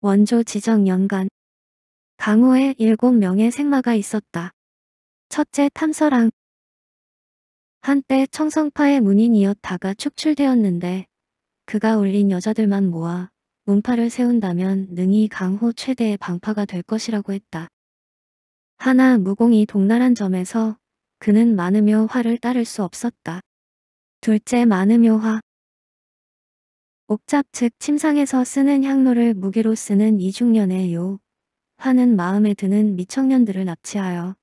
원조 지정 연간 강호에 7명의 생마가 있었다. 첫째 탐서랑 한때 청성파의 문인이었다가 축출되었는데 그가 올린 여자들만 모아 문파를 세운다면 능히 강호 최대의 방파가 될 것이라고 했다. 하나 무공이 동나란 점에서 그는 마음묘화를 따를 수 없었다. 둘째 마음묘화 옥잡 즉 침상에서 쓰는 향로를 무기로 쓰는 이중년의 요 하는 마음에 드는 미청년들을 납치하여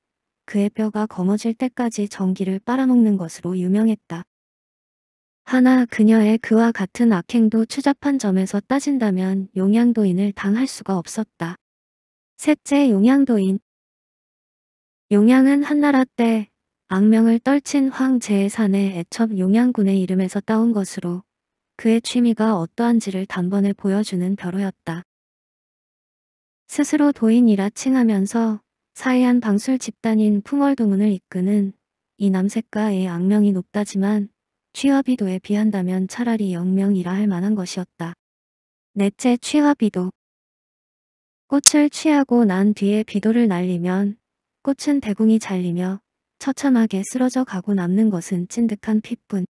그의 뼈가 검어질 때까지 전기를 빨아먹는 것으로 유명했다. 하나 그녀의 그와 같은 악행도 추잡한 점에서 따진다면 용양도인을 당할 수가 없었다. 셋째 용양도인 용양은 한나라 때 악명을 떨친 황제의 산의 애첩 용양군의 이름에서 따온 것으로 그의 취미가 어떠한지를 단번에 보여주는 벼로였다. 스스로 도인이라 칭하면서 사이한 방술 집단인 풍월동문을 이끄는 이 남색가의 악명이 높다지만 취화비도에 비한다면 차라리 영명이라 할 만한 것이었다. 넷째 취화비도 꽃을 취하고 난 뒤에 비도를 날리면 꽃은 대궁이 잘리며 처참하게 쓰러져 가고 남는 것은 찐득한 피뿐.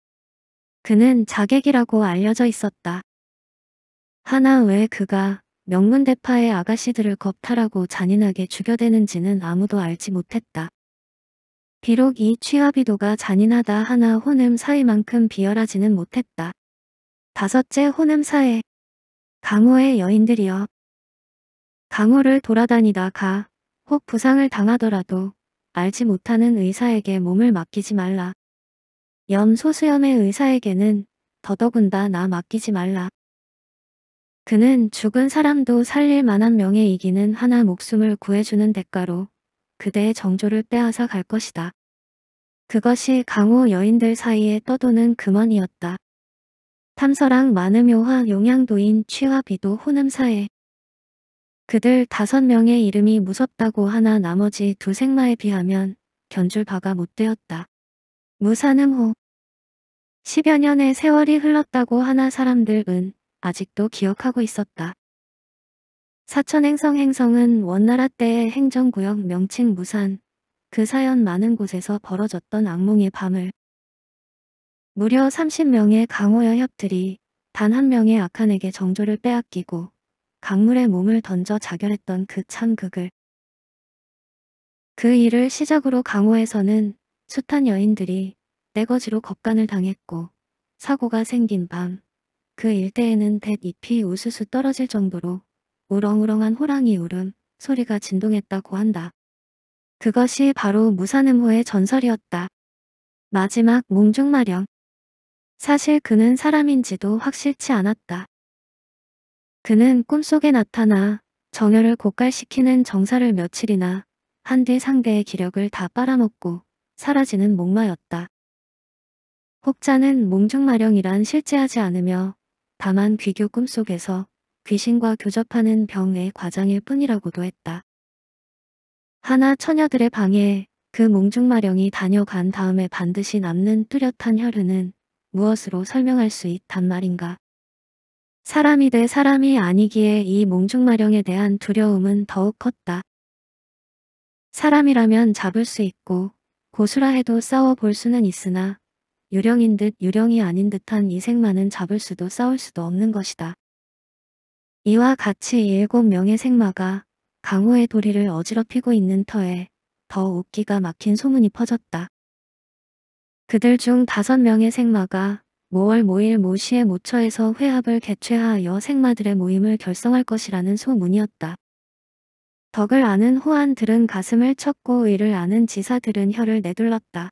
그는 자객이라고 알려져 있었다. 하나 왜 그가 명문대파의 아가씨들을 겁탈하고 잔인하게 죽여대는지는 아무도 알지 못했다. 비록 이 취하비도가 잔인하다 하나 호냄사이만큼 비열하지는 못했다. 다섯째 호냄사의 강호의 여인들이여. 강호를 돌아다니다가 혹 부상을 당하더라도 알지 못하는 의사에게 몸을 맡기지 말라. 염소수염의 의사에게는 더더군다 나 맡기지 말라. 그는 죽은 사람도 살릴 만한 명예 이기는 하나 목숨을 구해주는 대가로 그대의 정조를 빼앗아 갈 것이다. 그것이 강호 여인들 사이에 떠도는 금언이었다. 탐서랑 마음묘화 용양도인 취화비도 호남사에 그들 다섯 명의 이름이 무섭다고 하나 나머지 두 생마에 비하면 견줄 바가 못 되었다. 무산응호 10여 년의 세월이 흘렀다고 하나 사람들은 아직도 기억하고 있었다. 사천행성 행성은 원나라 때의 행정구역 명칭 무산, 그 사연 많은 곳에서 벌어졌던 악몽의 밤을 무려 30명의 강호여 협들이 단 한 명의 악한에게 정조를 빼앗기고 강물에 몸을 던져 자결했던 그 참극을 그 일을 시작으로 강호에서는 숱한 여인들이 떼거지로 네 겁간을 당했고 사고가 생긴 밤 그 일대에는 뱃잎이 우수수 떨어질 정도로 우렁우렁한 호랑이 울음 소리가 진동했다고 한다. 그것이 바로 무산음호의 전설이었다. 마지막 몽중마령 사실 그는 사람인지도 확실치 않았다. 그는 꿈속에 나타나 정열을 고갈시키는 정사를 며칠이나 한 뒤 상대의 기력을 다 빨아먹고 사라지는 목마였다. 혹자는 몽중마령이란 실제하지 않으며 다만 귀교 꿈속에서 귀신과 교접하는 병의 과장일 뿐이라고도 했다. 하나 처녀들의 방에 그 몽중마령이 다녀간 다음에 반드시 남는 뚜렷한 혈흔은 무엇으로 설명할 수 있단 말인가. 사람이 돼 사람이 아니기에 이 몽중마령에 대한 두려움은 더욱 컸다. 사람이라면 잡을 수 있고 고수라 해도 싸워 볼 수는 있으나 유령인 듯 유령이 아닌 듯한 이생마는 잡을 수도 싸울 수도 없는 것이다. 이와 같이 일곱 명의 생마가 강호의 도리를 어지럽히고 있는 터에 더 웃기가 막힌 소문이 퍼졌다. 그들 중 다섯 명의 생마가 5월 5일 모시의 모처에서 회합을 개최하여 생마들의 모임을 결성할 것이라는 소문이었다. 덕을 아는 호안들은 가슴을 쳤고 의를 아는 지사들은 혀를 내둘렀다.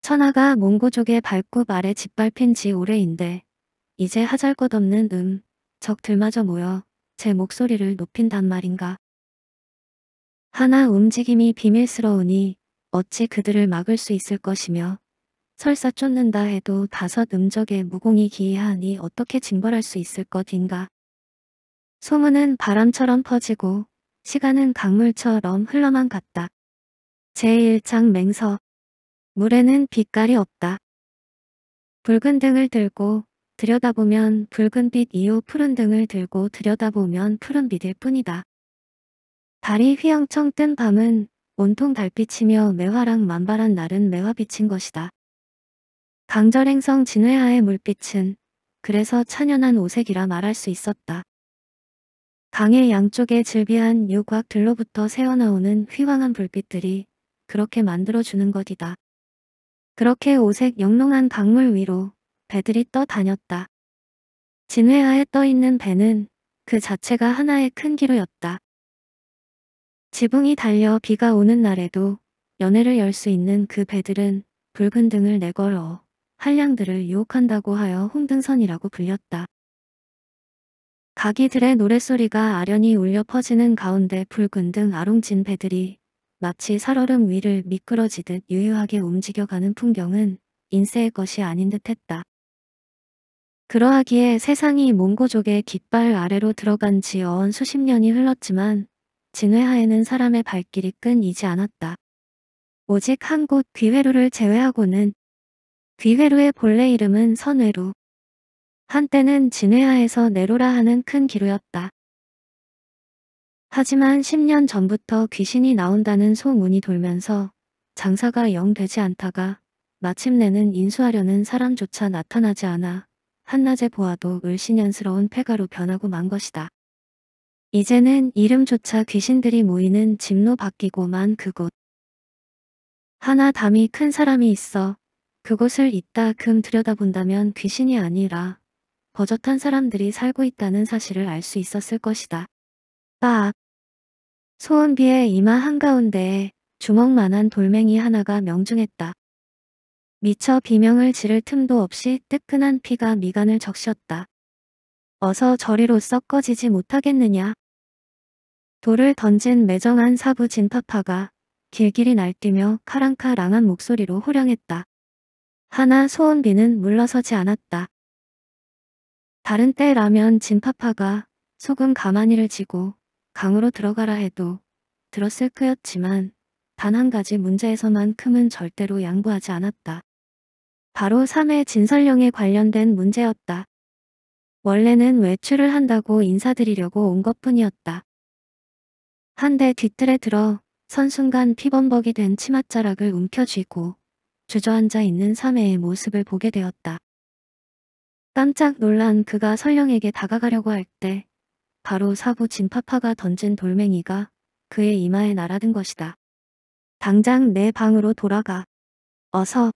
천하가 몽고족의 발굽 아래 짓밟힌 지 오래인데 이제 하잘것 없는 음, 적들마저 모여 제 목소리를 높인단 말인가. 하나 움직임이 비밀스러우니 어찌 그들을 막을 수 있을 것이며 설사 쫓는다 해도 다섯 음적의 무공이 기이하니 어떻게 징벌할 수 있을 것인가. 소문은 바람처럼 퍼지고 시간은 강물처럼 흘러만 갔다. 제1장 맹서. 물에는 빛깔이 없다. 붉은 등을 들고 들여다보면 붉은빛 이후 푸른 등을 들고 들여다보면 푸른빛일 뿐이다. 달이 휘황청 뜬 밤은 온통 달빛이며 매화랑 만발한 날은 매화빛인 것이다. 강절행성 진회하의 물빛은 그래서 찬연한 오색이라 말할 수 있었다. 강의 양쪽에 즐비한 유곽들로부터 새어나오는 휘황한 불빛들이 그렇게 만들어주는 것이다. 그렇게 오색 영롱한 강물 위로 배들이 떠 다녔다. 진회하에 떠있는 배는 그 자체가 하나의 큰 기로였다. 지붕이 달려 비가 오는 날에도 연애를열 수 있는 그 배들은 붉은 등을 내걸어 한량들을 유혹한다고 하여 홍등선이라고 불렸다. 가기들의 노랫소리가 아련히 울려 퍼지는 가운데 붉은 등 아롱진 배들이 마치 살얼음 위를 미끄러지듯 유유하게 움직여가는 풍경은 인세의 것이 아닌 듯했다. 그러하기에 세상이 몽고족의 깃발 아래로 들어간 지어언 수십 년이 흘렀지만 진회하에는 사람의 발길이 끈이지 않았다. 오직 한 곳 귀회루를 제외하고는 귀회루의 본래 이름은 선회루, 한때는 진해아에서 내로라 하는 큰 기루였다. 하지만 10년 전부터 귀신이 나온다는 소문이 돌면서 장사가 영 되지 않다가 마침내는 인수하려는 사람조차 나타나지 않아 한낮에 보아도 을신연스러운 폐가로 변하고 만 것이다. 이제는 이름조차 귀신들이 모이는 집로 바뀌고만 그곳. 하나 담이 큰 사람이 있어 그곳을 이따 금 들여다본다면 귀신이 아니라 버젓한 사람들이 살고 있다는 사실을 알 수 있었을 것이다. 빡! 아, 소은비의 이마 한가운데에 주먹만한 돌멩이 하나가 명중했다. 미처 비명을 지를 틈도 없이 뜨끈한 피가 미간을 적셨다. 어서 저리로 섞어지지 못하겠느냐. 돌을 던진 매정한 사부 진파파가 길길이 날뛰며 카랑카랑한 목소리로 호령했다. 하나 소은비는 물러서지 않았다. 다른 때라면 진파파가 소금 가만히를 지고 강으로 들어가라 해도 들었을 그였지만 단 한 가지 문제에서만큼은 절대로 양보하지 않았다. 바로 3회 진설령에 관련된 문제였다. 원래는 외출을 한다고 인사드리려고 온 것뿐이었다. 한대 뒤틀에 들어 선순간 피범벅이 된 치맛자락을 움켜쥐고 주저앉아 있는 3회의 모습을 보게 되었다. 깜짝 놀란 그가 설령에게 다가가려고 할 때 바로 사부 진파파가 던진 돌멩이가 그의 이마에 날아든 것이다. 당장 내 방으로 돌아가. 어서.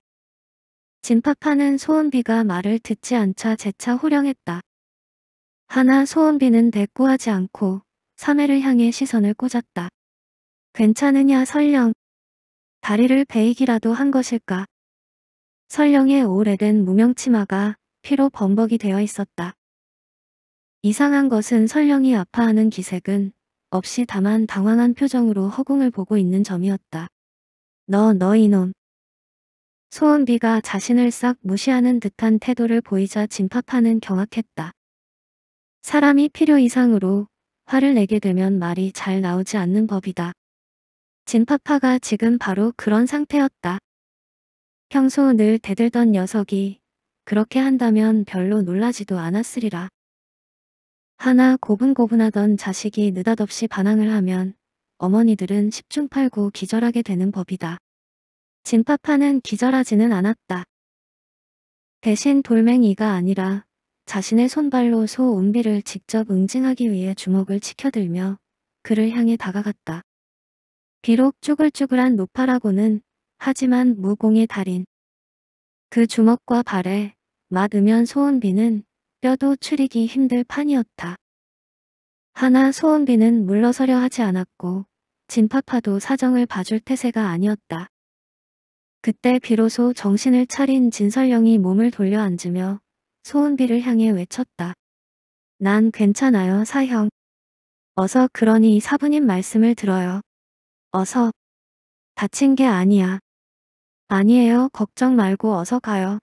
진파파는 소은비가 말을 듣지 않자 재차 호령했다. 하나 소은비는 대꾸하지 않고 사매를 향해 시선을 꽂았다. 괜찮으냐 설령. 다리를 베이기라도 한 것일까. 설령의 오래된 무명치마가 피로 범벅이 되어 있었다. 이상한 것은 설령이 아파하는 기색은 없이 다만 당황한 표정으로 허공을 보고 있는 점이었다. 너, 너 이놈. 소은비가 자신을 싹 무시하는 듯한 태도를 보이자 진파파는 경악했다. 사람이 필요 이상으로 화를 내게 되면 말이 잘 나오지 않는 법이다. 진파파가 지금 바로 그런 상태였다. 평소 늘 대들던 녀석이 그렇게 한다면 별로 놀라지도 않았으리라. 하나 고분고분하던 자식이 느닷없이 반항을 하면 어머니들은 십중팔구 기절하게 되는 법이다. 진파파는 기절하지는 않았다. 대신 돌멩이가 아니라 자신의 손발로 소 운비를 직접 응징하기 위해 주먹을 치켜들며 그를 향해 다가갔다. 비록 쭈글쭈글한 노파라고는 하지만 무공의 달인. 그 주먹과 발에 막으면 소은비는 뼈도 추리기 힘들 판이었다. 하나 소은비는 물러서려 하지 않았고 진파파도 사정을 봐줄 태세가 아니었다. 그때 비로소 정신을 차린 진설령이 몸을 돌려 앉으며 소은비를 향해 외쳤다. 난 괜찮아요 사형. 어서 그러니 사부님 말씀을 들어요. 어서. 다친 게 아니야. 아니에요 걱정 말고 어서 가요.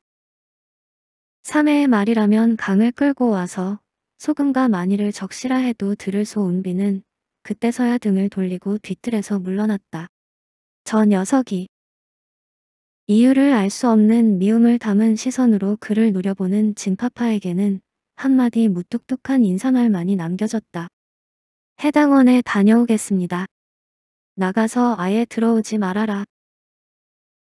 3회의 말이라면 강을 끌고 와서 소금과 마니를 적시라 해도 들을 소 운비는 그때서야 등을 돌리고 뒤틀에서 물러났다. 저 녀석이 이유를 알 수 없는 미움을 담은 시선으로 그를 노려보는 진파파에게는 한마디 무뚝뚝한 인사말만이 남겨졌다. 해당원에 다녀오겠습니다. 나가서 아예 들어오지 말아라.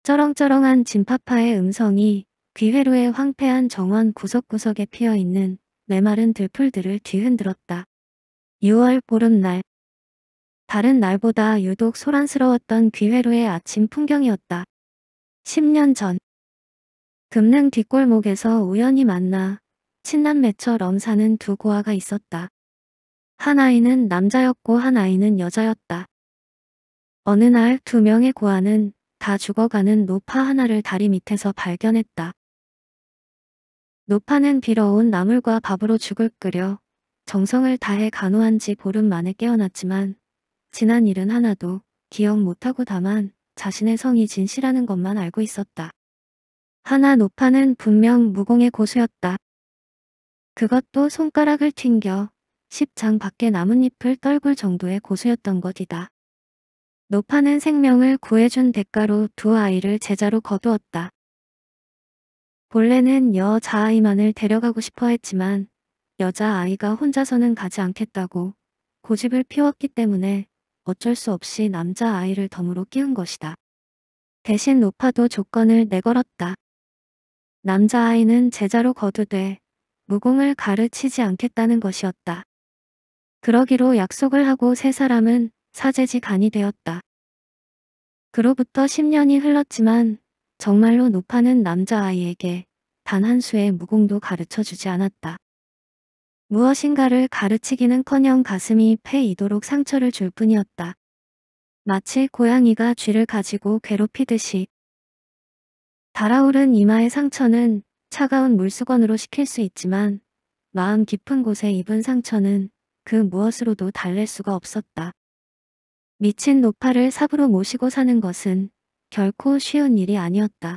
쩌렁쩌렁한 진파파의 음성이 귀회로의 황폐한 정원 구석구석에 피어있는 메마른 들풀들을 뒤흔들었다. 6월 보름날 다른 날보다 유독 소란스러웠던 귀회로의 아침 풍경이었다. 10년 전 금릉 뒷골목에서 우연히 만나 친남매처럼 사는 두 고아가 있었다. 한 아이는 남자였고 한 아이는 여자였다. 어느 날 두 명의 고아는 다 죽어가는 노파 하나를 다리 밑에서 발견했다. 노파는 빌어온 나물과 밥으로 죽을 끓여 정성을 다해 간호한 지 보름 만에 깨어났지만 지난 일은 하나도 기억 못하고 다만 자신의 성이 진실하는 것만 알고 있었다. 하나 노파는 분명 무공의 고수였다. 그것도 손가락을 튕겨 1 0장 밖에 나뭇잎을 떨굴 정도의 고수였던 것이다. 노파는 생명을 구해준 대가로 두 아이를 제자로 거두었다. 본래는 여자아이만을 데려가고 싶어 했지만 여자아이가 혼자서는 가지 않겠다고 고집을 피웠기 때문에 어쩔 수 없이 남자아이를 덤으로 끼운 것이다. 대신 로파도 조건을 내걸었다. 남자아이는 제자로 거두되 무공을 가르치지 않겠다는 것이었다. 그러기로 약속을 하고 세 사람은 사제지간이 되었다. 그로부터 10년이 흘렀지만 정말로 노파는 남자아이에게 단 한 수의 무공도 가르쳐주지 않았다. 무엇인가를 가르치기는커녕 가슴이 패 이도록 상처를 줄 뿐이었다. 마치 고양이가 쥐를 가지고 괴롭히듯이 달아오른 이마의 상처는 차가운 물수건으로 식힐 수 있지만 마음 깊은 곳에 입은 상처는 그 무엇으로도 달랠 수가 없었다. 미친 노파를 삽으로 모시고 사는 것은 결코 쉬운 일이 아니었다.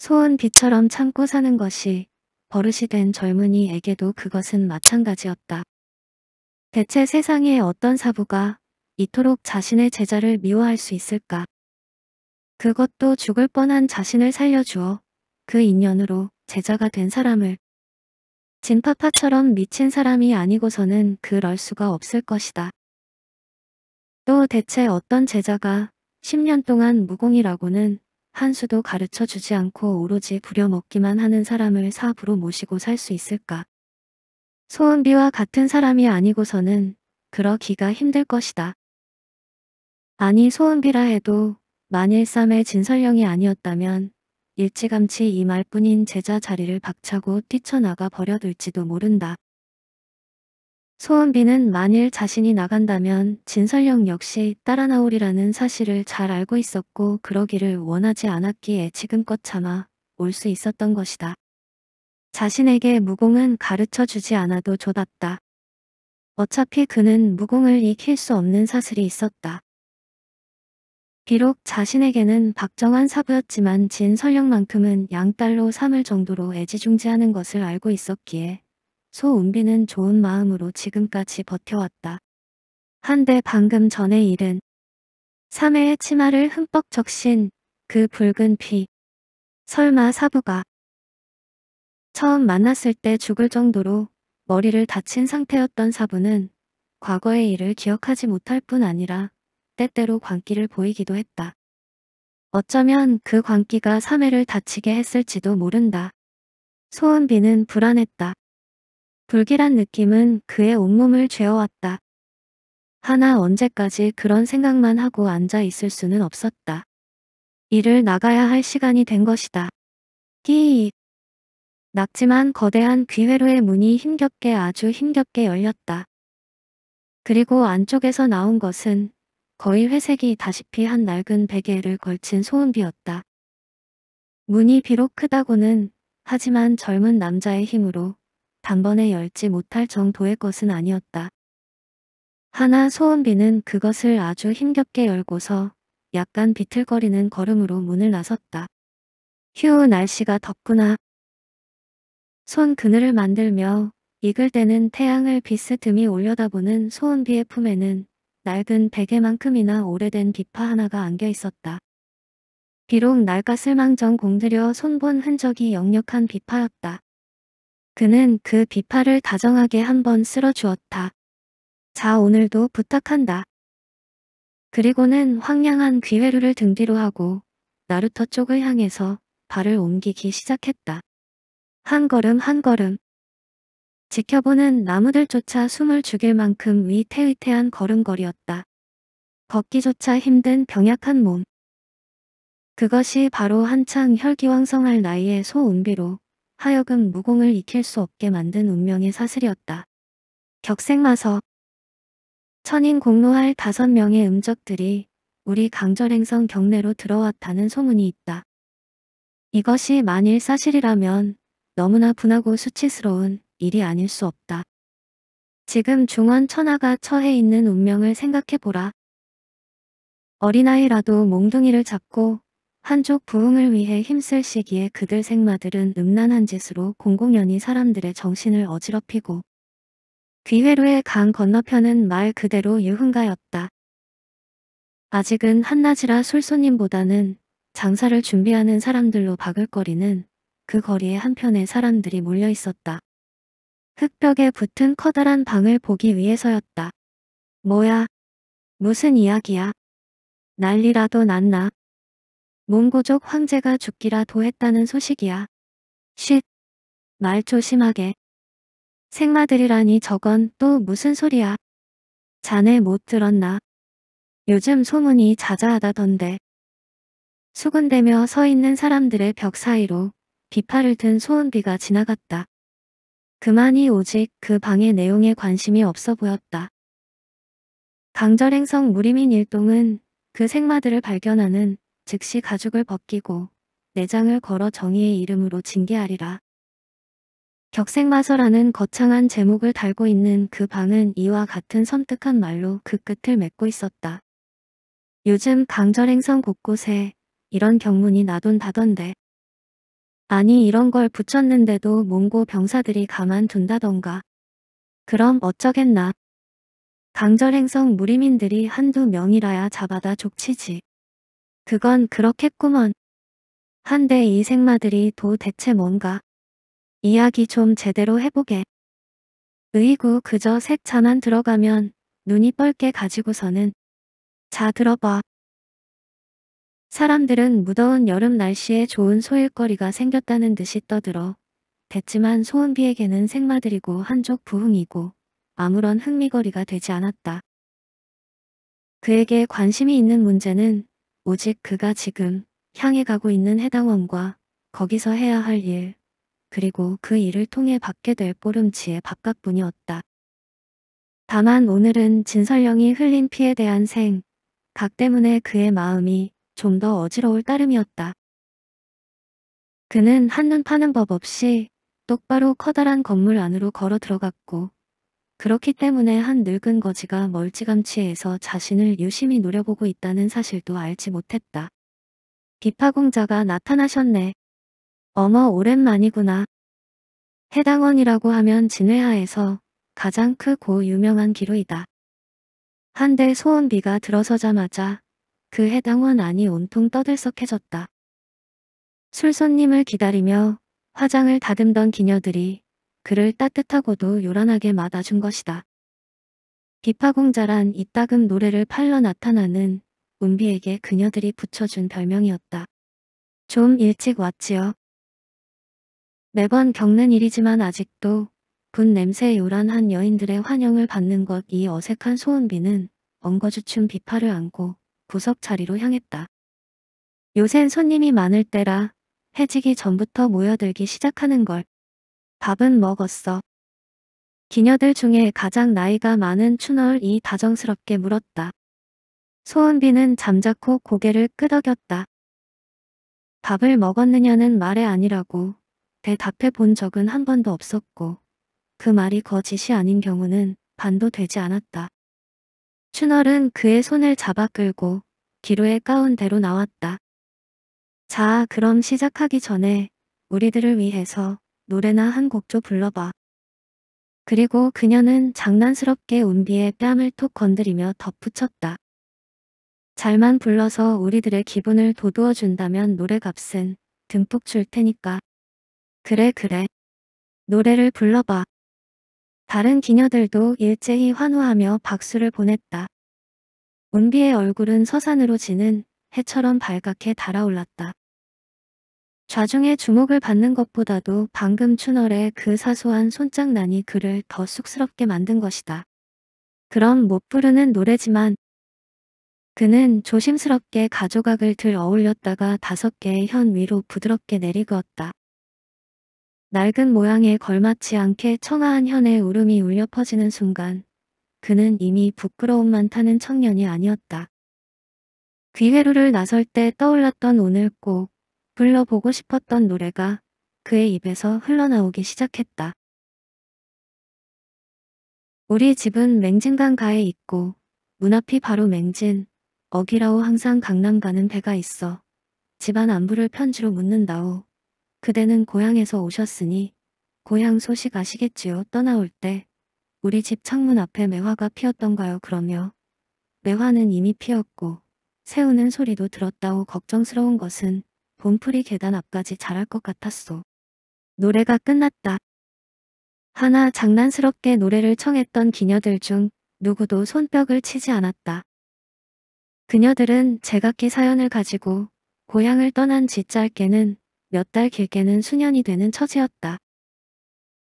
소은 비처럼 참고 사는 것이 버릇이 된 젊은이에게도 그것은 마찬가지였다. 대체 세상에 어떤 사부가 이토록 자신의 제자를 미워할 수 있을까? 그것도 죽을 뻔한 자신을 살려주어 그 인연으로 제자가 된 사람을 진파파처럼 미친 사람이 아니고서는 그럴 수가 없을 것이다. 또 대체 어떤 제자가 10년 동안 무공이라고는 한 수도 가르쳐 주지 않고 오로지 부려먹기만 하는 사람을 사부로 모시고 살 수 있을까? 소은비와 같은 사람이 아니고서는 그러기가 힘들 것이다. 아니 소은비라 해도 만일삼의 진설령이 아니었다면 일찌감치 이 말뿐인 제자 자리를 박차고 뛰쳐나가 버려둘지도 모른다. 소원비는 만일 자신이 나간다면 진설령 역시 따라 나오리라는 사실을 잘 알고 있었고 그러기를 원하지 않았기에 지금껏 참아 올 수 있었던 것이다. 자신에게 무공은 가르쳐 주지 않아도 좋았다. 어차피 그는 무공을 익힐 수 없는 사슬이 있었다. 비록 자신에게는 박정한 사부였지만 진설령만큼은 양딸로 삼을 정도로 애지중지하는 것을 알고 있었기에 소은비는 좋은 마음으로 지금까지 버텨왔다. 한데 방금 전의 일은 삼해의 치마를 흠뻑 적신 그 붉은 피. 설마 사부가 처음 만났을 때 죽을 정도로 머리를 다친 상태였던 사부는 과거의 일을 기억하지 못할 뿐 아니라 때때로 광기를 보이기도 했다. 어쩌면 그 광기가 사회를 다치게 했을지도 모른다. 소은비는 불안했다. 불길한 느낌은 그의 온몸을 죄어왔다. 하나 언제까지 그런 생각만 하고 앉아 있을 수는 없었다. 일을 나가야 할 시간이 된 것이다. 끼익. 낮지만 거대한 귀회로의 문이 힘겹게 아주 힘겹게 열렸다. 그리고 안쪽에서 나온 것은 거의 회색이 다시피 한 낡은 베개를 걸친 소은비였다. 문이 비록 크다고는 하지만 젊은 남자의 힘으로 단번에 열지 못할 정도의 것은 아니었다. 하나 소은비는 그것을 아주 힘겹게 열고서 약간 비틀거리는 걸음으로 문을 나섰다. 휴 날씨가 덥구나. 손 그늘을 만들며 익을 때는 태양을 비스듬히 올려다보는 소은비의 품에는 낡은 베개만큼이나 오래된 비파 하나가 안겨 있었다. 비록 날가슬망정 공들여 손본 흔적이 역력한 비파였다. 그는 그 비파를 다정하게 한 번 쓸어주었다. 자 오늘도 부탁한다. 그리고는 황량한 귀회루를 등 뒤로 하고 나루터 쪽을 향해서 발을 옮기기 시작했다. 한 걸음 한 걸음. 지켜보는 나무들조차 숨을 죽일 만큼 위태위태한 걸음걸이였다. 걷기조차 힘든 병약한 몸. 그것이 바로 한창 혈기왕성할 나이의 소은비로 하여금 무공을 익힐 수 없게 만든 운명의 사슬이었다. 격생마서 천인 공로할 다섯 명의 음적들이 우리 강절행성 경내로 들어왔다는 소문이 있다. 이것이 만일 사실이라면 너무나 분하고 수치스러운 일이 아닐 수 없다. 지금 중원 천하가 처해 있는 운명을 생각해보라. 어린아이라도 몽둥이를 잡고 한족 부흥을 위해 힘쓸 시기에 그들 생마들은 음란한 짓으로 공공연히 사람들의 정신을 어지럽히고 귀회로의 강 건너편은 말 그대로 유흥가였다. 아직은 한낮이라 술손님보다는 장사를 준비하는 사람들로 바글거리는 그 거리의 한편에 사람들이 몰려 있었다. 흙벽에 붙은 커다란 방을 보기 위해서였다. 뭐야? 무슨 이야기야? 난리라도 났나? 몽고족 황제가 죽기라 도했다는 소식이야. 쉿. 말 조심하게. 생마들이라니 저건 또 무슨 소리야. 자네 못 들었나. 요즘 소문이 자자하다던데. 수군대며 서 있는 사람들의 벽 사이로 비파를 든 소은비가 지나갔다. 그만이 오직 그 방의 내용에 관심이 없어 보였다. 강절행성 무리민 일동은 그 생마들을 발견하는 즉시 가죽을 벗기고 내장을 걸어 정의의 이름으로 징계하리라. 격생마서라는 거창한 제목을 달고 있는 그 방은 이와 같은 섬뜩한 말로 그 끝을 맺고 있었다. 요즘 강절행성 곳곳에 이런 경문이 나돈다던데. 아니 이런 걸 붙였는데도 몽고 병사들이 가만둔다던가. 그럼 어쩌겠나. 강절행성 무리민들이 한두 명이라야 잡아다 족치지. 그건 그렇겠구먼. 한데 이 생마들이 도 대체 뭔가. 이야기 좀 제대로 해보게. 의구 그저 색자만 들어가면 눈이 뻘게 가지고서는 자 들어봐. 사람들은 무더운 여름 날씨에 좋은 소일거리가 생겼다는 듯이 떠들어 됐지만 소은비에게는 생마들이고 한쪽 부흥이고 아무런 흥미거리가 되지 않았다. 그에게 관심이 있는 문제는 오직 그가 지금 향해 가고 있는 해당원과 거기서 해야 할 일, 그리고 그 일을 통해 받게 될 보름치의 바깥뿐이었다 다만 오늘은 진설령이 흘린 피에 대한 생, 각 때문에 그의 마음이 좀 더 어지러울 따름이었다. 그는 한눈 파는 법 없이 똑바로 커다란 건물 안으로 걸어 들어갔고 그렇기 때문에 한 늙은 거지가 멀찌감치해서 자신을 유심히 노려보고 있다는 사실도 알지 못했다. 비파공자가 나타나셨네. 어머 오랜만이구나. 해당원이라고 하면 진해하에서 가장 크고 유명한 기로이다. 한데 소원비가 들어서자마자 그 해당원 안이 온통 떠들썩해졌다. 술손님을 기다리며 화장을 다듬던 기녀들이 그를 따뜻하고도 요란하게 맞아준 것이다. 비파공자란 이따금 노래를 팔러 나타나는 은비에게 그녀들이 붙여준 별명이었다. 좀 일찍 왔지요. 매번 겪는 일이지만 아직도 분 냄새에 요란한 여인들의 환영을 받는 것 이 어색한 소은비는 엉거주춤 비파를 안고 구석 자리로 향했다. 요샌 손님이 많을 때라 해지기 전부터 모여들기 시작하는 걸 밥은 먹었어. 기녀들 중에 가장 나이가 많은 춘월이 다정스럽게 물었다. 소은비는 잠자코 고개를 끄덕였다. 밥을 먹었느냐는 말에 아니라고 대답해 본 적은 한 번도 없었고 그 말이 거짓이 아닌 경우는 반도 되지 않았다. 춘월은 그의 손을 잡아 끌고 기로에가운데로 나왔다. 자 그럼 시작하기 전에 우리들을 위해서 노래나 한 곡조 불러봐. 그리고 그녀는 장난스럽게 운비의 뺨을 톡 건드리며 덧붙였다. 잘만 불러서 우리들의 기분을 도두어 준다면 노래값은 듬뿍 줄 테니까. 그래 그래. 노래를 불러봐. 다른 기녀들도 일제히 환호하며 박수를 보냈다. 운비의 얼굴은 서산으로 지는 해처럼 발갛게 달아올랐다. 좌중의 주목을 받는 것보다도 방금 춘월의 그 사소한 손장난이 그를 더 쑥스럽게 만든 것이다. 그럼못 부르는 노래지만 그는 조심스럽게 가조각을 들 어올렸다가 다섯 개의 현 위로 부드럽게 내리그었다. 낡은 모양에 걸맞지 않게 청아한 현의 울음이 울려 퍼지는 순간 그는 이미 부끄러움만 타는 청년이 아니었다. 귀회루를 나설 때 떠올랐던 오늘 꼭 불러보고 싶었던 노래가 그의 입에서 흘러나오기 시작했다. 우리 집은 맹진강가에 있고 문 앞이 바로 맹진, 어기라오 항상 강남 가는 배가 있어. 집안 안부를 편지로 묻는다오. 그대는 고향에서 오셨으니 고향 소식 아시겠지요 떠나올 때 우리 집 창문 앞에 매화가 피었던가요 그러며 매화는 이미 피었고 새우는 소리도 들었다오 걱정스러운 것은 본풀이 계단 앞까지 자랄 것 같았소. 노래가 끝났다. 하나 장난스럽게 노래를 청했던 기녀들 중 누구도 손뼉을 치지 않았다. 그녀들은 제각기 사연을 가지고 고향을 떠난 지 짧게는 몇 달 길게는 수년이 되는 처지였다.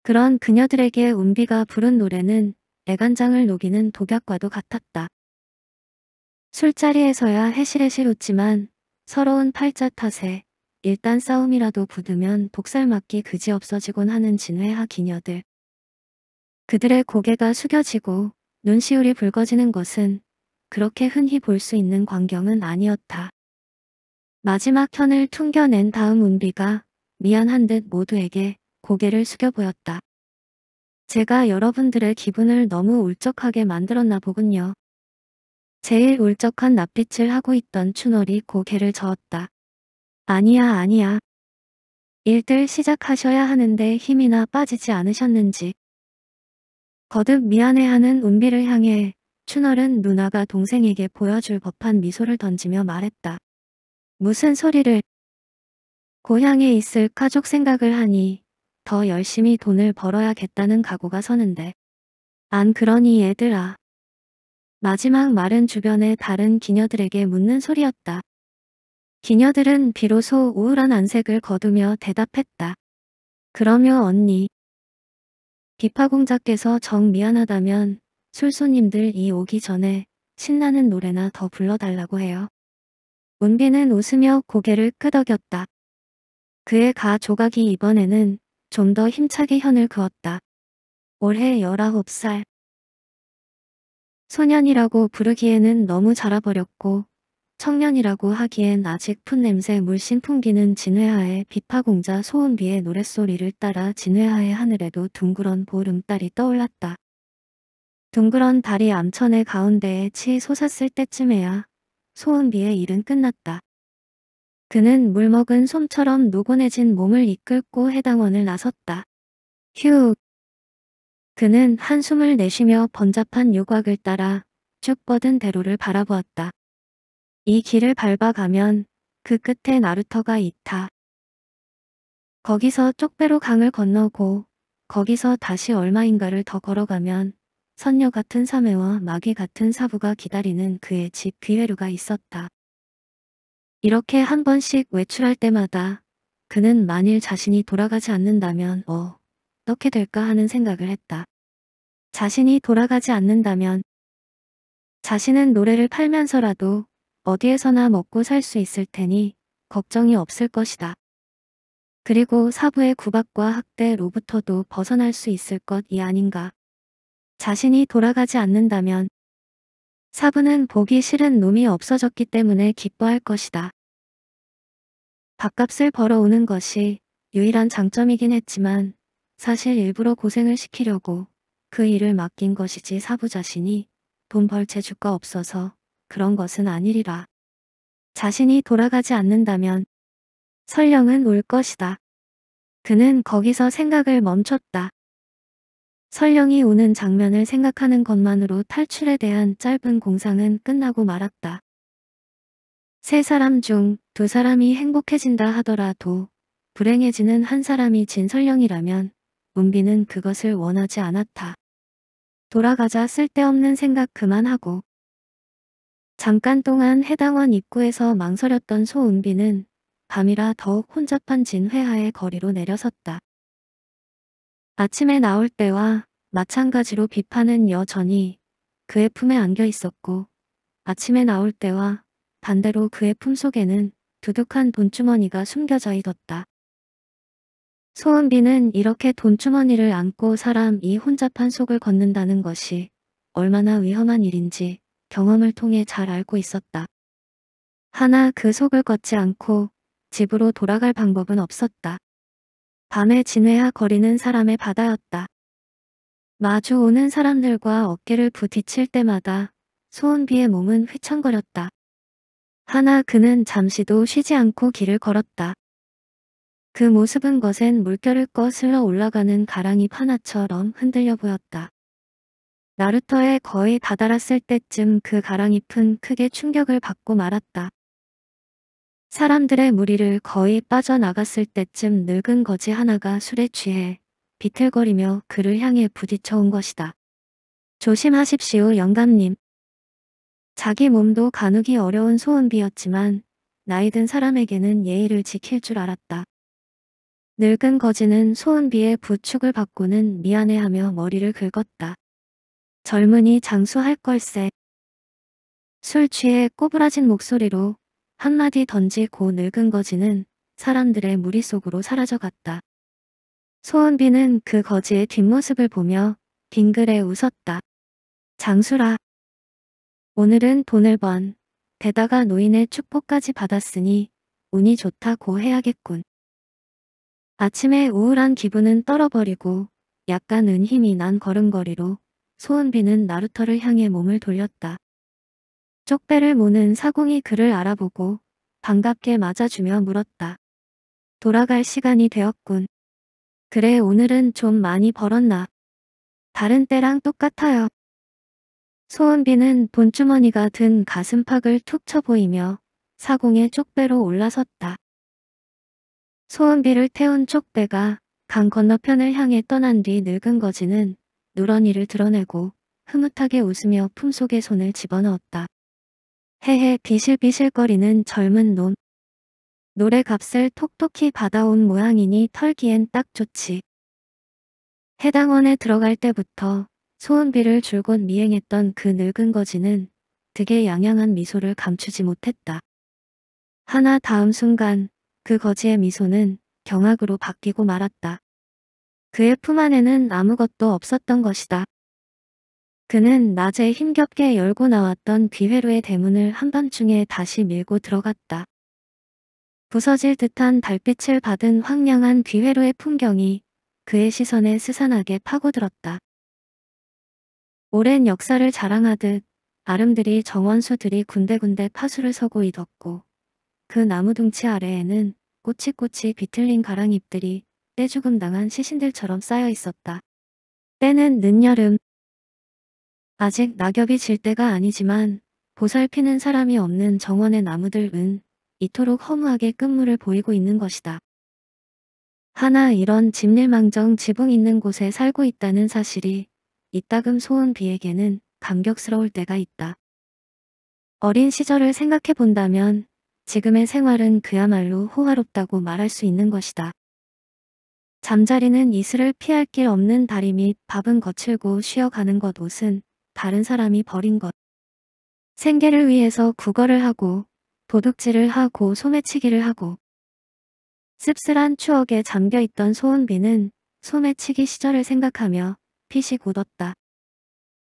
그런 그녀들에게 운비가 부른 노래는 애간장을 녹이는 독약과도 같았다. 술자리에서야 해실해실 웃지만 서러운 팔자 탓에 일단 싸움이라도 붙으면 복살 맞기 그지 없어지곤 하는 진회하 기녀들. 그들의 고개가 숙여지고 눈시울이 붉어지는 것은 그렇게 흔히 볼 수 있는 광경은 아니었다. 마지막 현을 퉁겨낸 다음 운비가 미안한 듯 모두에게 고개를 숙여 보였다. 제가 여러분들의 기분을 너무 울적하게 만들었나 보군요. 제일 울적한 낯빛을 하고 있던 춘월이 고개를 저었다. 아니야 아니야. 일들 시작하셔야 하는데 힘이나 빠지지 않으셨는지. 거듭 미안해하는 운비를 향해 춘월은 누나가 동생에게 보여줄 법한 미소를 던지며 말했다. 무슨 소리를 고향에 있을 가족 생각을 하니 더 열심히 돈을 벌어야겠다는 각오가 서는데 안 그러니 얘들아 마지막 말은 주변의 다른 기녀들에게 묻는 소리였다. 기녀들은 비로소 우울한 안색을 거두며 대답했다. 그러며 언니. 비파공자께서 정 미안하다면 술손님들 이 오기 전에 신나는 노래나 더 불러달라고 해요. 문비는 웃으며 고개를 끄덕였다. 그의 가 조각이 이번에는 좀 더 힘차게 현을 그었다. 올해 19살. 소년이라고 부르기에는 너무 자라버렸고 청년이라고 하기엔 아직 풋냄새 물씬 풍기는 진회하의 비파공자 소은비의 노랫소리를 따라 진회하의 하늘에도 둥그런 보름달이 떠올랐다. 둥그런 달이 암천의 가운데에 치 솟았을 때쯤에야 소은비의 일은 끝났다. 그는 물먹은 솜처럼 노곤해진 몸을 이끌고 해당원을 나섰다. 휴, 그는 한숨을 내쉬며 번잡한 유곽을 따라 쭉 뻗은 대로를 바라보았다. 이 길을 밟아가면 그 끝에 나루터가 있다. 거기서 쪽배로 강을 건너고 거기서 다시 얼마인가를 더 걸어가면 선녀 같은 사매와 마귀 같은 사부가 기다리는 그의 집 귀회루가 있었다. 이렇게 한 번씩 외출할 때마다 그는 만일 자신이 돌아가지 않는다면 어 어떻게 될까 하는 생각을 했다. 자신이 돌아가지 않는다면 자신은 노래를 팔면서라도 어디에서나 먹고 살 수 있을 테니 걱정이 없을 것이다. 그리고 사부의 구박과 학대로부터도 벗어날 수 있을 것이 아닌가. 자신이 돌아가지 않는다면 사부는 보기 싫은 놈이 없어졌기 때문에 기뻐할 것이다. 밥값을 벌어오는 것이 유일한 장점이긴 했지만 사실 일부러 고생을 시키려고 그 일을 맡긴 것이지 사부 자신이 돈벌 재주가 없어서 그런 것은 아니리라. 자신이 돌아가지 않는다면 설령은 올 것이다. 그는 거기서 생각을 멈췄다. 설령이 오는 장면을 생각하는 것만으로 탈출에 대한 짧은 공상은 끝나고 말았다. 세 사람 중 두 사람이 행복해진다 하더라도 불행해지는 한 사람이 진설령이라면 은비는 그것을 원하지 않았다. 돌아가자 쓸데없는 생각 그만하고. 잠깐 동안 해당원 입구에서 망설였던 소은비는 밤이라 더욱 혼잡한 진회하의 거리로 내려섰다. 아침에 나올 때와 마찬가지로 비판은 여전히 그의 품에 안겨 있었고 아침에 나올 때와 반대로 그의 품속에는 두둑한 돈주머니가 숨겨져 있었다. 소은비는 이렇게 돈주머니를 안고 사람 이 혼잡한 속을 걷는다는 것이 얼마나 위험한 일인지 경험을 통해 잘 알고 있었다. 하나 그 속을 걷지 않고 집으로 돌아갈 방법은 없었다. 밤에 진회하 거리는 사람의 바다였다. 마주 오는 사람들과 어깨를 부딪힐 때마다 소은비의 몸은 휘청거렸다. 하나 그는 잠시도 쉬지 않고 길을 걸었다. 그 모습은 거센 물결을 거슬러 올라가는 가랑이 파나처럼 흔들려 보였다. 나루터에 거의 다다랐을 때쯤 그 가랑잎은 크게 충격을 받고 말았다. 사람들의 무리를 거의 빠져나갔을 때쯤 늙은 거지 하나가 술에 취해 비틀거리며 그를 향해 부딪혀온 것이다. 조심하십시오 영감님. 자기 몸도 가누기 어려운 소음비였지만 나이든 사람에게는 예의를 지킬 줄 알았다. 늙은 거지는 소은비의 부축을 받고는 미안해하며 머리를 긁었다. 젊은이 장수할 걸세. 술 취해 꼬부라진 목소리로 한마디 던지고 늙은 거지는 사람들의 무리속으로 사라져갔다. 소은비는 그 거지의 뒷모습을 보며 빙글에 웃었다. 장수라. 오늘은 돈을 번, 게다가 노인의 축복까지 받았으니 운이 좋다고 해야겠군. 아침에 우울한 기분은 떨어버리고 약간 은힘이 난 걸음걸이로 소은비는 나루터를 향해 몸을 돌렸다. 쪽배를 모는 사공이 그를 알아보고 반갑게 맞아주며 물었다. 돌아갈 시간이 되었군. 그래 오늘은 좀 많이 벌었나. 다른 때랑 똑같아요. 소은비는 돈주머니가 든 가슴팍을 툭 쳐보이며 사공의 쪽배로 올라섰다. 소은비를 태운 촉대가강 건너편을 향해 떠난 뒤 늙은 거지는 누런이를 드러내고 흐뭇하게 웃으며 품속에 손을 집어넣었다. 헤헤 비실비실거리는 젊은 놈. 노래 값을 톡톡히 받아온 모양이니 털기엔 딱 좋지. 해당원에 들어갈 때부터 소은비를 줄곧 미행했던 그 늙은 거지는 득의 양양한 미소를 감추지 못했다. 하나 다음 순간 그 거지의 미소는 경악으로 바뀌고 말았다. 그의 품 안에는 아무것도 없었던 것이다. 그는 낮에 힘겹게 열고 나왔던 귀회로의 대문을 한밤중에 다시 밀고 들어갔다. 부서질 듯한 달빛을 받은 황량한 귀회로의 풍경이 그의 시선에 스산하게 파고들었다. 오랜 역사를 자랑하듯 아름드리 정원수들이 군데군데 파수를 서고 있었고 그 나무 둥치 아래에는 꼬치꼬치 비틀린 가랑잎들이 떼죽음 당한 시신들처럼 쌓여 있었다. 때는 늦여름. 아직 낙엽이 질 때가 아니지만 보살피는 사람이 없는 정원의 나무들은 이토록 허무하게 끝물을 보이고 있는 것이다. 하나 이런 집일망정 지붕 있는 곳에 살고 있다는 사실이 이따금 소은 비에게는 감격스러울 때가 있다. 어린 시절을 생각해 본다면 지금의 생활은 그야말로 호화롭다고 말할 수 있는 것이다. 잠자리는 이슬을 피할 길 없는 다리 및 밥은 거칠고 쉬어가는 것 옷은 다른 사람이 버린 것. 생계를 위해서 구걸을 하고 도둑질을 하고 소매치기를 하고 씁쓸한 추억에 잠겨있던 소은비는 소매치기 시절을 생각하며 핏이 웃었다.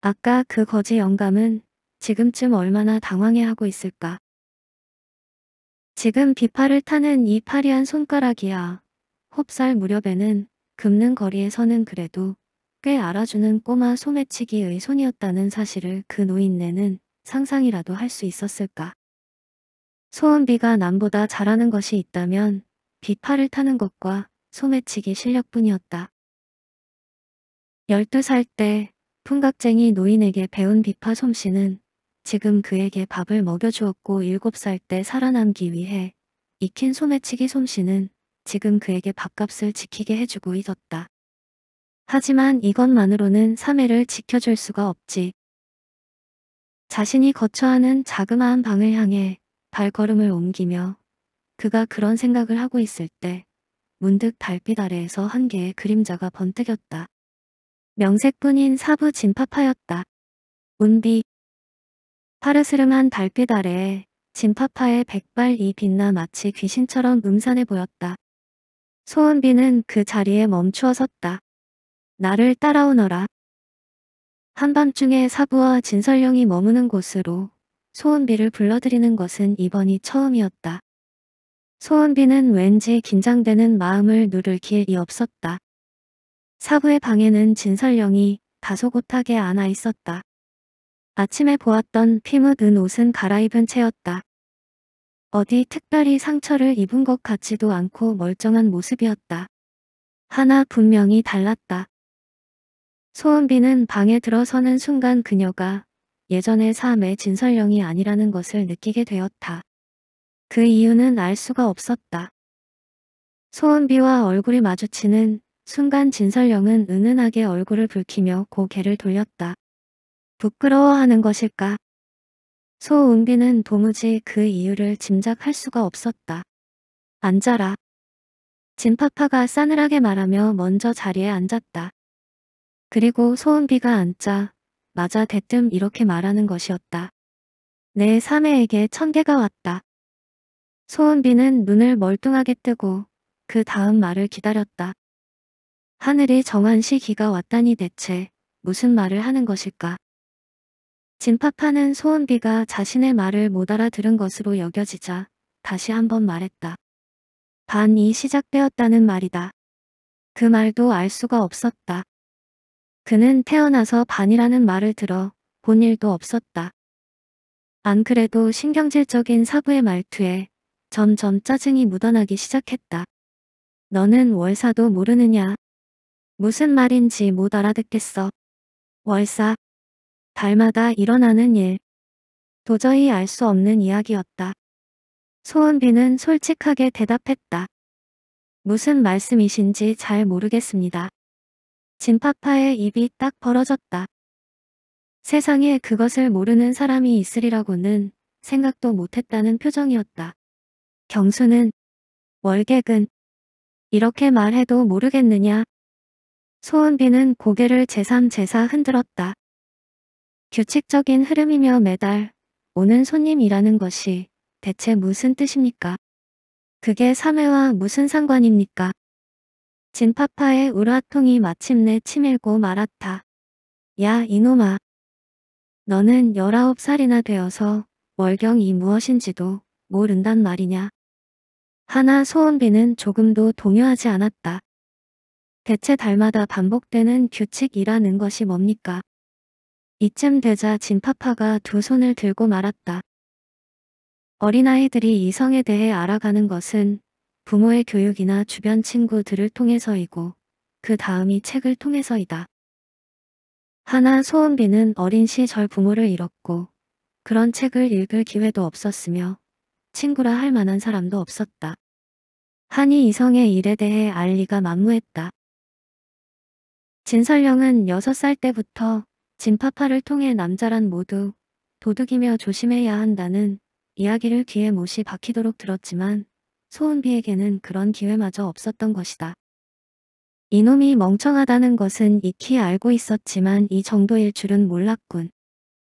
아까 그 거지 영감은 지금쯤 얼마나 당황해하고 있을까. 지금 비파를 타는 이 파리한 손가락이야. 홉살 무렵에는 굽는 거리에서는 그래도 꽤 알아주는 꼬마 소매치기의 손이었다는 사실을 그 노인네는 상상이라도 할 수 있었을까. 소은비가 남보다 잘하는 것이 있다면 비파를 타는 것과 소매치기 실력뿐이었다. 12살 때 풍각쟁이 노인에게 배운 비파 솜씨는 지금 그에게 밥을 먹여주었고 7살 때 살아남기 위해 익힌 소매치기 솜씨는 지금 그에게 밥값을 지키게 해주고 있었다. 하지만 이것만으로는 사매를 지켜줄 수가 없지. 자신이 거처하는 자그마한 방을 향해 발걸음을 옮기며 그가 그런 생각을 하고 있을 때 문득 달빛 아래에서 한 개의 그림자가 번뜩였다. 명색뿐인 사부 진파파였다. 운비 파르스름한 달빛 아래 진파파의 백발이 빛나 마치 귀신처럼 음산해 보였다. 소은비는 그 자리에 멈추어 섰다. 나를 따라오너라. 한밤중에 사부와 진설령이 머무는 곳으로 소은비를 불러들이는 것은 이번이 처음이었다. 소은비는 왠지 긴장되는 마음을 누를 길이 없었다. 사부의 방에는 진설령이 다소 곳하게 앉아 있었다. 아침에 보았던 피묻은 옷은 갈아입은 채였다. 어디 특별히 상처를 입은 것 같지도 않고 멀쩡한 모습이었다. 하나 분명히 달랐다. 소은비는 방에 들어서는 순간 그녀가 예전의 삶의 진설령이 아니라는 것을 느끼게 되었다. 그 이유는 알 수가 없었다. 소은비와 얼굴이 마주치는 순간 진설령은 은은하게 얼굴을 붉히며 고개를 돌렸다. 부끄러워하는 것일까? 소은비는 도무지 그 이유를 짐작할 수가 없었다. 앉아라. 진파파가 싸늘하게 말하며 먼저 자리에 앉았다. 그리고 소은비가 앉자 맞아 대뜸 이렇게 말하는 것이었다. 내 사매에게 천개가 왔다. 소은비는 눈을 멀뚱하게 뜨고 그 다음 말을 기다렸다. 하늘이 정한 시기가 왔다니 대체 무슨 말을 하는 것일까? 진파파는 소은비가 자신의 말을 못 알아들은 것으로 여겨지자 다시 한번 말했다. 반이 시작되었다는 말이다. 그 말도 알 수가 없었다. 그는 태어나서 반이라는 말을 들어 본 일도 없었다. 안 그래도 신경질적인 사부의 말투에 점점 짜증이 묻어나기 시작했다. 너는 월사도 모르느냐? 무슨 말인지 못 알아듣겠어. 월사, 달마다 일어나는 일. 도저히 알 수 없는 이야기였다. 소은비는 솔직하게 대답했다. 무슨 말씀이신지 잘 모르겠습니다. 진파파의 입이 딱 벌어졌다. 세상에 그것을 모르는 사람이 있으리라고는 생각도 못했다는 표정이었다. 경수는 월객은 이렇게 말해도 모르겠느냐? 소은비는 고개를 제삼제사 흔들었다. 규칙적인 흐름이며 매달 오는 손님이라는 것이 대체 무슨 뜻입니까? 그게 사회와 무슨 상관입니까? 진파파의 우라통이 마침내 치밀고 말았다. 야 이놈아. 너는 19살이나 되어서 월경이 무엇인지도 모른단 말이냐. 하나 소원비는 조금도 동요하지 않았다. 대체 달마다 반복되는 규칙이라는 것이 뭡니까? 이쯤 되자 진파파가 두 손을 들고 말았다. 어린아이들이 이성에 대해 알아가는 것은 부모의 교육이나 주변 친구들을 통해서이고 그 다음이 책을 통해서이다. 하나 소은비는 어린 시절 부모를 잃었고 그런 책을 읽을 기회도 없었으며 친구라 할 만한 사람도 없었다. 하니 이성의 일에 대해 알리가 만무했다. 진설령은 6살 때부터 진파파를 통해 남자란 모두 도둑이며 조심해야 한다는 이야기를 귀에 못이 박히도록 들었지만 소은비에게는 그런 기회마저 없었던 것이다. 이놈이 멍청하다는 것은 익히 알고 있었지만 이 정도일 줄은 몰랐군.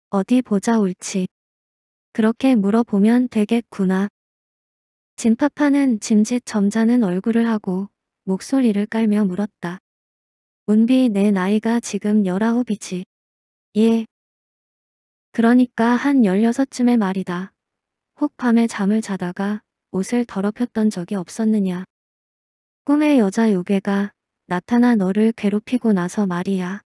어디 보자 옳지. 그렇게 물어보면 되겠구나. 진파파는 짐짓 점잖은 얼굴을 하고 목소리를 깔며 물었다. 운비 내 나이가 지금 열아홉이지. 예. 그러니까 한 16쯤에 말이다. 혹 밤에 잠을 자다가 옷을 더럽혔던 적이 없었느냐. 꿈의 여자 요괴가 나타나 너를 괴롭히고 나서 말이야.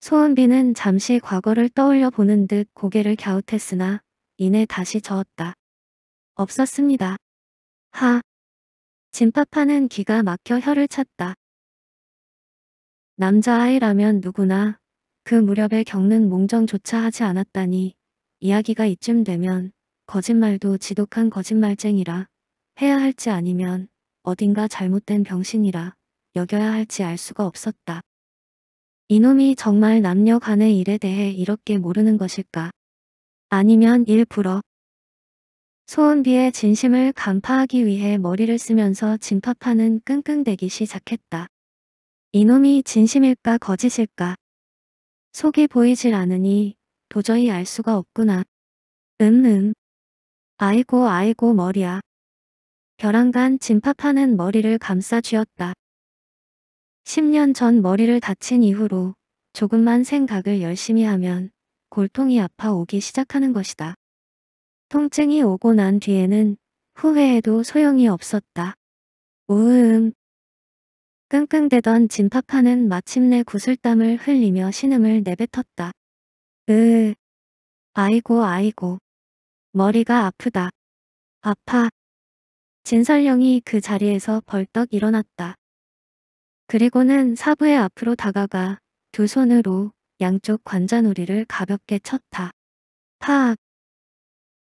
소은비는 잠시 과거를 떠올려 보는 듯 고개를 갸웃했으나 이내 다시 저었다. 없었습니다. 하. 진파파는 기가 막혀 혀를 찼다. 남자아이라면 누구나 그 무렵에 겪는 몽정조차 하지 않았다니 이야기가 이쯤 되면 거짓말도 지독한 거짓말쟁이라 해야 할지 아니면 어딘가 잘못된 병신이라 여겨야 할지 알 수가 없었다. 이놈이 정말 남녀 간의 일에 대해 이렇게 모르는 것일까? 아니면 일부러 소은비의 진심을 간파하기 위해 머리를 쓰면서 진파파는 끙끙대기 시작했다. 이놈이 진심일까 거짓일까? 속이 보이질 않으니 도저히 알 수가 없구나. 은은. 음, 음. 아이고 아이고 머리야. 벼랑간 진파파는 머리를 감싸 쥐었다. 10년 전 머리를 다친 이후로 조금만 생각을 열심히 하면 골통이 아파오기 시작하는 것이다. 통증이 오고 난 뒤에는 후회해도 소용이 없었다. 우음. 음. 끙끙대던 진파파는 마침내 구슬땀을 흘리며 신음을 내뱉었다. 으 아이고 아이고. 머리가 아프다. 아파. 진설령이 그 자리에서 벌떡 일어났다. 그리고는 사부의 앞으로 다가가 두 손으로 양쪽 관자놀이를 가볍게 쳤다. 파악.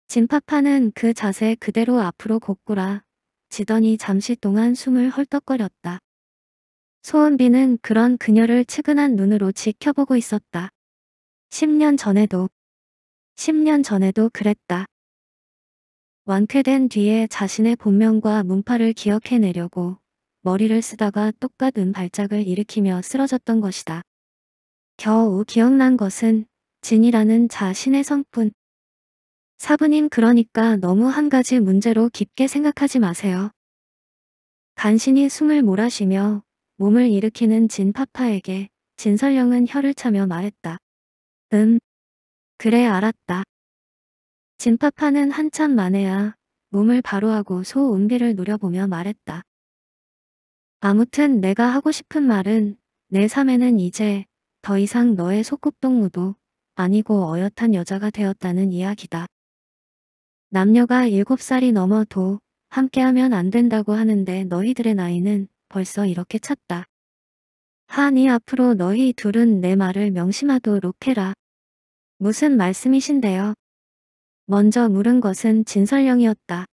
진파파는 그 자세 그대로 앞으로 고꾸라 지더니 잠시 동안 숨을 헐떡거렸다. 소은비는 그런 그녀를 측은한 눈으로 지켜보고 있었다. 10년 전에도 10년 전에도 그랬다. 완쾌된 뒤에 자신의 본명과 문파를 기억해내려고 머리를 쓰다가 똑같은 발작을 일으키며 쓰러졌던 것이다. 겨우 기억난 것은 진이라는 자신의 성분. 사부님 그러니까 너무 한 가지 문제로 깊게 생각하지 마세요. 간신히 숨을 몰아쉬며 몸을 일으키는 진파파에게 진설령은 혀를 차며 말했다. 음. 그래 알았다. 진파파는 한참 만에야 몸을 바로하고 소 은비를 노려보며 말했다. 아무튼 내가 하고 싶은 말은 내 삶에는 이제 더 이상 너의 소꿉동무도 아니고 어엿한 여자가 되었다는 이야기다. 남녀가 7살이 넘어도 함께하면 안 된다고 하는데 너희들의 나이는 벌써 이렇게 찼다. 하니 앞으로 너희 둘은 내 말을 명심하도록 해라. 무슨 말씀이신데요? 먼저 물은 것은 진설령이었다.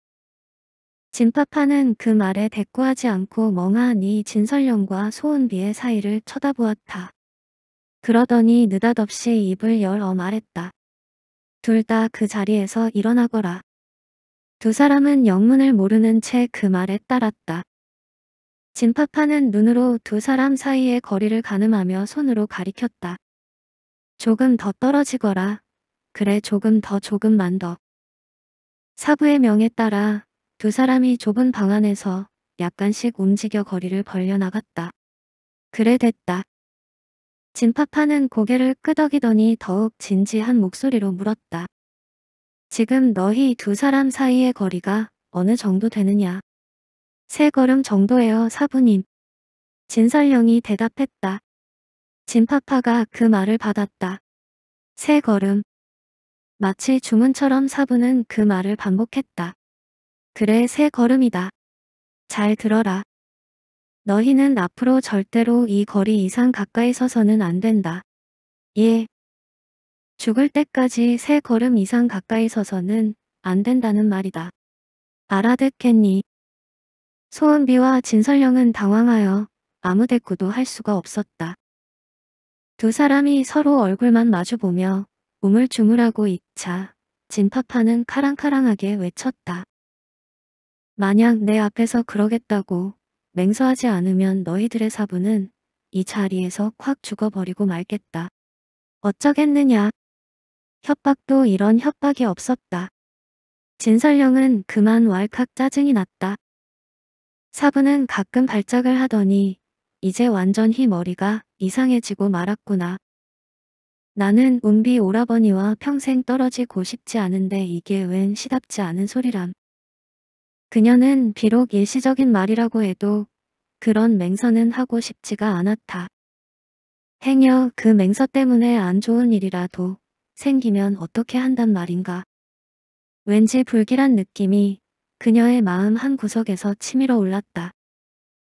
진파파는 그 말에 대꾸하지 않고 멍하니 진설령과 소은비의 사이를 쳐다보았다. 그러더니 느닷없이 입을 열어 말했다. 둘 다 그 자리에서 일어나거라. 두 사람은 영문을 모르는 채 그 말에 따랐다. 진파파는 눈으로 두 사람 사이의 거리를 가늠하며 손으로 가리켰다. 조금 더 떨어지거라. 그래 조금 더 조금만 더. 사부의 명에 따라 두 사람이 좁은 방 안에서 약간씩 움직여 거리를 벌려나갔다. 그래 됐다. 진파파는 고개를 끄덕이더니 더욱 진지한 목소리로 물었다. 지금 너희 두 사람 사이의 거리가 어느 정도 되느냐? 세 걸음 정도에요 사부님. 진설령이 대답했다. 진파파가 그 말을 받았다. 세 걸음. 마치 주문처럼 사부는 그 말을 반복했다. 그래 세 걸음이다. 잘 들어라. 너희는 앞으로 절대로 이 거리 이상 가까이 서서는 안 된다. 예. 죽을 때까지 세 걸음 이상 가까이 서서는 안 된다는 말이다. 알아듣겠니? 소은비와 진설령은 당황하여 아무 대꾸도 할 수가 없었다. 두 사람이 서로 얼굴만 마주보며 우물쭈물하고 있자 진파파는 카랑카랑하게 외쳤다. 만약 내 앞에서 그러겠다고 맹서하지 않으면 너희들의 사부는 이 자리에서 콱 죽어버리고 말겠다. 어쩌겠느냐. 협박도 이런 협박이 없었다. 진설령은 그만 왈칵 짜증이 났다. 사부는 가끔 발작을 하더니 이제 완전히 머리가 이상해지고 말았구나. 나는 운비 오라버니와 평생 떨어지고 싶지 않은데 이게 웬 시답지 않은 소리람. 그녀는 비록 일시적인 말이라고 해도 그런 맹서는 하고 싶지가 않았다. 행여 그 맹서 때문에 안 좋은 일이라도 생기면 어떻게 한단 말인가. 왠지 불길한 느낌이 그녀의 마음 한 구석에서 치밀어 올랐다.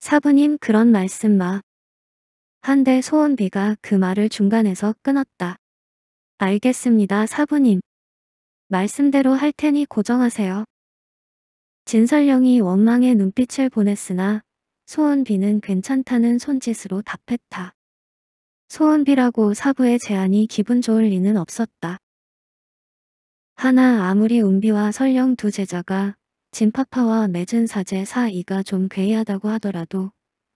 사부님 그런 말씀 마. 한데 소원비가 그 말을 중간에서 끊었다. 알겠습니다 사부님. 말씀대로 할 테니 고정하세요. 진설령이 원망의 눈빛을 보냈으나 소원비는 괜찮다는 손짓으로 답했다. 소원비라고 사부의 제안이 기분 좋을 리는 없었다. 하나 아무리 은비와 설령 두 제자가 진파파와 맺은 사제 사이가 좀 괴이하다고 하더라도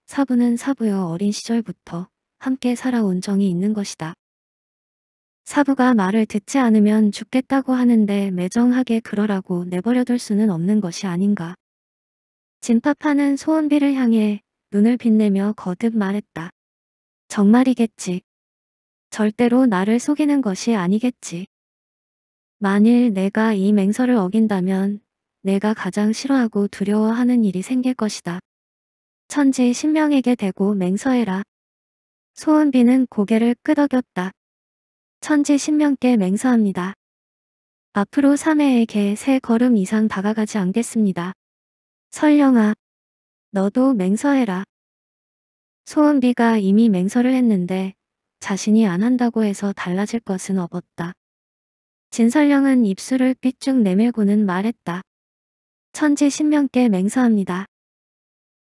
사부는 사부여 어린 시절부터 함께 살아온 정이 있는 것이다. 사부가 말을 듣지 않으면 죽겠다고 하는데 매정하게 그러라고 내버려둘 수는 없는 것이 아닌가. 진파파는 소원비를 향해 눈을 빛내며 거듭 말했다. 정말이겠지. 절대로 나를 속이는 것이 아니겠지. 만일 내가 이 맹서를 어긴다면 내가 가장 싫어하고 두려워하는 일이 생길 것이다. 천지 신명에게 대고 맹서해라. 소은비는 고개를 끄덕였다. 천지 신명께 맹서합니다. 앞으로 3회에게 세 걸음 이상 다가가지 않겠습니다. 설령아, 너도 맹서해라. 소은비가 이미 맹서를 했는데 자신이 안 한다고 해서 달라질 것은 없었다. 진설령은 입술을 삐쭉 내밀고는 말했다. 천지 신명께 맹서합니다.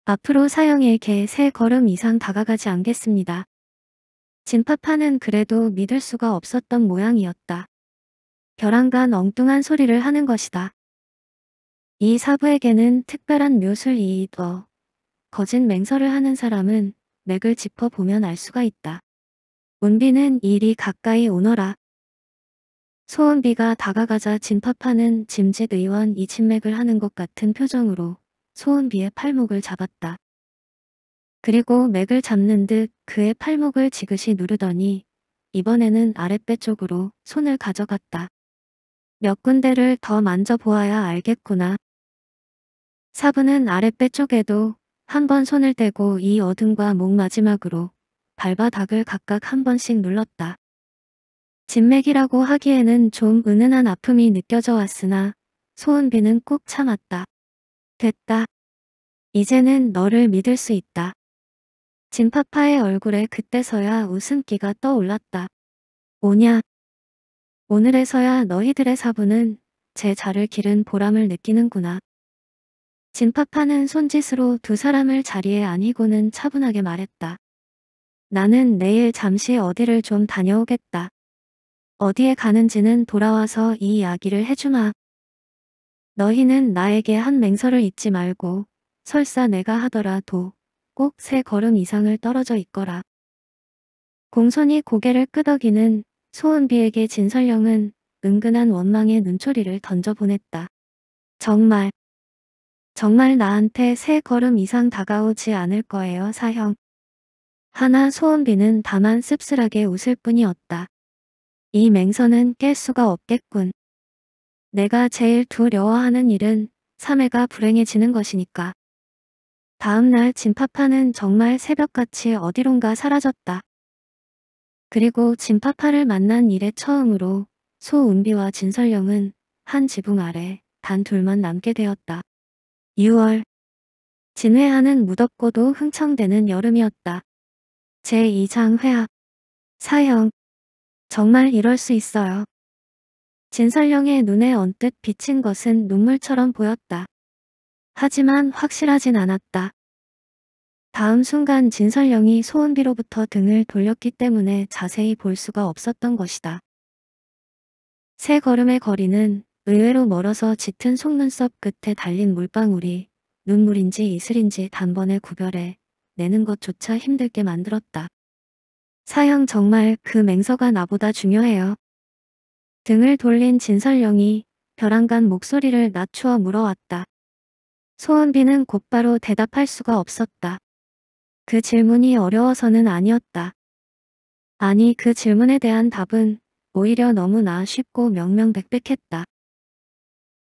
앞으로 사형에게 세 걸음 이상 다가가지 않겠습니다. 진파파는 그래도 믿을 수가 없었던 모양이었다. 벼랑간 엉뚱한 소리를 하는 것이다. 이 사부에게는 특별한 묘술이 있어 거짓 맹서를 하는 사람은 맥을 짚어보면 알 수가 있다. 운비는 일이 가까이 오너라. 소은비가 다가가자 진파파는 짐짓 의원 이침맥을 하는 것 같은 표정으로 소은비의 팔목을 잡았다. 그리고 맥을 잡는 듯 그의 팔목을 지그시 누르더니 이번에는 아랫배 쪽으로 손을 가져갔다. 몇 군데를 더 만져보아야 알겠구나. 사부는 아랫배 쪽에도 한 번 손을 대고 이 어둠과 목 마지막으로 발바닥을 각각 한 번씩 눌렀다. 진맥이라고 하기에는 좀 은은한 아픔이 느껴져 왔으나 소은비는 꾹 참았다. 됐다. 이제는 너를 믿을 수 있다. 진파파의 얼굴에 그때서야 웃음기가 떠올랐다. 오냐. 오늘에서야 너희들의 사부는 제 자를 기른 보람을 느끼는구나. 진파파는 손짓으로 두 사람을 자리에 아니고는 차분하게 말했다. 나는 내일 잠시 어디를 좀 다녀오겠다. 어디에 가는지는 돌아와서 이 이야기를 해주마. 너희는 나에게 한맹서를 잊지 말고 설사 내가 하더라도 꼭 세 걸음 이상을 떨어져 있거라. 공손히 고개를 끄덕이는 소은비에게 진설령은 은근한 원망의 눈초리를 던져보냈다. 정말 정말 나한테 세 걸음 이상 다가오지 않을 거예요 사형. 하나 소은비는 다만 씁쓸하게 웃을 뿐이었다. 이 맹선은 깰 수가 없겠군. 내가 제일 두려워하는 일은 사회가 불행해지는 것이니까. 다음날 진파파는 정말 새벽같이 어디론가 사라졌다. 그리고 진파파를 만난 이래 처음으로 소은비와 진설령은 한 지붕 아래 단 둘만 남게 되었다. 6월 진회하는 무덥고도 흥청대는 여름이었다. 제2장 회합 사형 정말 이럴 수 있어요. 진설령의 눈에 언뜻 비친 것은 눈물처럼 보였다. 하지만 확실하진 않았다. 다음 순간 진설령이 소은비로부터 등을 돌렸기 때문에 자세히 볼 수가 없었던 것이다. 세 걸음의 거리는 의외로 멀어서 짙은 속눈썹 끝에 달린 물방울이 눈물인지 이슬인지 단번에 구별해 내는 것조차 힘들게 만들었다. 사형 정말 그 맹서가 나보다 중요해요. 등을 돌린 진설령이 벼랑간 목소리를 낮추어 물어왔다. 소원비는 곧바로 대답할 수가 없었다. 그 질문이 어려워서는 아니었다. 아니 그 질문에 대한 답은 오히려 너무나 쉽고 명명백백했다.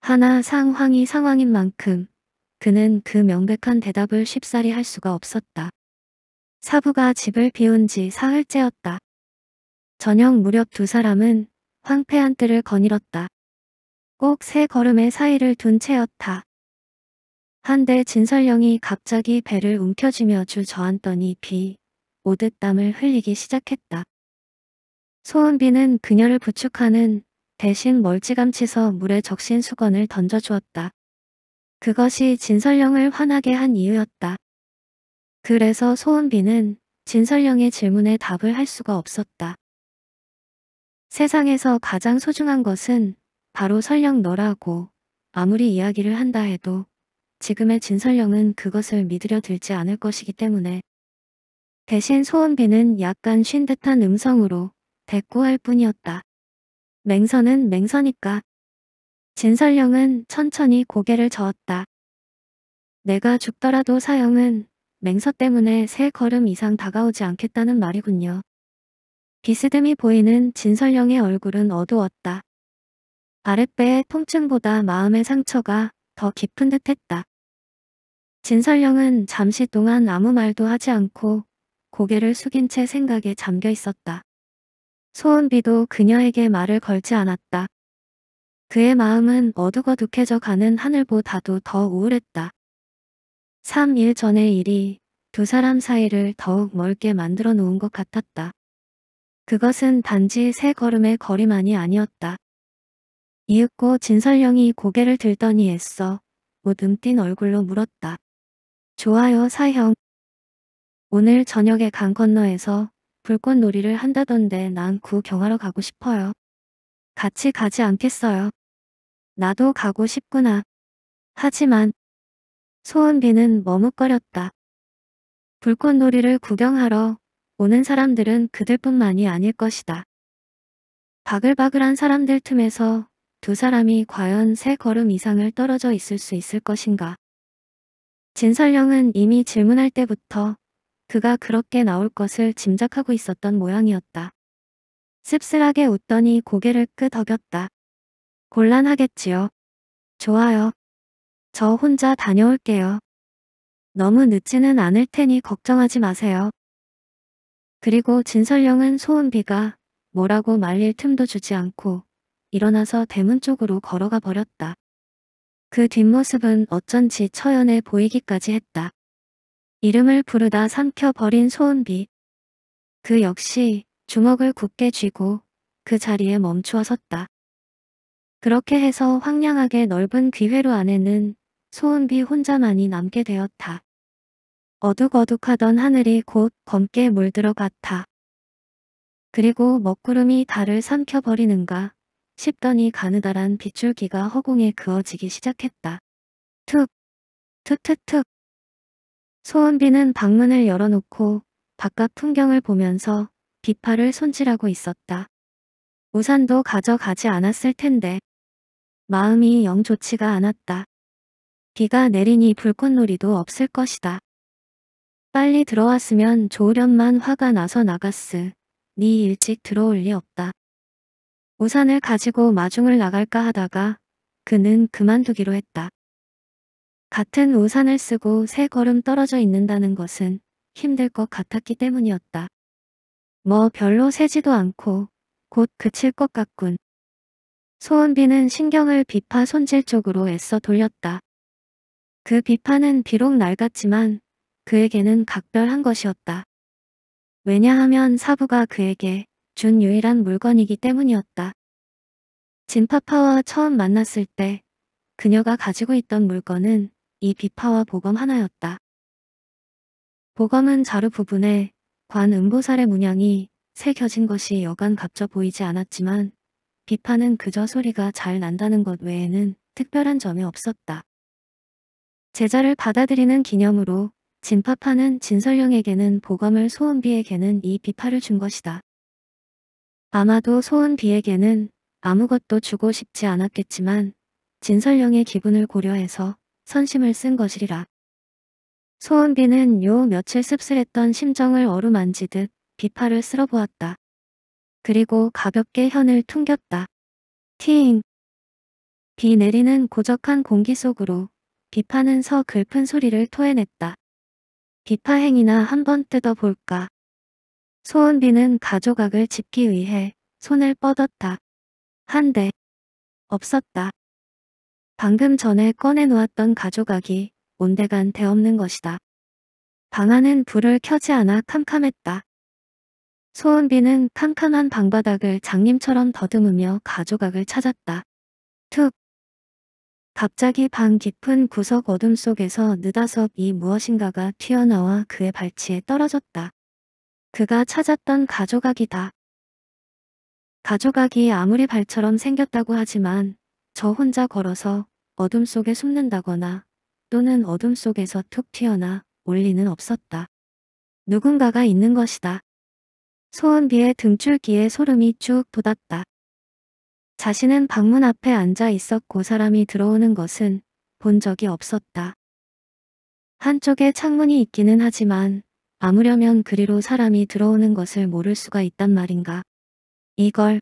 하나 상황이 상황인 만큼 그는 그 명백한 대답을 쉽사리 할 수가 없었다. 사부가 집을 비운 지 사흘째였다. 저녁 무렵 두 사람은 황폐한 뜰을 거닐었다. 꼭 세 걸음의 사이를 둔 채였다. 한데 진설령이 갑자기 배를 움켜쥐며 주저앉더니 비, 오듯 땀을 흘리기 시작했다. 소은비는 그녀를 부축하는 대신 멀찌감치서 물에 적신 수건을 던져주었다. 그것이 진설령을 화나게 한 이유였다. 그래서 소은비는 진설령의 질문에 답을 할 수가 없었다. 세상에서 가장 소중한 것은 바로 설령 너라고 아무리 이야기를 한다 해도 지금의 진설령은 그것을 믿으려 들지 않을 것이기 때문에 대신 소은비는 약간 쉰 듯한 음성으로 대꾸할 뿐이었다. 맹선은 맹선이까 진설령은 천천히 고개를 저었다. 내가 죽더라도 사형은 맹서 때문에 세 걸음 이상 다가오지 않겠다는 말이군요. 비스듬히 보이는 진설령의 얼굴은 어두웠다. 아랫배의 통증보다 마음의 상처가 더 깊은 듯 했다. 진설령은 잠시 동안 아무 말도 하지 않고 고개를 숙인 채 생각에 잠겨 있었다. 소은비도 그녀에게 말을 걸지 않았다. 그의 마음은 어둑어둑해져 가는 하늘보다도 더 우울했다. 3일 전의 일이 두 사람 사이를 더욱 멀게 만들어 놓은 것 같았다. 그것은 단지 세 걸음의 거리만이 아니었다. 이윽고 진설령이 고개를 들더니 애써 무듬띤 얼굴로 물었다. 좋아요 사형. 오늘 저녁에 강 건너에서 불꽃놀이를 한다던데 난 구경하러 가고 싶어요. 같이 가지 않겠어요. 나도 가고 싶구나. 하지만 소은비는 머뭇거렸다. 불꽃놀이를 구경하러 오는 사람들은 그들뿐만이 아닐 것이다. 바글바글한 사람들 틈에서 두 사람이 과연 세 걸음 이상을 떨어져 있을 수 있을 것인가. 진설령은 이미 질문할 때부터 그가 그렇게 나올 것을 짐작하고 있었던 모양이었다. 씁쓸하게 웃더니 고개를 끄덕였다. 곤란하겠지요. 좋아요. 저 혼자 다녀올게요. 너무 늦지는 않을 테니 걱정하지 마세요. 그리고 진설령은 소은비가 뭐라고 말릴 틈도 주지 않고 일어나서 대문 쪽으로 걸어가 버렸다. 그 뒷모습은 어쩐지 처연해 보이기까지 했다. 이름을 부르다 삼켜버린 소은비. 그 역시 주먹을 굳게 쥐고 그 자리에 멈추어 섰다. 그렇게 해서 황량하게 넓은 귀회로 안에는 소은비 혼자만이 남게 되었다. 어둑어둑하던 하늘이 곧 검게 물들어갔다. 그리고 먹구름이 달을 삼켜버리는가 싶더니 가느다란 빗줄기가 허공에 그어지기 시작했다. 툭! 툭툭툭! 소은비는 방문을 열어놓고 바깥 풍경을 보면서 비파를 손질하고 있었다. 우산도 가져가지 않았을 텐데 마음이 영 좋지가 않았다. 비가 내리니 불꽃놀이도 없을 것이다. 빨리 들어왔으면 좋으련만 화가 나서 나갔으. 니 일찍 들어올 리 없다. 우산을 가지고 마중을 나갈까 하다가 그는 그만두기로 했다. 같은 우산을 쓰고 세 걸음 떨어져 있는다는 것은 힘들 것 같았기 때문이었다. 뭐 별로 세지도 않고 곧 그칠 것 같군. 소은비는 신경을 비파 손질 쪽으로 애써 돌렸다. 그 비판은 비록 낡았지만 그에게는 각별한 것이었다. 왜냐하면 사부가 그에게 준 유일한 물건이기 때문이었다. 진파파와 처음 만났을 때 그녀가 가지고 있던 물건은 이 비파와 보검 하나였다. 보검은 자루 부분에 관 음보살의 문양이 새겨진 것이 여간 값져 보이지 않았지만 비파는 그저 소리가 잘 난다는 것 외에는 특별한 점이 없었다. 제자를 받아들이는 기념으로 진파파는 진설령에게는 보검을 소은비에게는 이 비파를 준 것이다. 아마도 소은비에게는 아무것도 주고 싶지 않았겠지만 진설령의 기분을 고려해서 선심을 쓴 것이리라. 소은비는 요 며칠 씁쓸했던 심정을 어루만지듯 비파를 쓸어보았다. 그리고 가볍게 현을 퉁겼다. 티잉. 비 내리는 고적한 공기 속으로 비파는 서 긁은 소리를 토해냈다. 비파 행이나 한번 뜯어볼까. 소은비는 가조각을 짚기 위해 손을 뻗었다. 한대 없었다. 방금 전에 꺼내놓았던 가조각이 온데간 데없는 것이다. 방 안은 불을 켜지 않아 캄캄했다. 소은비는 캄캄한 방바닥을 장님처럼 더듬으며 가조각을 찾았다. 툭 갑자기 방 깊은 구석 어둠 속에서 느닷없이 무엇인가가 튀어나와 그의 발치에 떨어졌다. 그가 찾았던 가조각이다. 가조각이 아무리 발처럼 생겼다고 하지만 저 혼자 걸어서 어둠 속에 숨는다거나 또는 어둠 속에서 툭 튀어나 올 리는 없었다. 누군가가 있는 것이다. 소은비의 등줄기에 소름이 쭉 돋았다. 자신은 방문 앞에 앉아 있었고 사람이 들어오는 것은 본 적이 없었다. 한쪽에 창문이 있기는 하지만 아무려면 그리로 사람이 들어오는 것을 모를 수가 있단 말인가. 이걸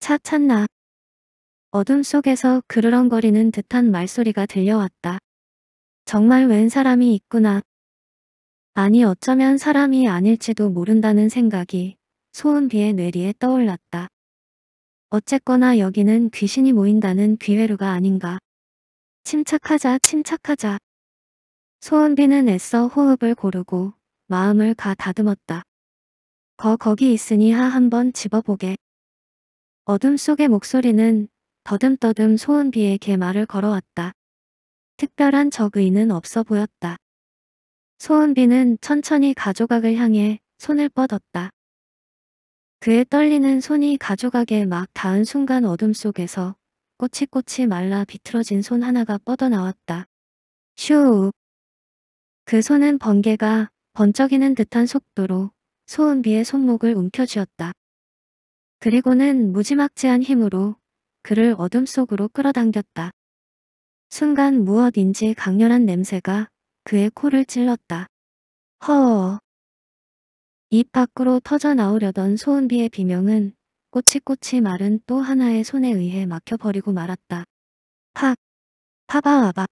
차 찾나. 어둠 속에서 그르렁거리는 듯한 말소리가 들려왔다. 정말 웬 사람이 있구나. 아니 어쩌면 사람이 아닐지도 모른다는 생각이 소은비의 뇌리에 떠올랐다. 어쨌거나 여기는 귀신이 모인다는 귀회루가 아닌가. 침착하자 침착하자. 소은비는 애써 호흡을 고르고 마음을 가다듬었다. 거 거기 있으니 하 한번 집어보게. 어둠 속의 목소리는 더듬더듬 소은비에게 말을 걸어왔다. 특별한 적의는 없어 보였다. 소은비는 천천히 가조각을 향해 손을 뻗었다. 그의 떨리는 손이 가져가게 막 닿은 순간 어둠 속에서 꼬치꼬치 말라 비틀어진 손 하나가 뻗어나왔다. 슈욱. 그 손은 번개가 번쩍이는 듯한 속도로 소은비의 손목을 움켜쥐었다. 그리고는 무지막지한 힘으로 그를 어둠 속으로 끌어당겼다. 순간 무엇인지 강렬한 냄새가 그의 코를 찔렀다. 허어. 어입 밖으로 터져 나오려던 소은비의 비명은 꼬치꼬치 마른 또 하나의 손에 의해 막혀버리고 말았다. 팍! 파바와바!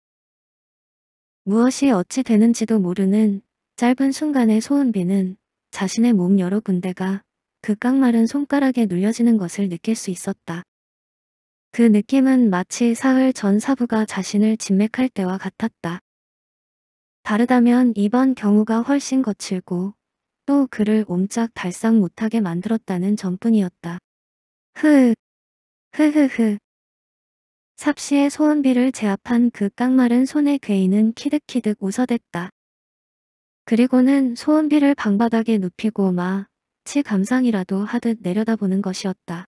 무엇이 어찌 되는지도 모르는 짧은 순간에 소은비는 자신의 몸 여러 군데가 그 깡마른 손가락에 눌려지는 것을 느낄 수 있었다. 그 느낌은 마치 사흘 전 사부가 자신을 진맥할 때와 같았다. 다르다면 이번 경우가 훨씬 거칠고 또 그를 옴짝 달싹 못하게 만들었다는 점뿐이었다. 흐, 흐흐흐. 삽시의 소원비를 제압한 그 깡마른 손의 괴인은 키득키득 웃어댔다. 그리고는 소원비를 방바닥에 눕히고 마치 감상이라도 하듯 내려다보는 것이었다.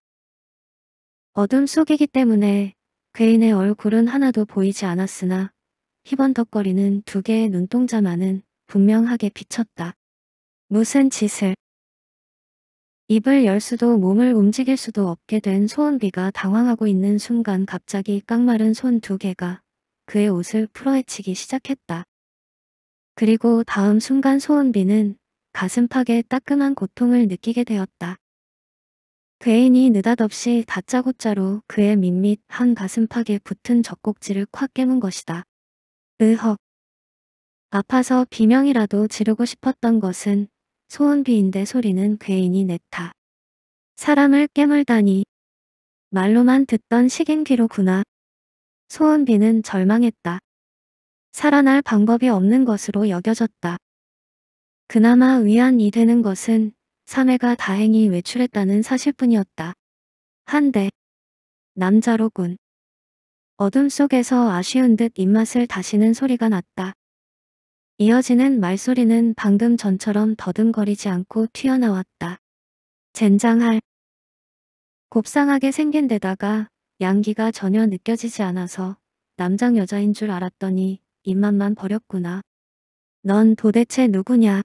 어둠 속이기 때문에 괴인의 얼굴은 하나도 보이지 않았으나 희번덕거리는 두 개의 눈동자만은 분명하게 비쳤다. 무슨 짓을. 입을 열 수도 몸을 움직일 수도 없게 된 소은비가 당황하고 있는 순간 갑자기 깡마른 손 두 개가 그의 옷을 풀어헤치기 시작했다. 그리고 다음 순간 소은비는 가슴팍에 따끔한 고통을 느끼게 되었다. 괴인이 느닷없이 다짜고짜로 그의 밋밋한 가슴팍에 붙은 젖꼭지를 콱 깨문 것이다. 으헉. 아파서 비명이라도 지르고 싶었던 것은 소음비인데 소리는 괴인이 냈다. 사람을 깨물다니. 말로만 듣던 식인귀로구나. 소은비는 절망했다. 살아날 방법이 없는 것으로 여겨졌다. 그나마 위안이 되는 것은 사매가 다행히 외출했다는 사실뿐이었다. 한데 남자로군. 어둠 속에서 아쉬운 듯 입맛을 다시는 소리가 났다. 이어지는 말소리는 방금 전처럼 더듬거리지 않고 튀어나왔다. 젠장할. 곱상하게 생긴 데다가 양기가 전혀 느껴지지 않아서 남장 여자인 줄 알았더니 입맛만 버렸구나. 넌 도대체 누구냐?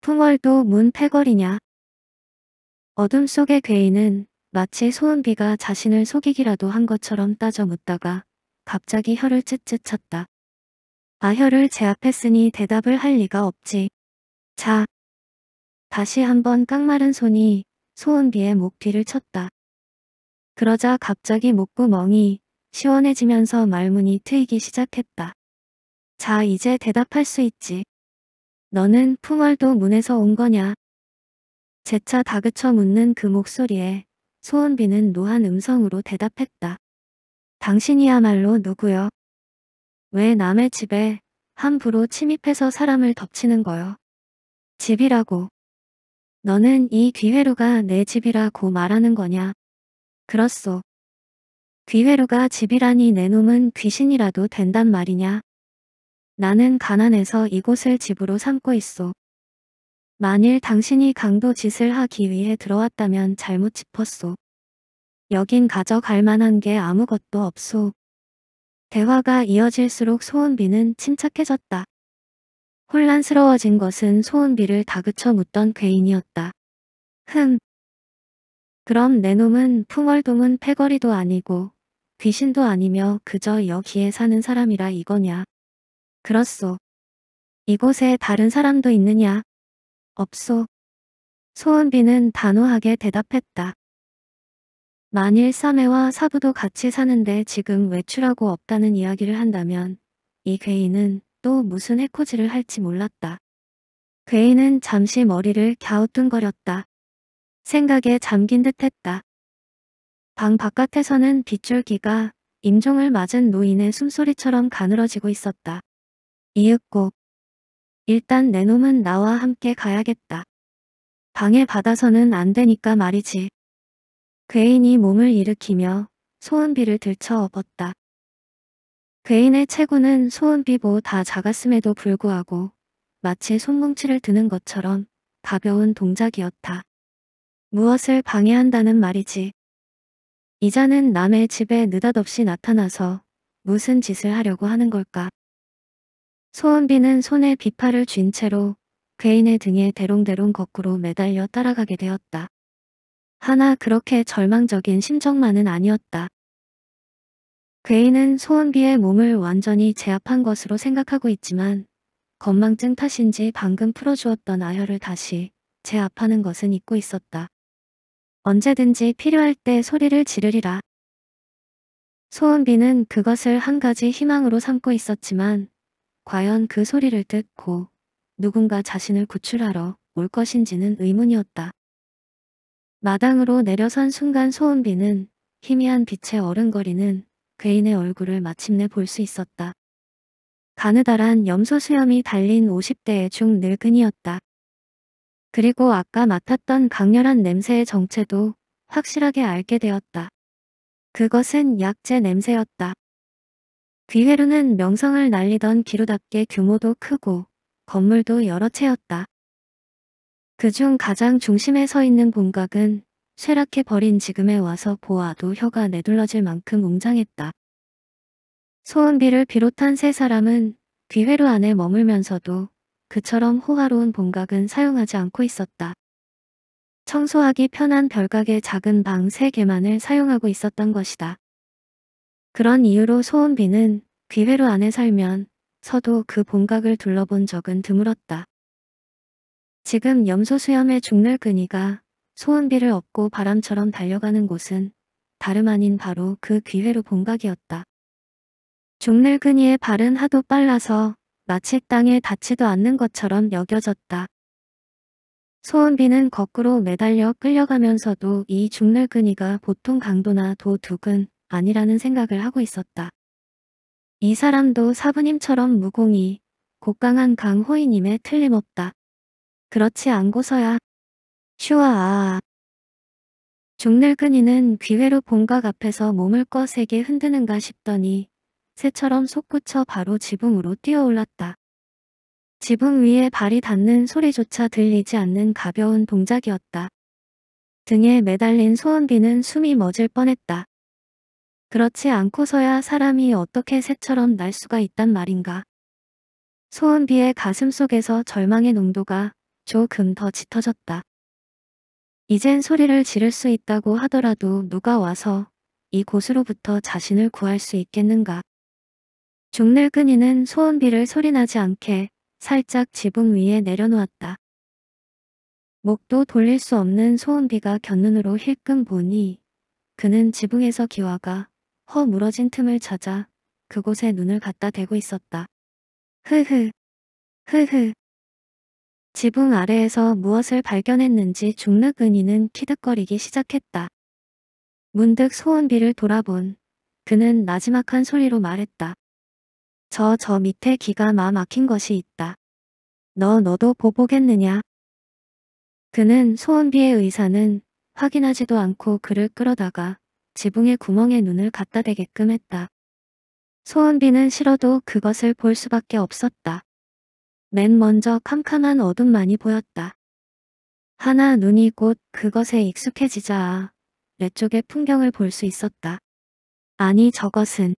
풍월도 문 패거리냐? 어둠 속의 괴인은 마치 소은비가 자신을 속이기라도 한 것처럼 따져 묻다가 갑자기 혀를 찢찢 쳤다. 아혈을 제압했으니 대답을 할 리가 없지. 자. 다시 한번 깡마른 손이 소은비의 목 뒤를 쳤다. 그러자 갑자기 목구멍이 시원해지면서 말문이 트이기 시작했다. 자 이제 대답할 수 있지. 너는 풍월도 문에서 온 거냐? 재차 다그쳐 묻는 그 목소리에 소은비는 노한 음성으로 대답했다. 당신이야말로 누구요? 왜 남의 집에 함부로 침입해서 사람을 덮치는 거요? 집이라고. 너는 이 귀회루가 내 집이라고 말하는 거냐? 그렇소. 귀회루가 집이라니 내 놈은 귀신이라도 된단 말이냐? 나는 가난해서 이곳을 집으로 삼고 있어. 만일 당신이 강도 짓을 하기 위해 들어왔다면 잘못 짚었소. 여긴 가져갈 만한 게 아무것도 없소. 대화가 이어질수록 소은비는 침착해졌다. 혼란스러워진 것은 소은비를 다그쳐 묻던 괴인이었다. 흠. 그럼 내 놈은 풍월동은 패거리도 아니고 귀신도 아니며 그저 여기에 사는 사람이라 이거냐. 그렇소. 이곳에 다른 사람도 있느냐? 없소. 소은비는 단호하게 대답했다. 만일 사매와 사부도 같이 사는데 지금 외출하고 없다는 이야기를 한다면 이 괴인은 또 무슨 해코지를 할지 몰랐다. 괴인은 잠시 머리를 갸우뚱거렸다. 생각에 잠긴 듯 했다. 방 바깥에서는 빗줄기가 임종을 맞은 노인의 숨소리처럼 가늘어지고 있었다. 이윽고 일단 내 놈은 나와 함께 가야겠다. 방에 받아서는 안 되니까 말이지. 괴인이 몸을 일으키며 소은비를 들쳐 업었다. 괴인의 체구는 소은비보다 작았음에도 불구하고 마치 손뭉치를 드는 것처럼 가벼운 동작이었다. 무엇을 방해한다는 말이지. 이자는 남의 집에 느닷없이 나타나서 무슨 짓을 하려고 하는 걸까. 소은비는 손에 비파를 쥔 채로 괴인의 등에 대롱대롱 거꾸로 매달려 따라가게 되었다. 하나 그렇게 절망적인 심정만은 아니었다. 괴인은 소은비의 몸을 완전히 제압한 것으로 생각하고 있지만 건망증 탓인지 방금 풀어주었던 아혈을 다시 제압하는 것은 잊고 있었다. 언제든지 필요할 때 소리를 지르리라. 소은비는 그것을 한 가지 희망으로 삼고 있었지만 과연 그 소리를 듣고 누군가 자신을 구출하러 올 것인지는 의문이었다. 마당으로 내려선 순간 소은비는 희미한 빛에 어른거리는 괴인의 얼굴을 마침내 볼 수 있었다. 가느다란 염소 수염이 달린 50대의 중늙은이었다 그리고 아까 맡았던 강렬한 냄새의 정체도 확실하게 알게 되었다. 그것은 약재 냄새였다. 귀회루는 명성을 날리던 기루답게 규모도 크고 건물도 여러 채였다. 그중 가장 중심에 서 있는 봉각은 쇠락해 버린 지금에 와서 보아도 혀가 내둘러질 만큼 웅장했다. 소은비를 비롯한 세 사람은 귀회로 안에 머물면서도 그처럼 호화로운 봉각은 사용하지 않고 있었다. 청소하기 편한 별각의 작은 방 세 개만을 사용하고 있었던 것이다. 그런 이유로 소은비는 귀회로 안에 살면 서도 그봉각을 둘러본 적은 드물었다. 지금 염소수염의 죽날그니가 소은비를 업고 바람처럼 달려가는 곳은 다름 아닌 바로 그 귀회로 본각이었다. 죽날그니의 발은 하도 빨라서 마치 땅에 닿지도 않는 것처럼 여겨졌다. 소은비는 거꾸로 매달려 끌려가면서도 이 죽날그니가 보통 강도나 도둑은 아니라는 생각을 하고 있었다. 이 사람도 사부님처럼 무공이 곡강한 강호이님에 틀림없다. 그렇지 않고서야. 슈아아. 중늙은이는 귀회로 본각 앞에서 몸을 꺼 세게 흔드는가 싶더니 새처럼 솟구쳐 바로 지붕으로 뛰어올랐다. 지붕 위에 발이 닿는 소리조차 들리지 않는 가벼운 동작이었다. 등에 매달린 소원비는 숨이 멎을 뻔했다. 그렇지 않고서야 사람이 어떻게 새처럼 날 수가 있단 말인가. 소은비의 가슴 속에서 절망의 농도가 조금 더 짙어졌다. 이젠 소리를 지를 수 있다고 하더라도 누가 와서 이 곳으로부터 자신을 구할 수 있겠는가. 중늙은이는 소음비를 소리나지 않게 살짝 지붕 위에 내려놓았다. 목도 돌릴 수 없는 소음비가 곁눈으로 힐끔 보니 그는 지붕에서 기와가 허 무너진 틈을 찾아 그곳에 눈을 갖다 대고 있었다. 흐흐, 흐흐, 지붕 아래에서 무엇을 발견했는지 중륵근이는 키득거리기 시작했다. 문득 소원비를 돌아본 그는 마지막한 소리로 말했다. 저저 저 밑에 기가 마 막힌 것이 있다. 너 너도 보보겠느냐? 그는 소원비의 의사는 확인하지도 않고 그를 끌어다가 지붕의 구멍에 눈을 갖다 대게끔 했다. 소원비는 싫어도 그것을 볼 수밖에 없었다. 맨 먼저 캄캄한 어둠만이 보였다. 하나 눈이 곧 그것에 익숙해지자 내 쪽의 풍경을 볼 수 있었다. 아니 저것은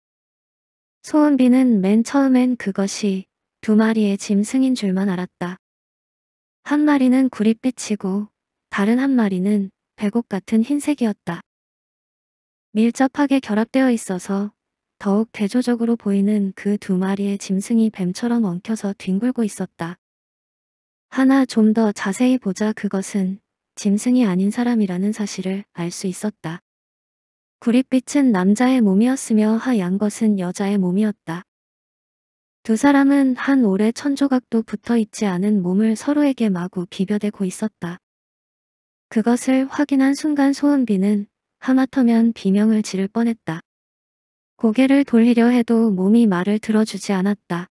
소은비는 맨 처음엔 그것이 두 마리의 짐승인 줄만 알았다. 한 마리는 구릿빛이고 다른 한 마리는 백옥 같은 흰색이었다. 밀접하게 결합되어 있어서 더욱 대조적으로 보이는 그 두 마리의 짐승이 뱀처럼 엉켜서 뒹굴고 있었다. 하나 좀 더 자세히 보자 그것은 짐승이 아닌 사람이라는 사실을 알 수 있었다. 구릿빛은 남자의 몸이었으며 하얀 것은 여자의 몸이었다. 두 사람은 한 오래 천조각도 붙어있지 않은 몸을 서로에게 마구 비벼대고 있었다. 그것을 확인한 순간 소은비는 하마터면 비명을 지를 뻔했다. 고개를 돌리려 해도 몸이 말을 들어주지 않았다.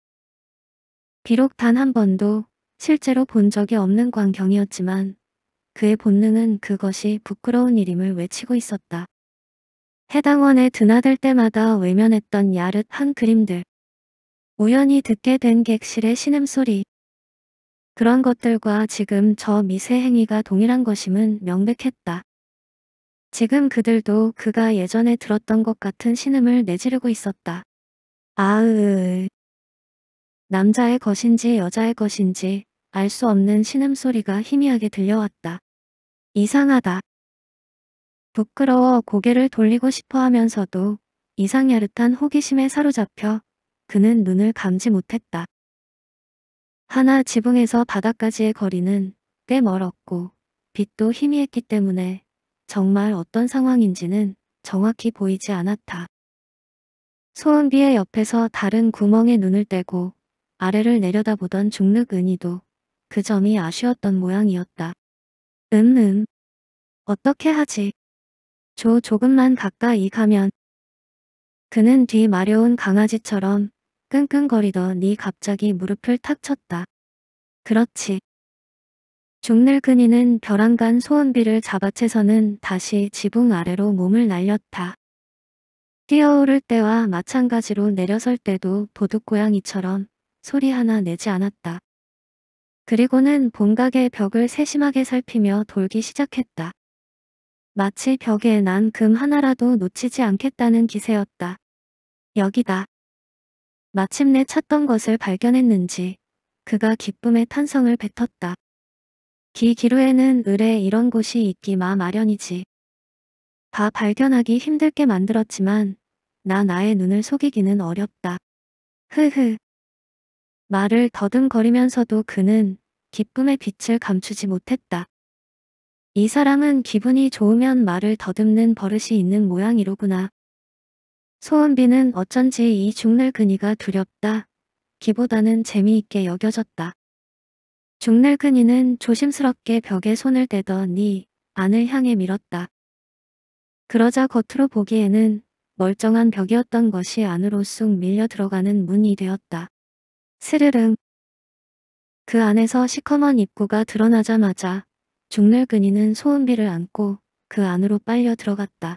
비록 단 한 번도 실제로 본 적이 없는 광경이었지만 그의 본능은 그것이 부끄러운 일임을 외치고 있었다. 해당원에 드나들 때마다 외면했던 야릇한 그림들. 우연히 듣게 된 객실의 신음소리. 그런 것들과 지금 저 미세 행위가 동일한 것임은 명백했다. 지금 그들도 그가 예전에 들었던 것 같은 신음을 내지르고 있었다. 아으으. 남자의 것인지 여자의 것인지 알 수 없는 신음소리가 희미하게 들려왔다. 이상하다. 부끄러워 고개를 돌리고 싶어 하면서도 이상야릇한 호기심에 사로잡혀 그는 눈을 감지 못했다. 하나 지붕에서 바닥까지의 거리는 꽤 멀었고 빛도 희미했기 때문에 정말 어떤 상황인지는 정확히 보이지 않았다. 소은비의 옆에서 다른 구멍에 눈을 떼고 아래를 내려다보던 중륵은이도 그 점이 아쉬웠던 모양이었다. 음음. 음. 어떻게 하지? 조 조금만 가까이 가면. 그는 뒤 마려운 강아지처럼 끙끙거리던 네 갑자기 무릎을 탁 쳤다. 그렇지. 죽늙은이는 벼랑간 소은비를 잡아채서는 다시 지붕 아래로 몸을 날렸다. 뛰어오를 때와 마찬가지로 내려설 때도 도둑고양이처럼 소리 하나 내지 않았다. 그리고는 본각의 벽을 세심하게 살피며 돌기 시작했다. 마치 벽에 난 금 하나라도 놓치지 않겠다는 기세였다. 여기다. 마침내 찾던 것을 발견했는지 그가 기쁨의 탄성을 뱉었다. 기 기루에는 을에 이런 곳이 있기마 마련이지. 다 발견하기 힘들게 만들었지만 나 나의 눈을 속이기는 어렵다. 흐흐. 말을 더듬거리면서도 그는 기쁨의 빛을 감추지 못했다. 이 사람은 기분이 좋으면 말을 더듬는 버릇이 있는 모양이로구나. 소은비는 어쩐지 이 죽는 그니가 두렵다. 기보다는 재미있게 여겨졌다. 중날은 이는 조심스럽게 벽에 손을 대더니 안을 향해 밀었다. 그러자 겉으로 보기에는 멀쩡한 벽이었던 것이 안으로 쑥 밀려 들어가는 문이 되었다. 스르릉. 그 안에서 시커먼 입구가 드러나자마자 중늙은이는 소은비를 안고 그 안으로 빨려 들어갔다.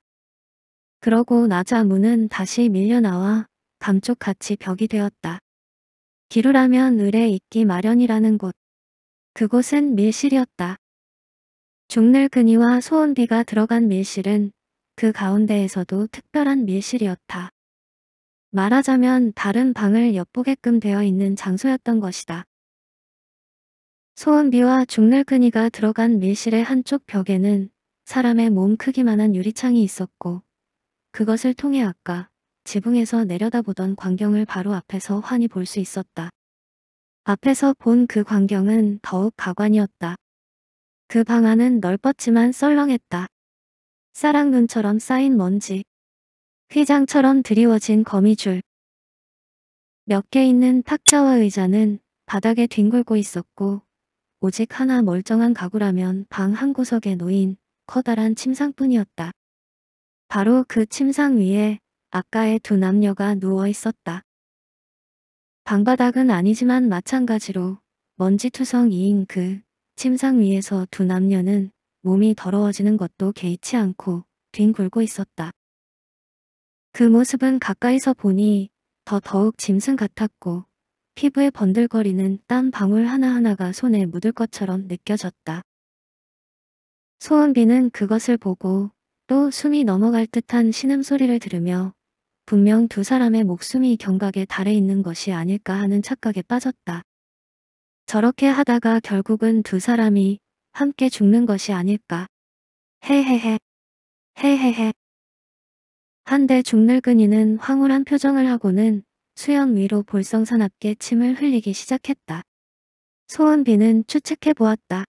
그러고 나자 문은 다시 밀려 나와 감쪽같이 벽이 되었다. 기루라면 을에 있기 마련이라는 곳. 그곳은 밀실이었다. 종늘근이와 소원비가 들어간 밀실은 그 가운데에서도 특별한 밀실이었다. 말하자면 다른 방을 엿보게끔 되어 있는 장소였던 것이다. 소은비와 중늘근이가 들어간 밀실의 한쪽 벽에는 사람의 몸 크기만한 유리창이 있었고 그것을 통해 아까 지붕에서 내려다보던 광경을 바로 앞에서 환히 볼 수 있었다. 앞에서 본 그 광경은 더욱 가관이었다. 그 방 안은 넓었지만 썰렁했다. 사랑 눈처럼 쌓인 먼지, 휘장처럼 드리워진 거미줄. 몇 개 있는 탁자와 의자는 바닥에 뒹굴고 있었고 오직 하나 멀쩡한 가구라면 방 한구석에 놓인 커다란 침상뿐이었다. 바로 그 침상 위에 아까의 두 남녀가 누워 있었다. 방바닥은 아니지만 마찬가지로 먼지투성 2인 그 침상 위에서 두 남녀는 몸이 더러워지는 것도 개의치 않고 뒹굴고 있었다. 그 모습은 가까이서 보니 더 더욱 짐승 같았고 피부에 번들거리는 땀 방울 하나하나가 손에 묻을 것처럼 느껴졌다. 소은비는 그것을 보고 또 숨이 넘어갈 듯한 신음소리를 들으며 분명 두 사람의 목숨이 경각에달해 있는 것이 아닐까 하는 착각에 빠졌다. 저렇게 하다가 결국은 두 사람이 함께 죽는 것이 아닐까. 헤헤헤. 헤헤헤. 한데 죽늙은이는 황홀한 표정을 하고는 수염 위로 볼썽사납게 침을 흘리기 시작했다. 소은비는 추측해 보았다.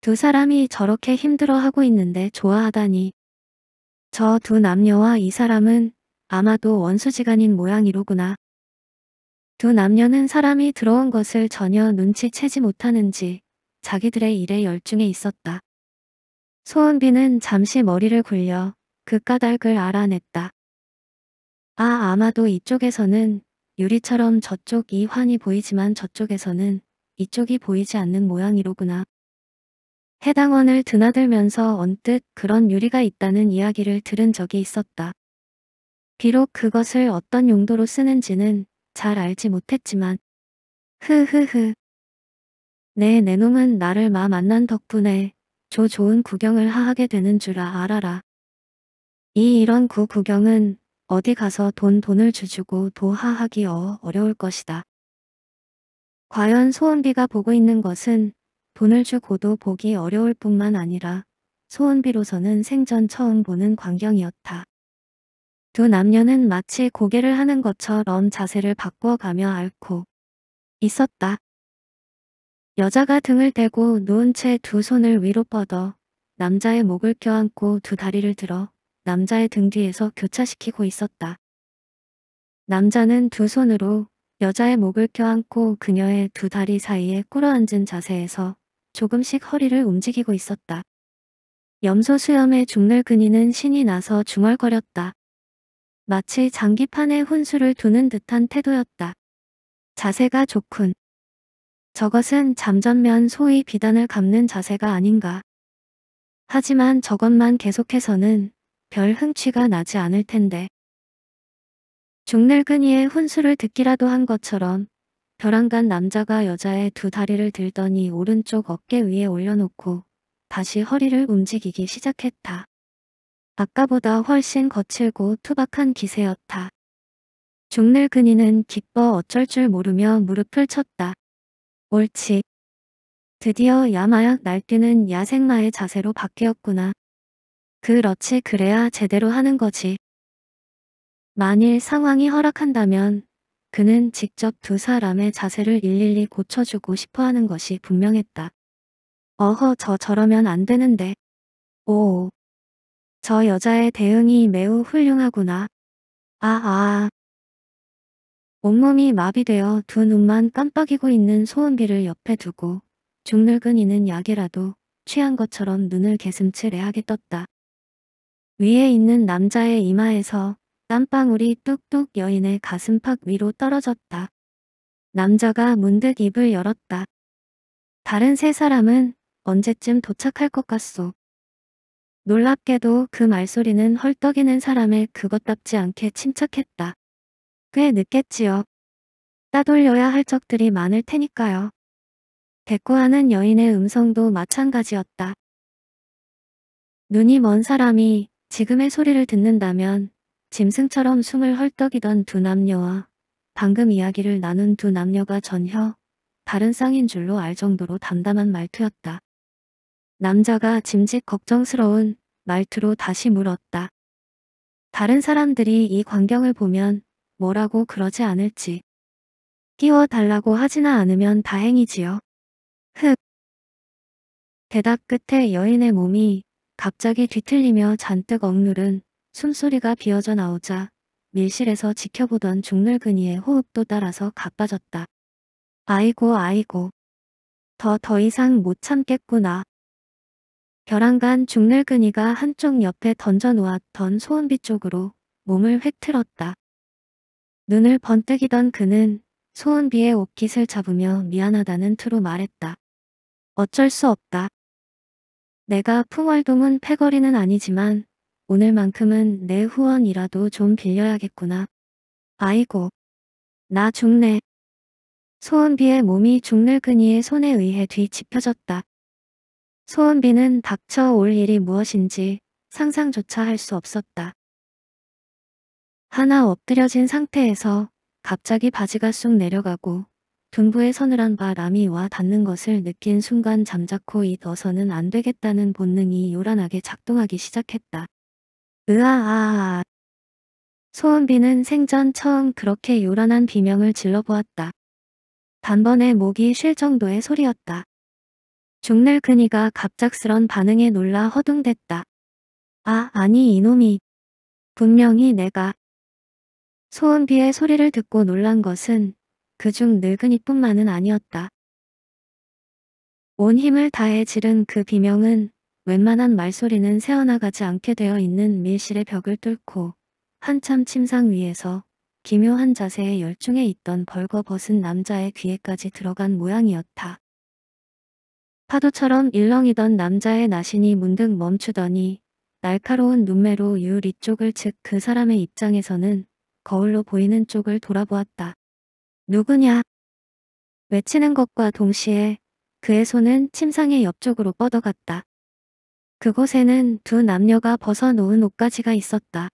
두 사람이 저렇게 힘들어하고 있는데 좋아하다니. 저 두 남녀와 이 사람은 아마도 원수지간인 모양이로구나. 두 남녀는 사람이 들어온 것을 전혀 눈치채지 못하는지 자기들의 일에 열중해 있었다. 소은비는 잠시 머리를 굴려 그 까닭을 알아냈다. 아 아마도 이쪽에서는 유리처럼 저쪽 이 환이 보이지만 저쪽에서는 이쪽이 보이지 않는 모양이로구나. 해당원을 드나들면서 언뜻 그런 유리가 있다는 이야기를 들은 적이 있었다. 비록 그것을 어떤 용도로 쓰는지는 잘 알지 못했지만 흐흐흐 네, 내 내놈은 나를 마 만난 덕분에 조 좋은 구경을 하하게 되는 줄 아, 알아라. 이 이런 구 구경은 어디 가서 돈 돈을 주주고 도하하기 어 어려울 것이다. 과연 소은비가 보고 있는 것은 돈을 주고도 보기 어려울 뿐만 아니라 소은비로서는 생전 처음 보는 광경이었다. 두 남녀는 마치 고개를 하는 것처럼 자세를 바꿔가며 앓고 있었다. 여자가 등을 대고 누운 채 두 손을 위로 뻗어 남자의 목을 껴안고 두 다리를 들어 남자의 등 뒤에서 교차시키고 있었다. 남자는 두 손으로 여자의 목을 껴안고 그녀의 두 다리 사이에 꿇어앉은 자세에서 조금씩 허리를 움직이고 있었다. 염소 수염의 중늘 근이는 신이 나서 중얼거렸다. 마치 장기판에 혼수를 두는 듯한 태도였다. 자세가 좋군. 저것은 잠전면 소위 비단을 감는 자세가 아닌가. 하지만 저것만 계속해서는 별 흥취가 나지 않을 텐데. 중늙은이의 혼수를 듣기라도 한 것처럼 벼랑간 남자가 여자의 두 다리를 들더니 오른쪽 어깨 위에 올려놓고 다시 허리를 움직이기 시작했다. 아까보다 훨씬 거칠고 투박한 기세였다. 중늙은이는 기뻐 어쩔 줄 모르며 무릎을 쳤다. 옳지. 드디어 야마약 날뛰는 야생마의 자세로 바뀌었구나. 그렇지 그래야 제대로 하는 거지. 만일 상황이 허락한다면 그는 직접 두 사람의 자세를 일일이 고쳐주고 싶어 하는 것이 분명했다. 어허 저 저러면 안 되는데. 오저 여자의 대응이 매우 훌륭하구나. 아아. 아. 온몸이 마비되어 두 눈만 깜빡이고 있는 소은비를 옆에 두고 죽늙은 이는 약이라도 취한 것처럼 눈을 개슴츠레하게 떴다. 위에 있는 남자의 이마에서 땀방울이 뚝뚝 여인의 가슴팍 위로 떨어졌다. 남자가 문득 입을 열었다. 다른 세 사람은 언제쯤 도착할 것 같소. 놀랍게도 그 말소리는 헐떡이는 사람의 그것답지 않게 침착했다. 꽤 늦겠지요. 따돌려야 할 적들이 많을 테니까요. 대꾸하는 여인의 음성도 마찬가지였다. 눈이 먼 사람이 지금의 소리를 듣는다면 짐승처럼 숨을 헐떡이던 두 남녀와 방금 이야기를 나눈 두 남녀가 전혀 다른 쌍인 줄로 알 정도로 담담한 말투였다. 남자가 짐짓 걱정스러운 말투로 다시 물었다. 다른 사람들이 이 광경을 보면 뭐라고 그러지 않을지. 끼워달라고 하지나 않으면 다행이지요. 흑. 대답 끝에 여인의 몸이 갑자기 뒤틀리며 잔뜩 억누른 숨소리가 비어져 나오자 밀실에서 지켜보던 중늙은이의 호흡도 따라서 가빠졌다. 아이고 아이고. 더 더 이상 못 참겠구나. 벼랑간 죽날근이가 한쪽 옆에 던져 놓았던 소은비 쪽으로 몸을 획틀었다. 눈을 번뜩이던 그는 소은비의 옷깃을 잡으며 미안하다는 투로 말했다. 어쩔 수 없다. 내가 풍월동은 패거리는 아니지만 오늘만큼은 내 후원이라도 좀 빌려야겠구나. 아이고. 나 죽네. 소은비의 몸이 죽늙은이의 손에 의해 뒤집혀졌다. 소은비는 닥쳐올 일이 무엇인지 상상조차 할 수 없었다. 하나 엎드려진 상태에서 갑자기 바지가 쑥 내려가고 둔부의 서늘한 바람이 와 닿는 것을 느낀 순간 잠자코 이 너서는 안 되겠다는 본능이 요란하게 작동하기 시작했다. 으아아아 소은비는 생전 처음 그렇게 요란한 비명을 질러보았다. 단번에 목이 쉴 정도의 소리였다. 죽날그이가 갑작스런 반응에 놀라 허둥댔다. 아 아니 이놈이. 분명히 내가. 소은비의 소리를 듣고 놀란 것은 그중 늙은이뿐만은 아니었다. 온 힘을 다해 지른 그 비명은 웬만한 말소리는 새어나가지 않게 되어 있는 밀실의 벽을 뚫고 한참 침상 위에서 기묘한 자세에 열중해 있던 벌거벗은 남자의 귀에까지 들어간 모양이었다. 파도처럼 일렁이던 남자의 나신이 문득 멈추더니 날카로운 눈매로 유리 쪽을 즉 그 사람의 입장에서는 거울로 보이는 쪽을 돌아보았다. 누구냐? 외치는 것과 동시에 그의 손은 침상의 옆쪽으로 뻗어갔다. 그곳에는 두 남녀가 벗어놓은 옷가지가 있었다.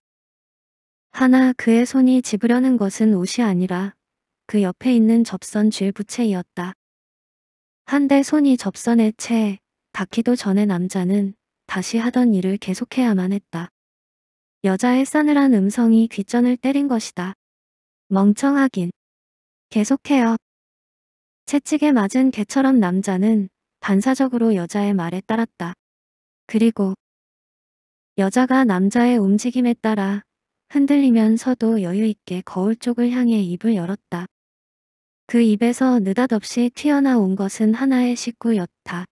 하나 그의 손이 집으려는 것은 옷이 아니라 그 옆에 있는 접선 줄 부채이었다. 한데 손이 접선에 채 닿기도 전에 남자는 다시 하던 일을 계속해야만 했다. 여자의 싸늘한 음성이 귀전을 때린 것이다. 멍청하긴. 계속해요. 채찍에 맞은 개처럼 남자는 반사적으로 여자의 말에 따랐다. 그리고 여자가 남자의 움직임에 따라 흔들리면서도 여유있게 거울 쪽을 향해 입을 열었다. 그 입에서 느닷없이 튀어나온 것은 하나의 식구였다.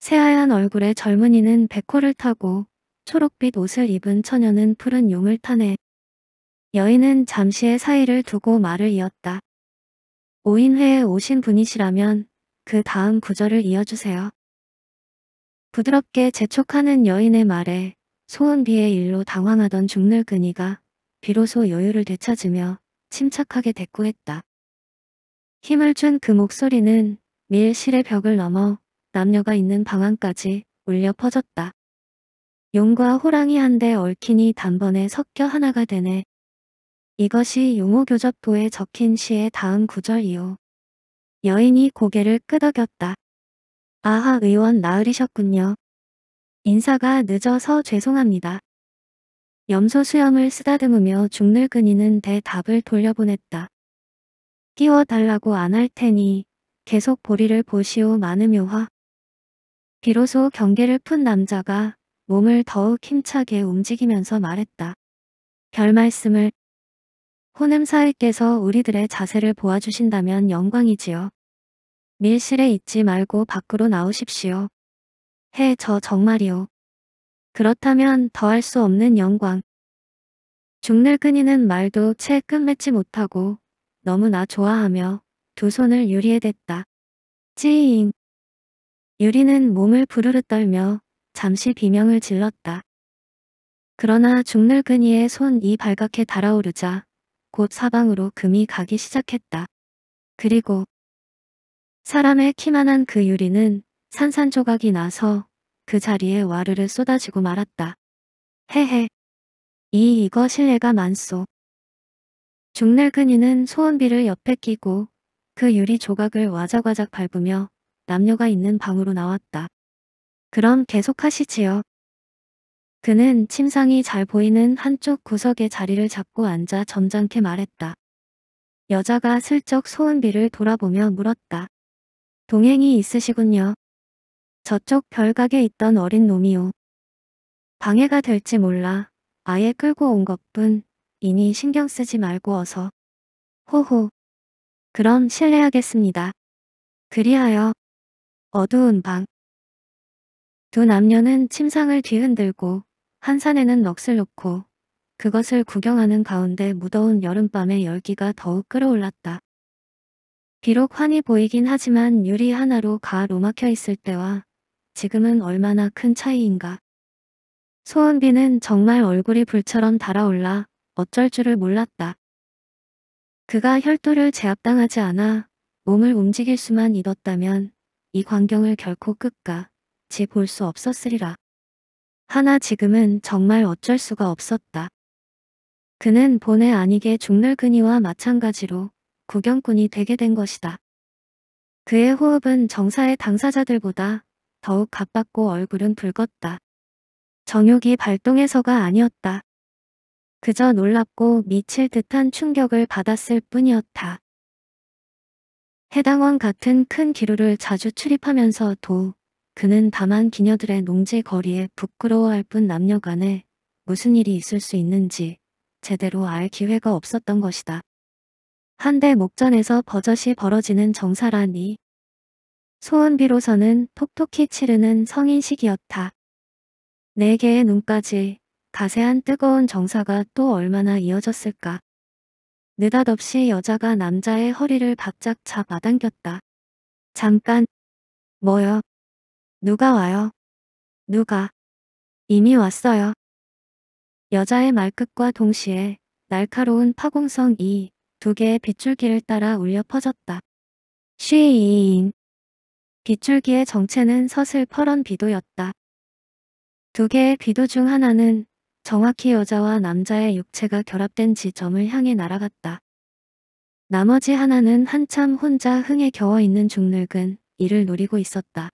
새하얀 얼굴의 젊은이는 백호를 타고 초록빛 옷을 입은 처녀는 푸른 용을 타네. 여인은 잠시의 사이를 두고 말을 이었다. 오인회에 오신 분이시라면 그 다음 구절을 이어주세요. 부드럽게 재촉하는 여인의 말에 소은비의 일로 당황하던 중늙은이가 비로소 여유를 되찾으며 침착하게 대꾸했다. 힘을 준 그 목소리는 밀실의 벽을 넘어 남녀가 있는 방안까지 울려 퍼졌다. 용과 호랑이 한데 얽히니 단번에 섞여 하나가 되네. 이것이 용호교접도에 적힌 시의 다음 구절이요. 여인이 고개를 끄덕였다. 아하 의원 나으리셨군요. 인사가 늦어서 죄송합니다. 염소 수염을 쓰다듬으며 중늙은이는 대답을 돌려보냈다. 끼워달라고 안 할 테니 계속 보리를 보시오 많느묘화 비로소 경계를 푼 남자가 몸을 더욱 힘차게 움직이면서 말했다. 결 말씀을 호늠사회께서 우리들의 자세를 보아주신다면 영광이지요. 밀실에 있지 말고 밖으로 나오십시오. 해 저정말이오 그렇다면 더할 수 없는 영광. 죽늘 은이는 말도 채 끝맺지 못하고 너무나 좋아하며 두 손을 유리에 댔다. 찌인 유리는 몸을 부르르 떨며 잠시 비명을 질렀다. 그러나 중늘근이의 손이 발갛게 달아오르자 곧 사방으로 금이 가기 시작했다. 그리고 사람의 키만한 그 유리는 산산조각이 나서 그 자리에 와르르 쏟아지고 말았다. 헤헤. 이 이거 신뢰가 많소. 중날은이는 소은비를 옆에 끼고 그 유리 조각을 와작와작 밟으며 남녀가 있는 방으로 나왔다. 그럼 계속하시지요. 그는 침상이 잘 보이는 한쪽 구석에 자리를 잡고 앉아 점잖게 말했다. 여자가 슬쩍 소은비를 돌아보며 물었다. 동행이 있으시군요. 저쪽 별각에 있던 어린 놈이요. 방해가 될지 몰라 아예 끌고 온 것뿐 이니 신경 쓰지 말고 어서. 호호. 그럼 실례하겠습니다. 그리하여 어두운 방. 두 남녀는 침상을 뒤흔들고 한산에는 넋을 놓고 그것을 구경하는 가운데 무더운 여름밤의 열기가 더욱 끌어올랐다. 비록 환히 보이긴 하지만 유리 하나로 가로 막혀 있을 때와 지금은 얼마나 큰 차이인가. 소은비는 정말 얼굴이 불처럼 달아올라 어쩔 줄을 몰랐다. 그가 혈도를 제압당하지 않아 몸을 움직일 수만 잊었다면 이 광경을 결코 끝까지 볼 수 없었으리라. 하나 지금은 정말 어쩔 수가 없었다. 그는 본의 아니게 중늘근이와 마찬가지로 구경꾼이 되게 된 것이다. 그의 호흡은 정사의 당사자들보다 더욱 가빴고 얼굴은 붉었다. 정욕이 발동해서가 아니었다. 그저 놀랍고 미칠 듯한 충격을 받았을 뿐이었다. 해당원 같은 큰 기류를 자주 출입하면서도 그는 다만 기녀들의 농지 거리에 부끄러워할 뿐 남녀간에 무슨 일이 있을 수 있는지 제대로 알 기회가 없었던 것이다. 한대 목전에서 버젓이 벌어지는 정사라니 소원비로서는 톡톡히 치르는 성인식이었다. 네 개의 눈까지 가세한 뜨거운 정사가 또 얼마나 이어졌을까. 느닷없이 여자가 남자의 허리를 바짝 잡아당겼다. 잠깐. 뭐요? 누가 와요? 누가? 이미 왔어요. 여자의 말끝과 동시에 날카로운 파공성 이 두 개의 빗줄기를 따라 울려 퍼졌다. 쉬인. 빗줄기의 정체는 서슬 퍼런 비도였다. 두 개의 비도 중 하나는 정확히 여자와 남자의 육체가 결합된 지점을 향해 날아갔다. 나머지 하나는 한참 혼자 흥에 겨워 있는 중늙은 이를 노리고 있었다.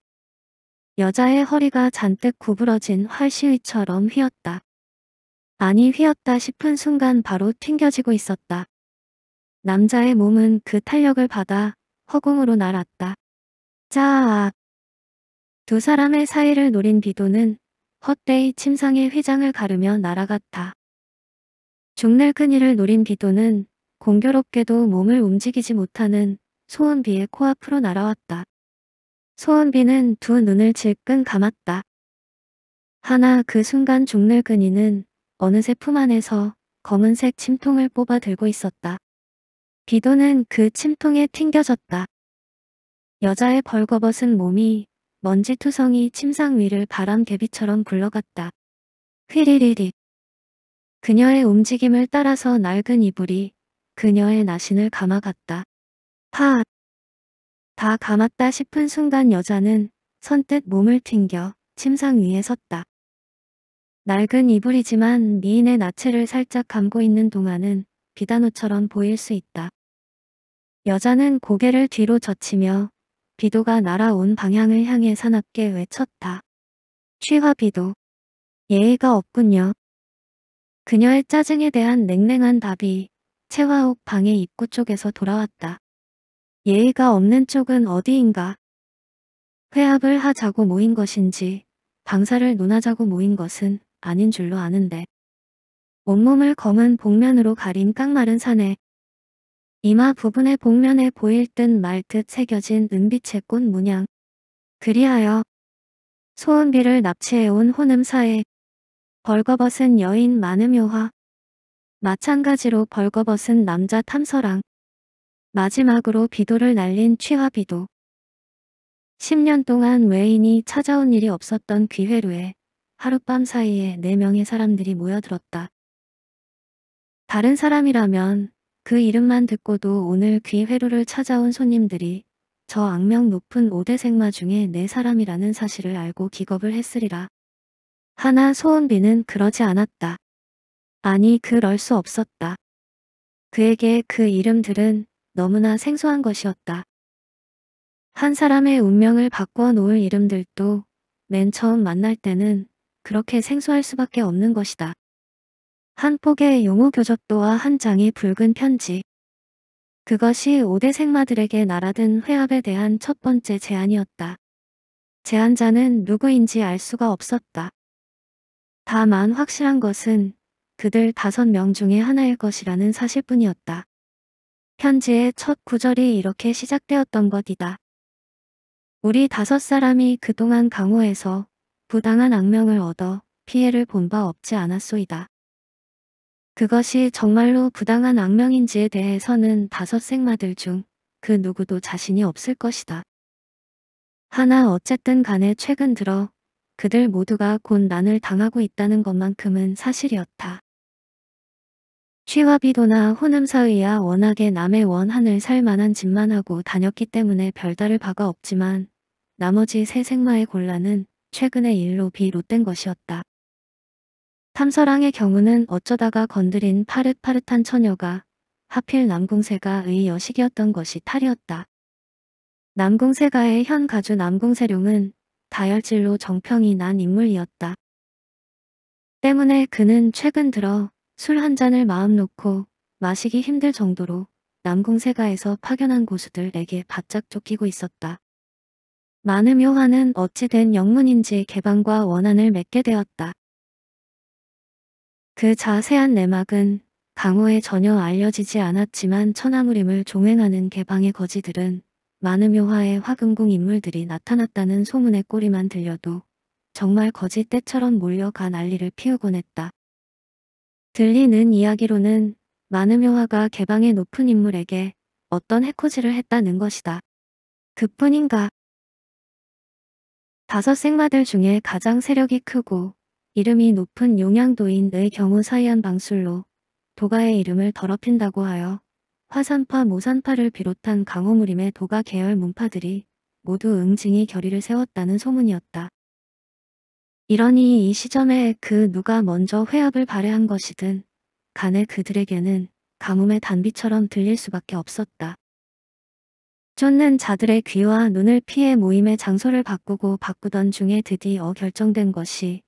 여자의 허리가 잔뜩 구부러진 활시위처럼 휘었다. 아니 휘었다 싶은 순간 바로 튕겨지고 있었다. 남자의 몸은 그 탄력을 받아 허공으로 날았다. 짜악! 두 사람의 사이를 노린 비도는 헛되이 침상에 휘장을 가르며 날아갔다. 죽날 큰이를 노린 비도는 공교롭게도 몸을 움직이지 못하는 소은비의 코앞으로 날아왔다. 소은비는 두 눈을 질끈 감았다. 하나 그 순간 죽날 큰이는 어느새 품 안에서 검은색 침통을 뽑아 들고 있었다. 비도는 그 침통에 튕겨졌다. 여자의 벌거벗은 몸이 먼지투성이 침상 위를 바람개비처럼 굴러갔다. 휘리리리. 그녀의 움직임을 따라서 낡은 이불이 그녀의 나신을 감아갔다. 파. 다 감았다 싶은 순간 여자는 선뜻 몸을 튕겨 침상 위에 섰다. 낡은 이불이지만 미인의 나체를 살짝 감고 있는 동안은 비단옷처럼 보일 수 있다. 여자는 고개를 뒤로 젖히며 비도가 날아온 방향을 향해 사납게 외쳤다. 취화 비도. 예의가 없군요. 그녀의 짜증에 대한 냉랭한 답이 채화옥 방의 입구 쪽에서 돌아왔다. 예의가 없는 쪽은 어디인가? 회합을 하자고 모인 것인지 방사를 논하자고 모인 것은 아닌 줄로 아는데 온몸을 검은 복면으로 가린 깡마른 산에 이마 부분의 복면에 보일 듯 말 듯 새겨진 은빛의 꽃 문양. 그리하여 소은비를 납치해온 호남사에 벌거벗은 여인 많음요화 마찬가지로 벌거벗은 남자 탐서랑 마지막으로 비도를 날린 취화비도 10년 동안 외인이 찾아온 일이 없었던 귀회루에 하룻밤 사이에 4명의 사람들이 모여들었다. 다른 사람이라면 그 이름만 듣고도 오늘 귀회로를 찾아온 손님들이 저 악명 높은 오대 생마 중에 네 사람이라는 사실을 알고 기겁을 했으리라. 하나 소은비는 그러지 않았다. 아니 그럴 수 없었다. 그에게 그 이름들은 너무나 생소한 것이었다. 한 사람의 운명을 바꿔 놓을 이름들도 맨 처음 만날 때는 그렇게 생소할 수밖에 없는 것이다. 한 폭의 용호 교접도와 한 장의 붉은 편지. 그것이 오대 생마들에게 날아든 회합에 대한 첫 번째 제안이었다. 제안자는 누구인지 알 수가 없었다. 다만 확실한 것은 그들 다섯 명 중에 하나일 것이라는 사실뿐이었다. 편지의 첫 구절이 이렇게 시작되었던 것이다. 우리 다섯 사람이 그동안 강호에서 부당한 악명을 얻어 피해를 본 바 없지 않았소이다. 그것이 정말로 부당한 악명인지에 대해서는 다섯 생마들 중 그 누구도 자신이 없을 것이다. 하나 어쨌든 간에 최근 들어 그들 모두가 곧 난을 당하고 있다는 것만큼은 사실이었다. 취와비도나 혼음사의야 워낙에 남의 원한을 살 만한 짓만 하고 다녔기 때문에 별다를 바가 없지만 나머지 세 생마의 곤란은 최근의 일로 비롯된 것이었다. 탐사랑의 경우는 어쩌다가 건드린 파릇파릇한 처녀가 하필 남궁세가 의 여식이었던 것이 탈이었다. 남궁세가의 현 가주 남궁세룡은 다혈질로 정평이 난 인물이었다. 때문에 그는 최근 들어 술 한 잔을 마음 놓고 마시기 힘들 정도로 남궁세가에서 파견한 고수들에게 바짝 쫓기고 있었다. 많은 묘화는 어찌된 영문인지 개방과 원한을 맺게 되었다. 그 자세한 내막은 강호에 전혀 알려지지 않았지만 천하무림을 종횡하는 개방의 거지들은 많은 묘화의 화금궁 인물들이 나타났다는 소문의 꼬리만 들려도 정말 거지 때처럼 몰려가 난리를 피우곤 했다. 들리는 이야기로는 많은 묘화가 개방의 높은 인물에게 어떤 해코지를 했다는 것이다. 그뿐인가? 다섯 생마들 중에 가장 세력이 크고 이름이 높은 용양도인의 경우 사이한 방술로 도가의 이름을 더럽힌다고 하여 화산파 모산파를 비롯한 강호무림의 도가 계열 문파들이 모두 응징이 결의를 세웠다는 소문이었다. 이러니 이 시점에 그 누가 먼저 회합을 발해한 것이든 간에 그들에게는 가뭄의 단비처럼 들릴 수밖에 없었다. 쫓는 자들의 귀와 눈을 피해 모임의 장소를 바꾸고 바꾸던 중에 드디어 결정된 것이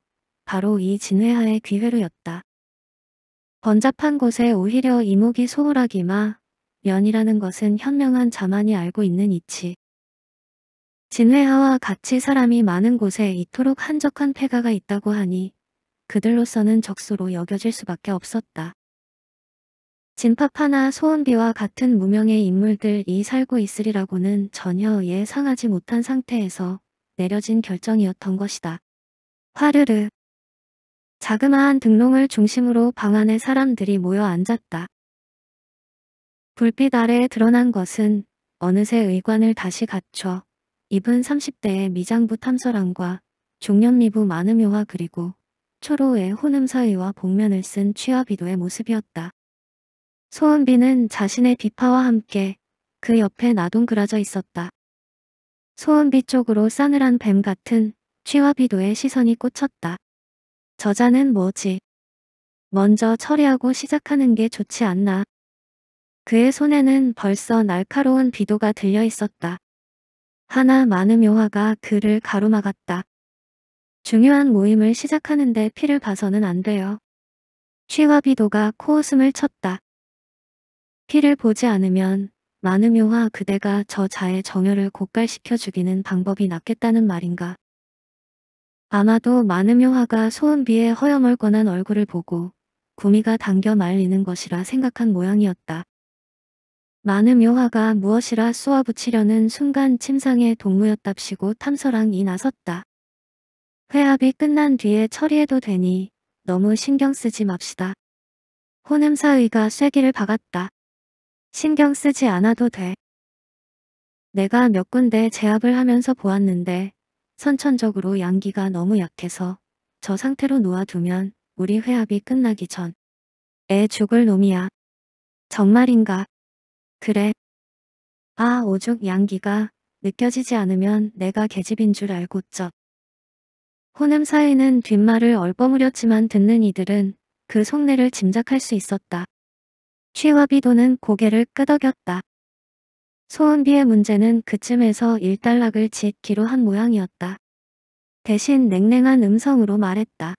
바로 이 진회하의 기회로였다. 번잡한 곳에 오히려 이목이 소홀하기마 면이라는 것은 현명한 자만이 알고 있는 이치. 진회하와 같이 사람이 많은 곳에 이토록 한적한 폐가가 있다고 하니 그들로서는 적수로 여겨질 수밖에 없었다. 진파파나 소은비와 같은 무명의 인물들이 살고 있으리라고는 전혀 예상하지 못한 상태에서 내려진 결정이었던 것이다. 화르르 자그마한 등롱을 중심으로 방 안에 사람들이 모여 앉았다. 불빛 아래에 드러난 것은 어느새 의관을 다시 갖춰 입은 30대의 미장부 탐설왕과 종년미부 마음묘화 그리고 초로의 혼음서의와 복면을 쓴 취화비도의 모습이었다. 소은비는 자신의 비파와 함께 그 옆에 나동그라져 있었다. 소은비 쪽으로 싸늘한 뱀 같은 취화비도의 시선이 꽂혔다. 저자는 뭐지? 먼저 처리하고 시작하는 게 좋지 않나. 그의 손에는 벌써 날카로운 비도가 들려 있었다. 하나 많은 묘화가 그를 가로막았다. 중요한 모임을 시작하는데 피를 봐서는 안 돼요. 취와 비도가 코웃음을 쳤다. 피를 보지 않으면 마누묘화 그대가 저자의 정열을 곡갈시켜 죽이는 방법이 낫겠다는 말인가. 아마도 많은 묘화가 소은비의 허여멀건한 얼굴을 보고 구미가 당겨 말리는 것이라 생각한 모양이었다. 많은 묘화가 무엇이라 쏘아붙이려는 순간 침상에 동무였답시고 탐서랑이 나섰다. 회합이 끝난 뒤에 처리해도 되니 너무 신경 쓰지 맙시다. 호남사의가 쇠기를 박았다. 신경 쓰지 않아도 돼. 내가 몇 군데 제압을 하면서 보았는데 선천적으로 양기가 너무 약해서 저 상태로 놓아두면 우리 회합이 끝나기 전애 죽을 놈이야. 정말인가? 그래. 아 오죽 양기가 느껴지지 않으면 내가 계집인 줄 알고 쩝. 호남 사이는 뒷말을 얼버무렸지만 듣는 이들은 그 속내를 짐작할 수 있었다. 취와비도는 고개를 끄덕였다. 소은비의 문제는 그쯤에서 일단락을 짓기로 한 모양이었다. 대신 냉랭한 음성으로 말했다.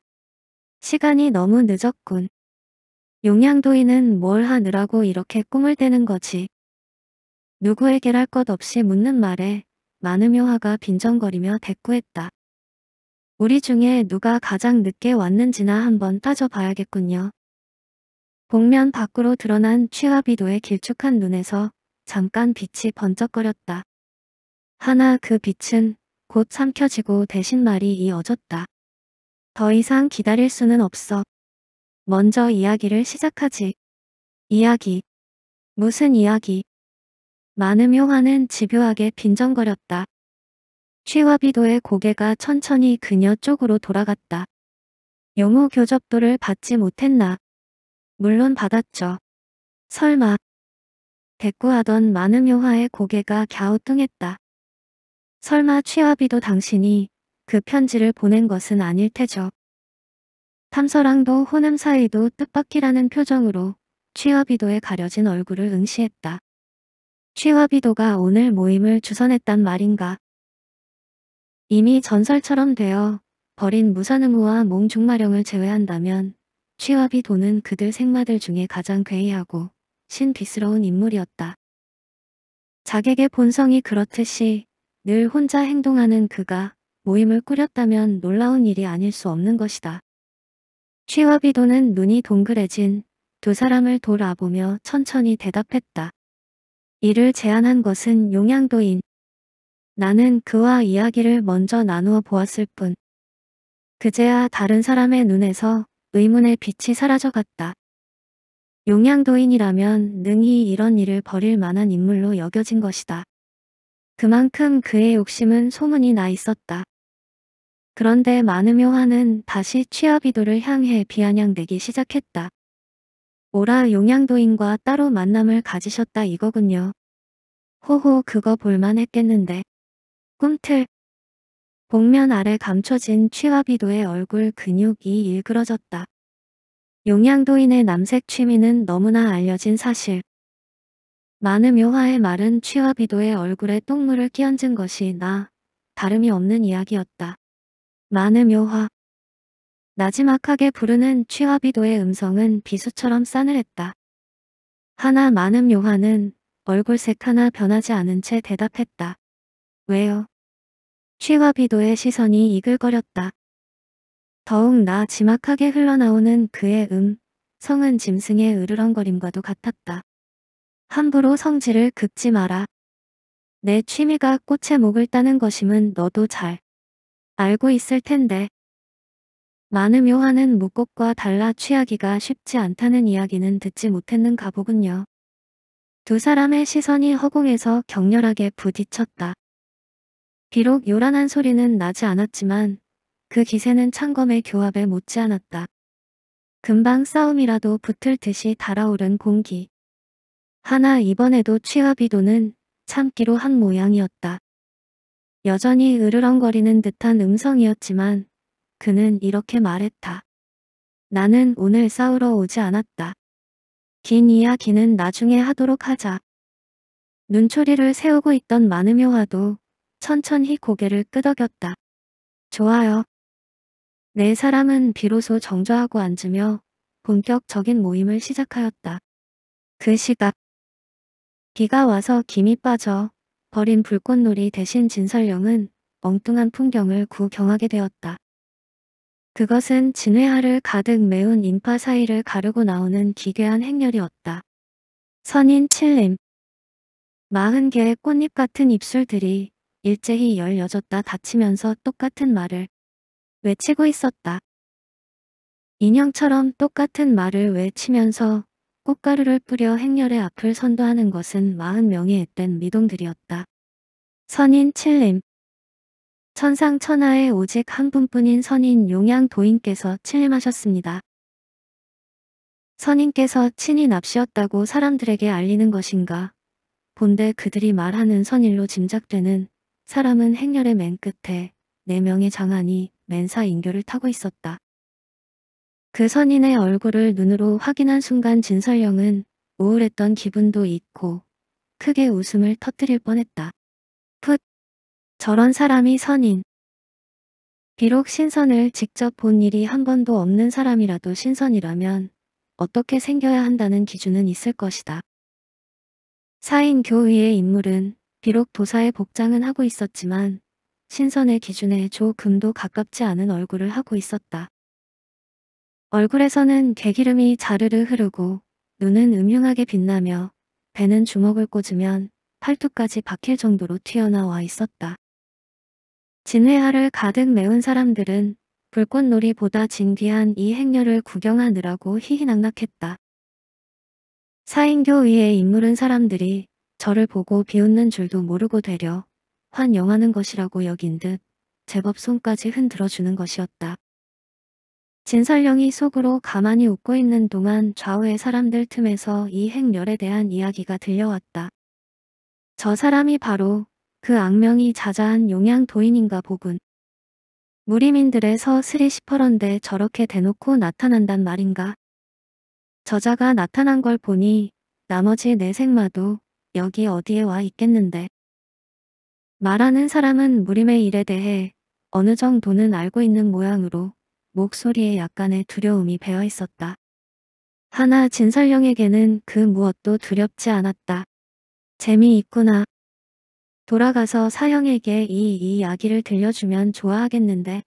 시간이 너무 늦었군. 용양도인은 뭘 하느라고 이렇게 꿈을 대는 거지. 누구에게랄 것 없이 묻는 말에 마음묘화가 빈정거리며 대꾸했다. 우리 중에 누가 가장 늦게 왔는지나 한번 따져봐야겠군요. 복면 밖으로 드러난 취하비도의 길쭉한 눈에서 잠깐 빛이 번쩍거렸다. 하나 그 빛은 곧 삼켜지고 대신 말이 이어졌다. 더 이상 기다릴 수는 없어. 먼저 이야기를 시작하지. 이야기. 무슨 이야기? 많은 요화는 집요하게 빈정거렸다. 취와비도의 고개가 천천히 그녀 쪽으로 돌아갔다. 용호 교접도를 받지 못했나? 물론 받았죠. 설마 대꾸하던 많은 묘화의 고개가 갸우뚱했다. 설마 취합비도 당신이 그 편지를 보낸 것은 아닐 테죠. 탐서랑도 호남 사이도 뜻밖이라는 표정으로 취합비도에 가려진 얼굴을 응시했다. 취합비도가 오늘 모임을 주선했단 말인가. 이미 전설처럼 되어 버린 무산응우와 몽중마령을 제외한다면 취합비도는 그들 생마들 중에 가장 괴이하고 신비스러운 인물이었다. 자객의 본성이 그렇듯이 늘 혼자 행동하는 그가 모임을 꾸렸다면 놀라운 일이 아닐 수 없는 것이다. 취와 비도는 눈이 동그래진 두 사람을 돌아보며 천천히 대답했다. 이를 제안한 것은 용양도인. 나는 그와 이야기를 먼저 나누어 보았을 뿐. 그제야 다른 사람의 눈에서 의문의 빛이 사라져갔다. 용양도인이라면 능히 이런 일을 벌일 만한 인물로 여겨진 것이다. 그만큼 그의 욕심은 소문이 나 있었다. 그런데 많음요화는 다시 취아비도를 향해 비아냥대기 시작했다. 오라 용양도인과 따로 만남을 가지셨다 이거군요. 호호 그거 볼만 했겠는데. 꿈틀. 복면 아래 감춰진 취와비도의 얼굴 근육이 일그러졌다. 용양도인의 남색 취미는 너무나 알려진 사실. 많은 묘화의 말은 취와 비도의 얼굴에 똥물을 끼얹은 것이 나 다름이 없는 이야기였다. 많은 묘화 나지막하게 부르는 취와 비도의 음성은 비수처럼 싸늘했다. 하나 많은 묘화는 얼굴색 하나 변하지 않은 채 대답했다. 왜요? 취와 비도의 시선이 이글거렸다. 더욱 나지막하게 흘러나오는 그의 음, 성은 짐승의 으르렁거림과도 같았다. 함부로 성질을 긁지 마라. 내 취미가 꽃에 목을 따는 것임은 너도 잘 알고 있을 텐데. 많은 묘하는 묵곡과 달라 취하기가 쉽지 않다는 이야기는 듣지 못했는가 보군요. 두 사람의 시선이 허공에서 격렬하게 부딪혔다. 비록 요란한 소리는 나지 않았지만 그 기세는 창검의 교합에 못지않았다. 금방 싸움이라도 붙을 듯이 달아오른 공기. 하나 이번에도 취합이도는 참기로 한 모양이었다. 여전히 으르렁거리는 듯한 음성이었지만 그는 이렇게 말했다. 나는 오늘 싸우러 오지 않았다. 긴 이야기는 나중에 하도록 하자. 눈초리를 세우고 있던 마음요화도 천천히 고개를 끄덕였다. 좋아요. 네 사람은 비로소 정좌하고 앉으며 본격적인 모임을 시작하였다. 그 시각 비가 와서 김이 빠져 버린 불꽃놀이 대신 진설령은 엉뚱한 풍경을 구경하게 되었다. 그것은 진회하를 가득 메운 인파 사이를 가르고 나오는 기괴한 행렬이었다. 선인 칠림 마흔 개의 꽃잎 같은 입술들이 일제히 열여졌다 닫히면서 똑같은 말을 외치고 있었다. 인형처럼 똑같은 말을 외치면서 꽃가루를 뿌려 행렬의 앞을 선도하는 것은 40명의 앳된 미동들이었다. 선인 칠림 천상천하에 오직 한 분뿐인 선인 용양 도인께서 칠림하셨습니다. 선인께서 친히 납시었다고 사람들에게 알리는 것인가 본데 그들이 말하는 선일로 짐작되는 사람은 행렬의 맨 끝에 네 명의 장안이 맨사 인교를 타고 있었다. 그 선인의 얼굴을 눈으로 확인한 순간 진설령은 우울했던 기분도 잊고 크게 웃음을 터뜨릴 뻔했다. 풋! 저런 사람이 선인. 비록 신선을 직접 본 일이 한 번도 없는 사람이라도 신선이라면 어떻게 생겨야 한다는 기준은 있을 것이다. 사인 교위의 인물은 비록 도사의 복장은 하고 있었지만 신선의 기준에 조금도 가깝지 않은 얼굴을 하고 있었다. 얼굴에서는 개기름이 자르르 흐르고 눈은 음흉하게 빛나며 배는 주먹을 꽂으면 팔뚝까지 박힐 정도로 튀어나와 있었다. 진회하를 가득 메운 사람들은 불꽃놀이보다 진귀한 이 행렬을 구경하느라고 희희낙낙했다. 사인교 위에 인물은 사람들이 저를 보고 비웃는 줄도 모르고 되려 환영하는 것이라고 여긴 듯 제법 손까지 흔들어주는 것이었다. 진설령이 속으로 가만히 웃고 있는 동안 좌우의 사람들 틈에서 이 행렬에 대한 이야기가 들려왔다. 저 사람이 바로 그 악명이 자자한 용양 도인인가 보군. 무리민들에서스리 시퍼런데 저렇게 대놓고 나타난단 말인가. 저자가 나타난 걸 보니 나머지 내 네 생마도 여기 어디에 와 있겠는데. 말하는 사람은 무림의 일에 대해 어느 정도는 알고 있는 모양으로 목소리에 약간의 두려움이 배어 있었다. 하나 진설령에게는 그 무엇도 두렵지 않았다. 재미있구나. 돌아가서 사형에게 이 이야기를 들려주면 좋아하겠는데.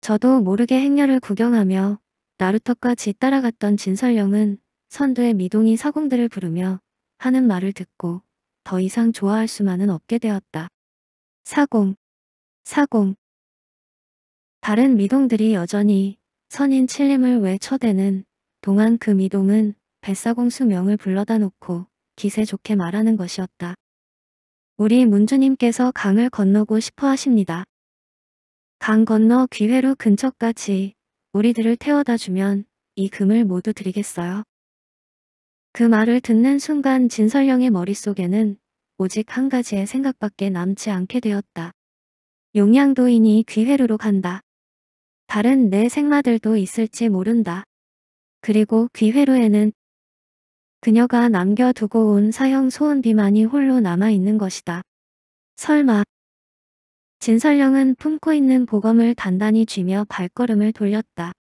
저도 모르게 행렬을 구경하며 나루터까지 따라갔던 진설령은 선두의 미동이 사공들을 부르며 하는 말을 듣고 더 이상 좋아할 수만은 없게 되었다. 사공, 사공. 다른 미동들이 여전히 선인 칠림을 외쳐대는 동안 그 미동은 뱃사공수 명을 불러다 놓고 기세 좋게 말하는 것이었다. 우리 문주님께서 강을 건너고 싶어 하십니다. 강 건너 귀회로 근처까지 우리들을 태워다 주면 이 금을 모두 드리겠어요. 그 말을 듣는 순간 진설령의 머릿속에는 오직 한 가지의 생각밖에 남지 않게 되었다. 용양도인이 귀회루로 간다. 다른 내 생마들도 있을지 모른다. 그리고 귀회루에는 그녀가 남겨두고 온 사형 소은 비만이 홀로 남아있는 것이다. 설마 진설령은 품고 있는 보검을 단단히 쥐며 발걸음을 돌렸다.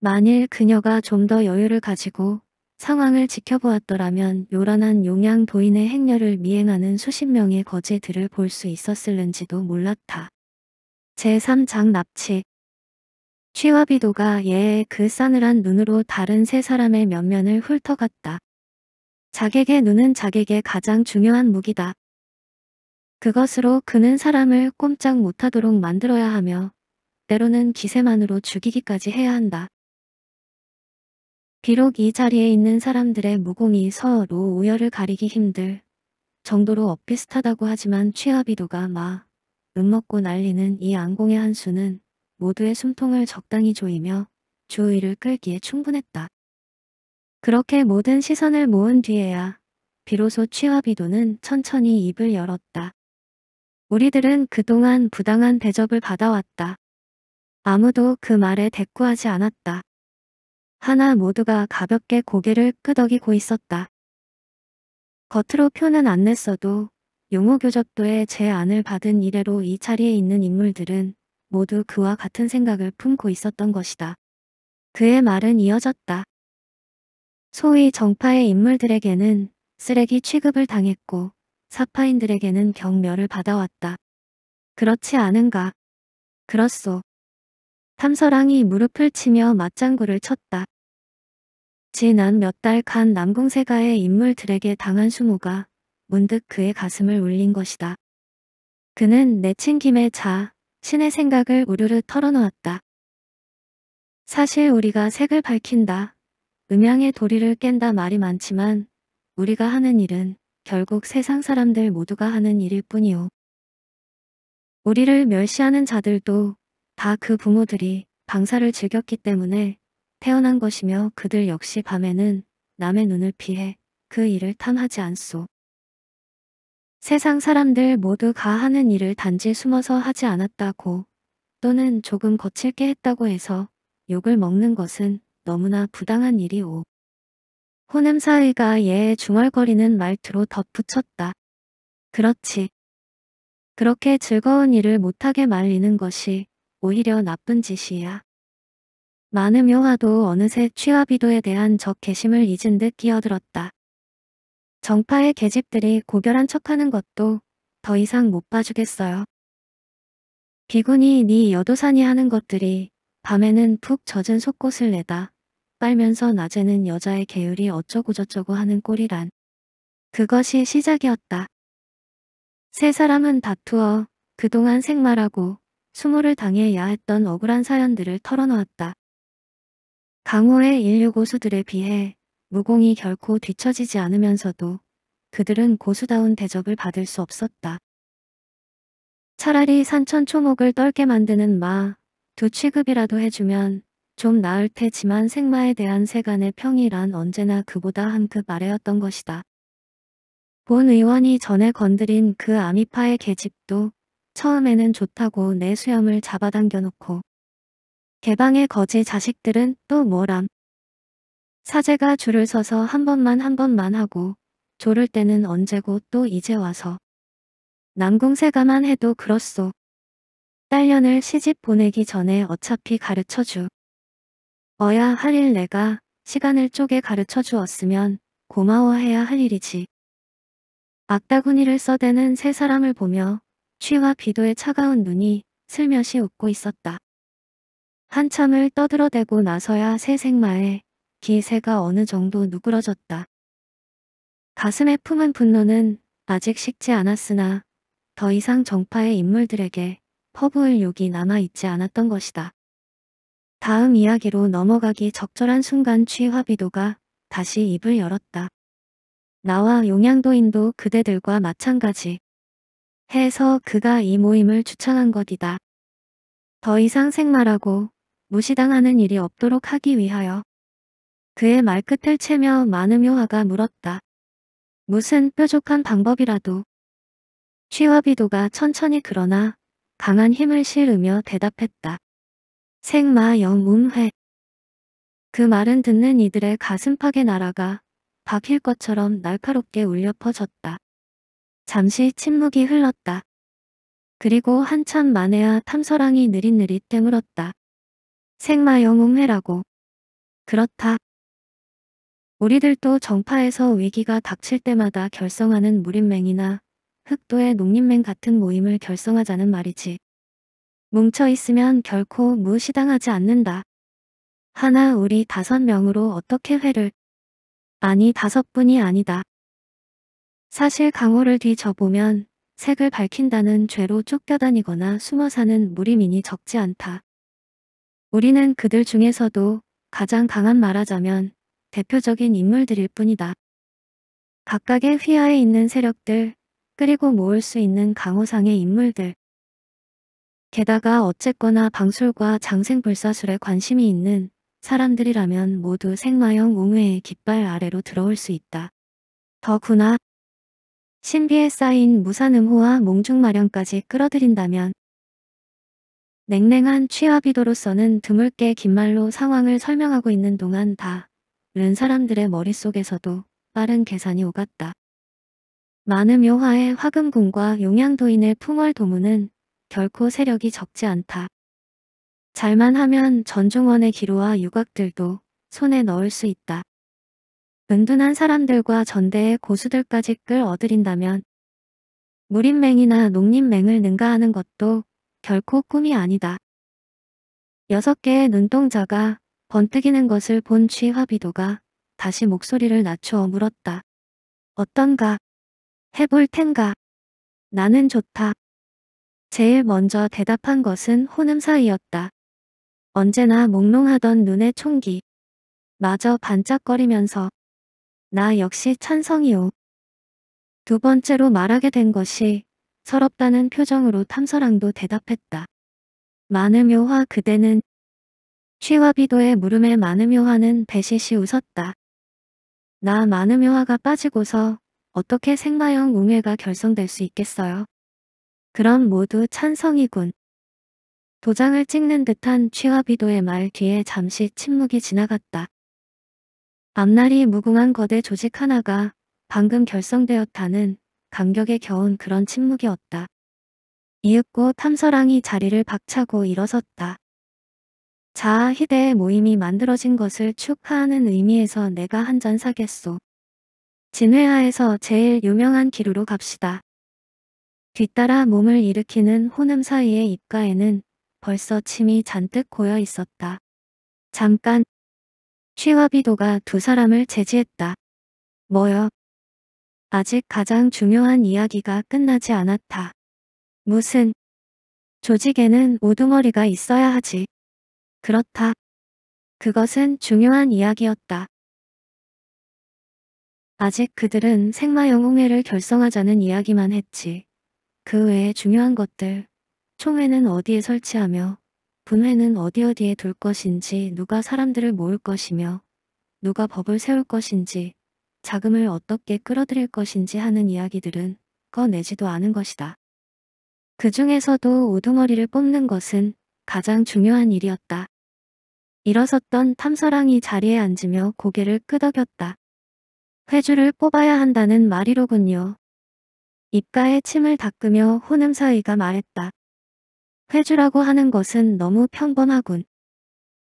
만일 그녀가 좀 더 여유를 가지고 상황을 지켜보았더라면 요란한 용양 도인의 행렬을 미행하는 수십 명의 거지들을 볼 수 있었을는지도 몰랐다. 제3장 납치 취와비도가 예의 그 싸늘한 눈으로 다른 세 사람의 면면을 훑어갔다. 자객의 눈은 자객의 가장 중요한 무기다. 그것으로 그는 사람을 꼼짝 못하도록 만들어야 하며 때로는 기세만으로 죽이기까지 해야 한다. 비록 이 자리에 있는 사람들의 무공이 서로 우열을 가리기 힘들 정도로 엇비슷하다고 하지만 취합비도가마 음먹고 날리는 이 안공의 한 수는 모두의 숨통을 적당히 조이며 주의를 끌기에 충분했다. 그렇게 모든 시선을 모은 뒤에야 비로소 취합비도는 천천히 입을 열었다. 우리들은 그동안 부당한 대접을 받아왔다. 아무도 그 말에 대꾸하지 않았다. 하나 모두가 가볍게 고개를 끄덕이고 있었다. 겉으로 표는 안 냈어도 용호교적도의 제안을 받은 이래로 이 자리에 있는 인물들은 모두 그와 같은 생각을 품고 있었던 것이다. 그의 말은 이어졌다. 소위 정파의 인물들에게는 쓰레기 취급을 당했고 사파인들에게는 경멸을 받아왔다. 그렇지 않은가? 그렇소. 탐서랑이 무릎을 치며 맞장구를 쳤다. 지난 몇 달 간 남궁세가의 인물들에게 당한 수모가 문득 그의 가슴을 울린 것이다. 그는 내친 김에 자, 신의 생각을 우르르 털어놓았다. 사실 우리가 색을 밝힌다, 음양의 도리를 깬다 말이 많지만 우리가 하는 일은 결국 세상 사람들 모두가 하는 일일 뿐이오. 우리를 멸시하는 자들도 다 그 부모들이 방사를 즐겼기 때문에 태어난 것이며 그들 역시 밤에는 남의 눈을 피해 그 일을 탐하지 않소. 세상 사람들 모두가 하는 일을 단지 숨어서 하지 않았다고 또는 조금 거칠게 했다고 해서 욕을 먹는 것은 너무나 부당한 일이오. 호냄사의가예의 중얼거리는 말투로 덧붙였다. 그렇지. 그렇게 즐거운 일을 못하게 말리는 것이 오히려 나쁜 짓이야. 많은 묘화도 어느새 취화비도에 대한 적 개심을 잊은 듯 끼어들었다. 정파의 계집들이 고결한 척하는 것도 더 이상 못 봐주겠어요. 비군이 네 여도산이 하는 것들이 밤에는 푹 젖은 속옷을 내다 빨면서 낮에는 여자의 계율이 어쩌고저쩌고 하는 꼴이란. 그것이 시작이었다. 세 사람은 다투어 그동안 생말하고 수모를 당해야 했던 억울한 사연들을 털어놓았다. 강호의 인류 고수들에 비해 무공이 결코 뒤처지지 않으면서도 그들은 고수다운 대접을 받을 수 없었다. 차라리 산천 초목을 떨게 만드는 마, 두 취급이라도 해주면 좀 나을 테지만 생마에 대한 세간의 평이란 언제나 그보다 한급 아래였던 것이다. 본 의원이 전에 건드린 그 아미파의 계집도 처음에는 좋다고 내 수염을 잡아당겨놓고 개방의 거지 자식들은 또 뭐람. 사제가 줄을 서서 한 번만 한 번만 하고 조를 때는 언제고 또 이제 와서. 남궁세가만 해도 그렇소. 딸년을 시집 보내기 전에 어차피 가르쳐주. 어야 할 일 내가 시간을 쪼개 가르쳐 주었으면 고마워해야 할 일이지. 악다구니를 써대는 세 사람을 보며 취와 비도의 차가운 눈이 슬며시 웃고 있었다. 한참을 떠들어대고 나서야 새 생마에 기세가 어느 정도 누그러졌다. 가슴에 품은 분노는 아직 식지 않았으나 더 이상 정파의 인물들에게 퍼부을 욕이 남아있지 않았던 것이다. 다음 이야기로 넘어가기 적절한 순간 취화비도가 다시 입을 열었다. 나와 용양도인도 그대들과 마찬가지 해서 그가 이 모임을 추천한 것이다. 더 이상 생마라고 무시당하는 일이 없도록 하기 위하여 그의 말끝을 채며 마음묘화가 물었다. 무슨 뾰족한 방법이라도 취와비도가 천천히 그러나 강한 힘을 실으며 대답했다. 생마영음회 그 말은 듣는 이들의 가슴팍에 날아가 박힐 것처럼 날카롭게 울려 퍼졌다. 잠시 침묵이 흘렀다. 그리고 한참 만에야 탐서랑이 느릿느릿 되물었다. 생마 영웅회라고. 그렇다. 우리들도 정파에서 위기가 닥칠 때마다 결성하는 무림맹이나 흑도의 농림맹 같은 모임을 결성하자는 말이지. 뭉쳐 있으면 결코 무시당하지 않는다. 하나 우리 다섯 명으로 어떻게 회를 아니 다섯 분이 아니다. 사실 강호를 뒤져보면 색을 밝힌다는 죄로 쫓겨다니거나 숨어 사는 무림인이 적지 않다. 우리는 그들 중에서도 가장 강한 말하자면 대표적인 인물들일 뿐이다. 각각의 휘하에 있는 세력들, 그리고 모을 수 있는 강호상의 인물들. 게다가 어쨌거나 방술과 장생불사술에 관심이 있는 사람들이라면 모두 생마형 웅회의 깃발 아래로 들어올 수 있다. 더구나 신비에 쌓인 무산음호와 몽중마련까지 끌어들인다면 냉랭한 취합이도로서는 드물게 긴 말로 상황을 설명하고 있는 동안 다른 사람들의 머릿속에서도 빠른 계산이 오갔다. 많은 묘화의 화금군과 용양도인의 풍월 도문은 결코 세력이 적지 않다. 잘만 하면 전중원의 기로와 유각들도 손에 넣을 수 있다. 은둔한 사람들과 전대의 고수들까지 끌어들인다면 무림맹이나 농림맹을 능가하는 것도 결코 꿈이 아니다. 여섯 개의 눈동자가 번뜩이는 것을 본 취화비도가 다시 목소리를 낮추어 물었다. 어떤가? 해볼 텐가? 나는 좋다. 제일 먼저 대답한 것은 호남사이였다. 언제나 몽롱하던 눈의 총기. 마저 반짝거리면서 나 역시 찬성이오. 두 번째로 말하게 된 것이 서럽다는 표정으로 탐서랑도 대답했다. 마음묘화 그대는 취와비도의 물음에 마음묘화는 배시시 웃었다. 나 마음묘화가 빠지고서 어떻게 생마형 웅회가 결성될 수 있겠어요? 그럼 모두 찬성이군. 도장을 찍는 듯한 취화비도의 말 뒤에 잠시 침묵이 지나갔다. 앞날이 무궁한 거대 조직 하나가 방금 결성되었다는 감격에 겨운 그런 침묵이었다. 이윽고 탐서랑이 자리를 박차고 일어섰다. 자아 희대의 모임이 만들어진 것을 축하하는 의미에서 내가 한 잔 사겠소. 진회하에서 제일 유명한 기루로 갑시다. 뒤따라 몸을 일으키는 호남 사이의 입가에는 벌써 침이 잔뜩 고여 있었다. 잠깐. 취와 비도가 두 사람을 제지했다. 뭐여, 아직 가장 중요한 이야기가 끝나지 않았다. 무슨 조직에는 오두머리가 있어야 하지. 그렇다. 그것은 중요한 이야기였다. 아직 그들은 생마영웅회를 결성하자는 이야기만 했지. 그 외에 중요한 것들, 총회는 어디에 설치하며, 분회는 어디 어디에 둘 것인지, 누가 사람들을 모을 것이며, 누가 법을 세울 것인지, 자금을 어떻게 끌어들일 것인지 하는 이야기들은 꺼내지도 않은 것이다. 그 중에서도 우두머리를 뽑는 것은 가장 중요한 일이었다. 일어섰던 탐서랑이 자리에 앉으며 고개를 끄덕였다. 회주를 뽑아야 한다는 말이로군요. 입가에 침을 닦으며 호남사이가 말했다. 회주라고 하는 것은 너무 평범하군.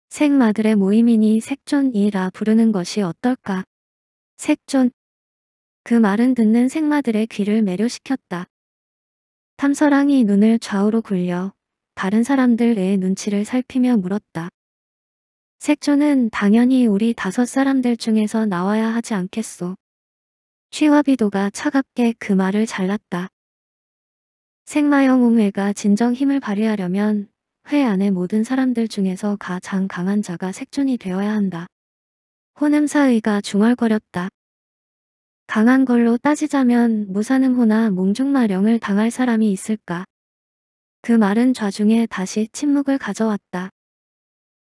생마들의 모임이니 색존이라 부르는 것이 어떨까? 색존. 그 말은 듣는 색마들의 귀를 매료시켰다. 탐사랑이 눈을 좌우로 굴려 다른 사람들의 눈치를 살피며 물었다. 색존은 당연히 우리 다섯 사람들 중에서 나와야 하지 않겠소. 취와비도가 차갑게 그 말을 잘랐다. 색마영 웅회가 진정 힘을 발휘하려면 회 안의 모든 사람들 중에서 가장 강한 자가 색존이 되어야 한다. 호남 사의가 중얼거렸다. 강한 걸로 따지자면 무사능호나 몽중마령을 당할 사람이 있을까? 그 말은 좌중에 다시 침묵을 가져왔다.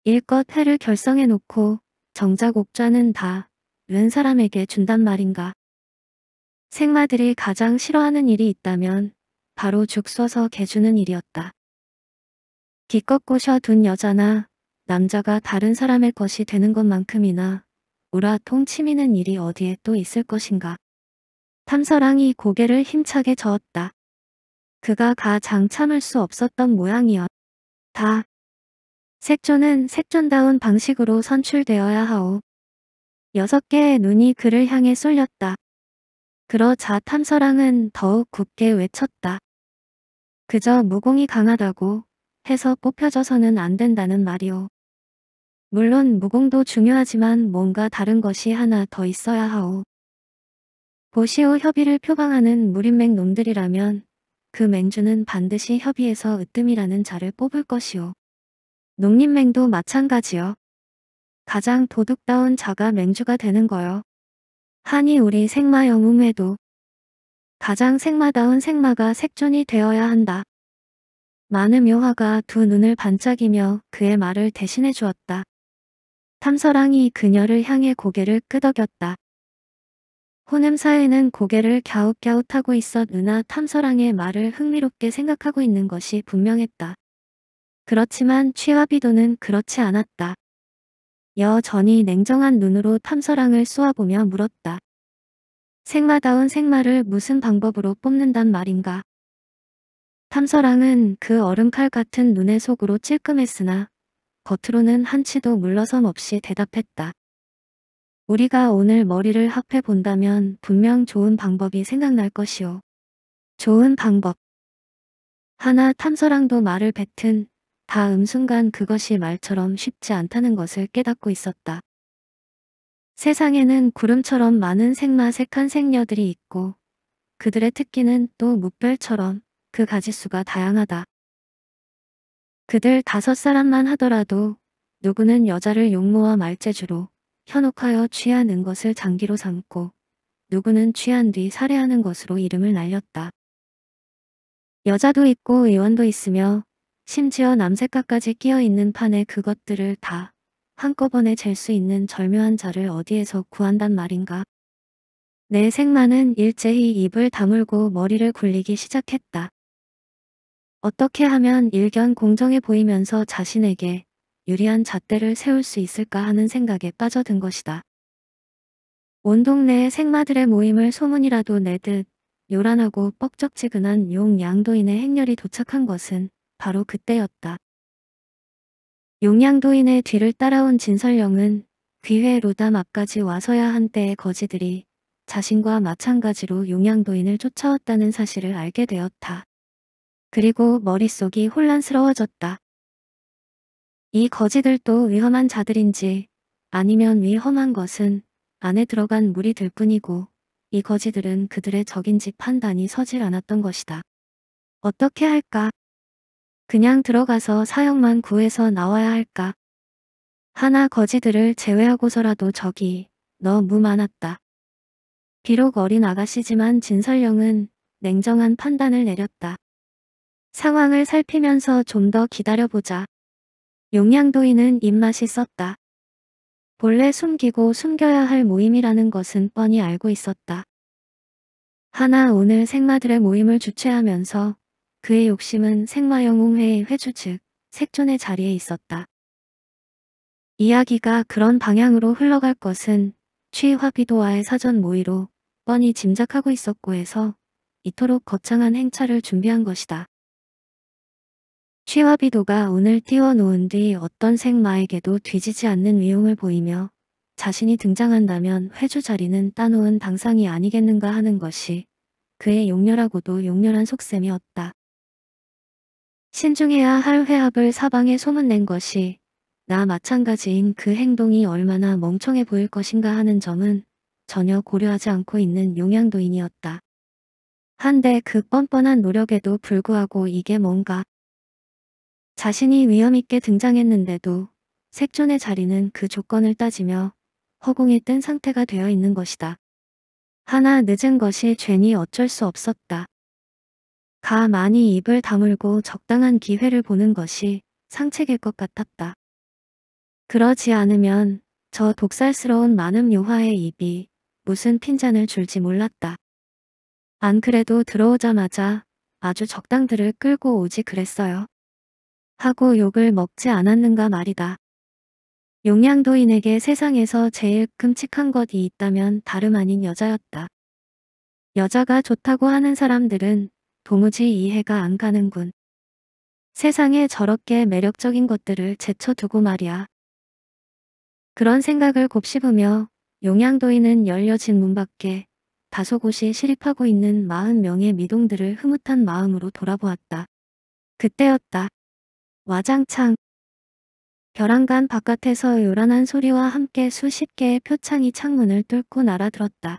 일껏 해를 결성해놓고 정작 옥좌는 다 웬 사람에게 준단 말인가. 생마들이 가장 싫어하는 일이 있다면 바로 죽 써서 개주는 일이었다. 기껏 꼬셔둔 여자나 남자가 다른 사람의 것이 되는 것만큼이나 우라통 치미는 일이 어디에 또 있을 것인가. 탐사랑이 고개를 힘차게 저었다. 그가 가장 참을 수 없었던 모양이었다. 색조는 색존다운 방식으로 선출되어야 하오. 여섯 개의 눈이 그를 향해 쏠렸다. 그러자 탐서랑은 더욱 굳게 외쳤다. 그저 무공이 강하다고 해서 뽑혀져서는 안 된다는 말이오. 물론 무공도 중요하지만 뭔가 다른 것이 하나 더 있어야 하오. 보시오 협의를 표방하는 무림맹 놈들이라면 그 맹주는 반드시 협의에서 으뜸이라는 자를 뽑을 것이오. 농림맹도 마찬가지요. 가장 도둑다운 자가 맹주가 되는 거요. 하니 우리 생마 영웅회도 가장 생마다운 생마가 색존이 되어야 한다. 많은 묘화가 두 눈을 반짝이며 그의 말을 대신해 주었다. 탐서랑이 그녀를 향해 고개를 끄덕였다. 혼음사에는 고개를 갸웃갸웃하고 있었으나 탐서랑의 말을 흥미롭게 생각하고 있는 것이 분명했다. 그렇지만 취하비도는 그렇지 않았다. 여전히 냉정한 눈으로 탐서랑을 쏘아보며 물었다. 생마다운 생마를 무슨 방법으로 뽑는단 말인가. 탐서랑은 그 얼음칼 같은 눈의 속으로 찔끔했으나 겉으로는 한치도 물러섬 없이 대답했다. 우리가 오늘 머리를 합해 본다면 분명 좋은 방법이 생각날 것이오. 좋은 방법. 하나 탐서랑도 말을 뱉은 다음 순간 그것이 말처럼 쉽지 않다는 것을 깨닫고 있었다. 세상에는 구름처럼 많은 색마색한 생녀들이 있고 그들의 특기는 또 무별처럼 그 가지수가 다양하다. 그들 다섯 사람만 하더라도 누구는 여자를 용모와 말재주로 현혹하여 취하는 것을 장기로 삼고 누구는 취한 뒤 살해하는 것으로 이름을 날렸다. 여자도 있고 의원도 있으며 심지어 남색까지 끼어있는 판에 그것들을 다 한꺼번에 잴 수 있는 절묘한 자를 어디에서 구한단 말인가. 내 생마는 일제히 입을 다물고 머리를 굴리기 시작했다. 어떻게 하면 일견 공정해 보이면서 자신에게 유리한 잣대를 세울 수 있을까 하는 생각에 빠져든 것이다. 온 동네의 생마들의 모임을 소문이라도 내듯 요란하고 뻑적지근한 용 양도인의 행렬이 도착한 것은 바로 그때였다. 용 양도인의 뒤를 따라온 진설령은 귀회 로담 앞까지 와서야 한때의 거지들이 자신과 마찬가지로 용양도인을 쫓아왔다는 사실을 알게 되었다. 그리고 머릿속이 혼란스러워졌다. 이 거지들도 위험한 자들인지 아니면 위험한 것은 안에 들어간 무리들 뿐이고 이 거지들은 그들의 적인지 판단이 서질 않았던 것이다. 어떻게 할까? 그냥 들어가서 사형만 구해서 나와야 할까? 하나 거지들을 제외하고서라도 적이 너무 많았다. 비록 어린 아가씨지만 진설령은 냉정한 판단을 내렸다. 상황을 살피면서 좀 더 기다려보자. 용양도인은 입맛이 썼다. 본래 숨기고 숨겨야 할 모임이라는 것은 뻔히 알고 있었다. 하나 오늘 생마들의 모임을 주최하면서 그의 욕심은 생마영웅회의 회주 즉 색존의 자리에 있었다. 이야기가 그런 방향으로 흘러갈 것은 취화비도와의 사전 모의로 뻔히 짐작하고 있었고 해서 이토록 거창한 행차를 준비한 것이다. 취와 비도가 운을 띄워놓은 뒤 어떤 생마에게도 뒤지지 않는 위용을 보이며 자신이 등장한다면 회주 자리는 따놓은 당상이 아니겠는가 하는 것이 그의 용렬하고도 용렬한 속셈이었다. 신중해야 할 회합을 사방에 소문낸 것이 나 마찬가지인 그 행동이 얼마나 멍청해 보일 것인가 하는 점은 전혀 고려하지 않고 있는 용양도인이었다. 한데 그 뻔뻔한 노력에도 불구하고 이게 뭔가 자신이 위험있게 등장했는데도 색존의 자리는 그 조건을 따지며 허공에뜬 상태가 되어 있는 것이다. 하나 늦은 것이 죄니 어쩔 수 없었다. 가 많이 입을 다물고 적당한 기회를 보는 것이 상책일 것 같았다. 그러지 않으면 저 독살스러운 많은 요화의 입이 무슨 핀잔을 줄지 몰랐다. 안 그래도 들어오자마자 아주 적당들을 끌고 오지 그랬어요. 하고 욕을 먹지 않았는가 말이다. 용양도인에게 세상에서 제일 끔찍한 것이 있다면 다름 아닌 여자였다. 여자가 좋다고 하는 사람들은 도무지 이해가 안 가는군. 세상에 저렇게 매력적인 것들을 제쳐두고 말이야. 그런 생각을 곱씹으며 용양도인은 열려진 문 밖에 다소곳이 실입하고 있는 마흔 명의 미동들을 흐뭇한 마음으로 돌아보았다. 그때였다. 와장창 벼랑간 바깥에서 요란한 소리와 함께 수십 개의 표창이 창문을 뚫고 날아들었다.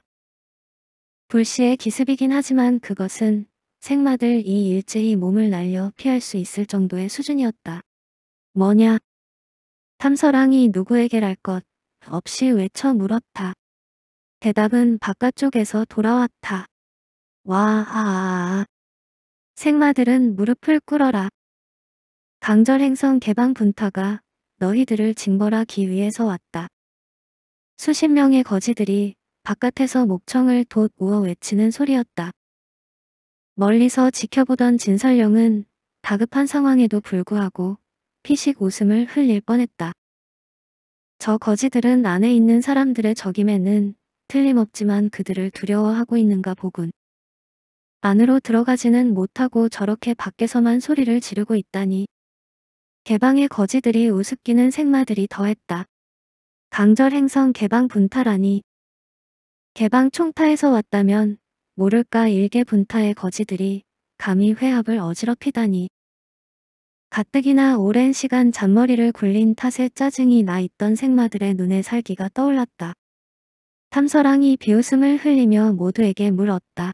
불시의 기습이긴 하지만 그것은 생마들 이 일제히 몸을 날려 피할 수 있을 정도의 수준이었다. 뭐냐? 탐서랑이 누구에게랄 것 없이 외쳐 물었다. 대답은 바깥쪽에서 돌아왔다. 와아아아. 아, 아. 생마들은 무릎을 꿇어라. 강절 행성 개방 분타가 너희들을 징벌하기 위해서 왔다. 수십 명의 거지들이 바깥에서 목청을 돋우어 외치는 소리였다. 멀리서 지켜보던 진설령은 다급한 상황에도 불구하고 피식 웃음을 흘릴 뻔했다. 저 거지들은 안에 있는 사람들의 적임에는 틀림없지만 그들을 두려워하고 있는가 보군. 안으로 들어가지는 못하고 저렇게 밖에서만 소리를 지르고 있다니 개방의 거지들이 우습기는 색마들이 더했다. 강절 행성 개방 분타라니. 개방 총타에서 왔다면 모를까 일개 분타의 거지들이 감히 회합을 어지럽히다니. 가뜩이나 오랜 시간 잔머리를 굴린 탓에 짜증이 나 있던 생마들의 눈에 살기가 떠올랐다. 탐서랑이 비웃음을 흘리며 모두에게 물었다.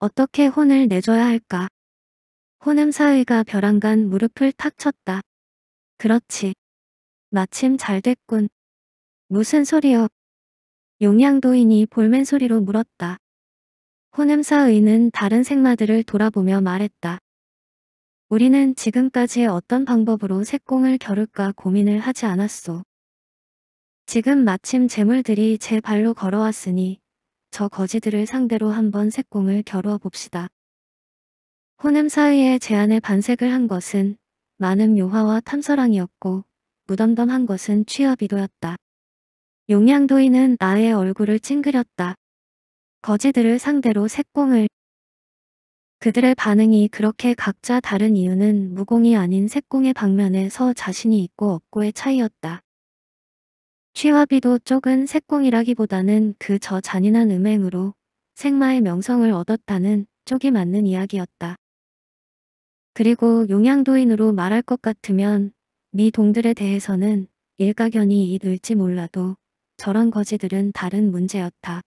어떻게 혼을 내줘야 할까? 호남 사회가 벼랑간 무릎을 탁 쳤다. 그렇지. 마침 잘 됐군. 무슨 소리여? 용양도인이 볼멘 소리로 물었다. 호남사 의는 다른 색마들을 돌아보며 말했다. 우리는 지금까지 어떤 방법으로 색공을 겨룰까 고민을 하지 않았소. 지금 마침 재물들이 제 발로 걸어왔으니 저 거지들을 상대로 한번 색공을 겨루어 봅시다. 호남 사이에 제안에 반색을 한 것은 많은 묘화와 탐사랑이었고 무덤덤한 것은 취업이도였다. 용양도인은 나의 얼굴을 찡그렸다. 거지들을 상대로 색공을 그들의 반응이 그렇게 각자 다른 이유는 무공이 아닌 색공의 방면에 서 자신이 있고 없고의 차이였다. 취화비도 쪽은 색공이라기보다는 그 저 잔인한 음행으로 색마의 명성을 얻었다는 쪽이 맞는 이야기였다. 그리고 용양도인으로 말할 것 같으면 미 동들에 대해서는 일가견이 이을지 몰라도 저런 거지들은 다른 문제였다.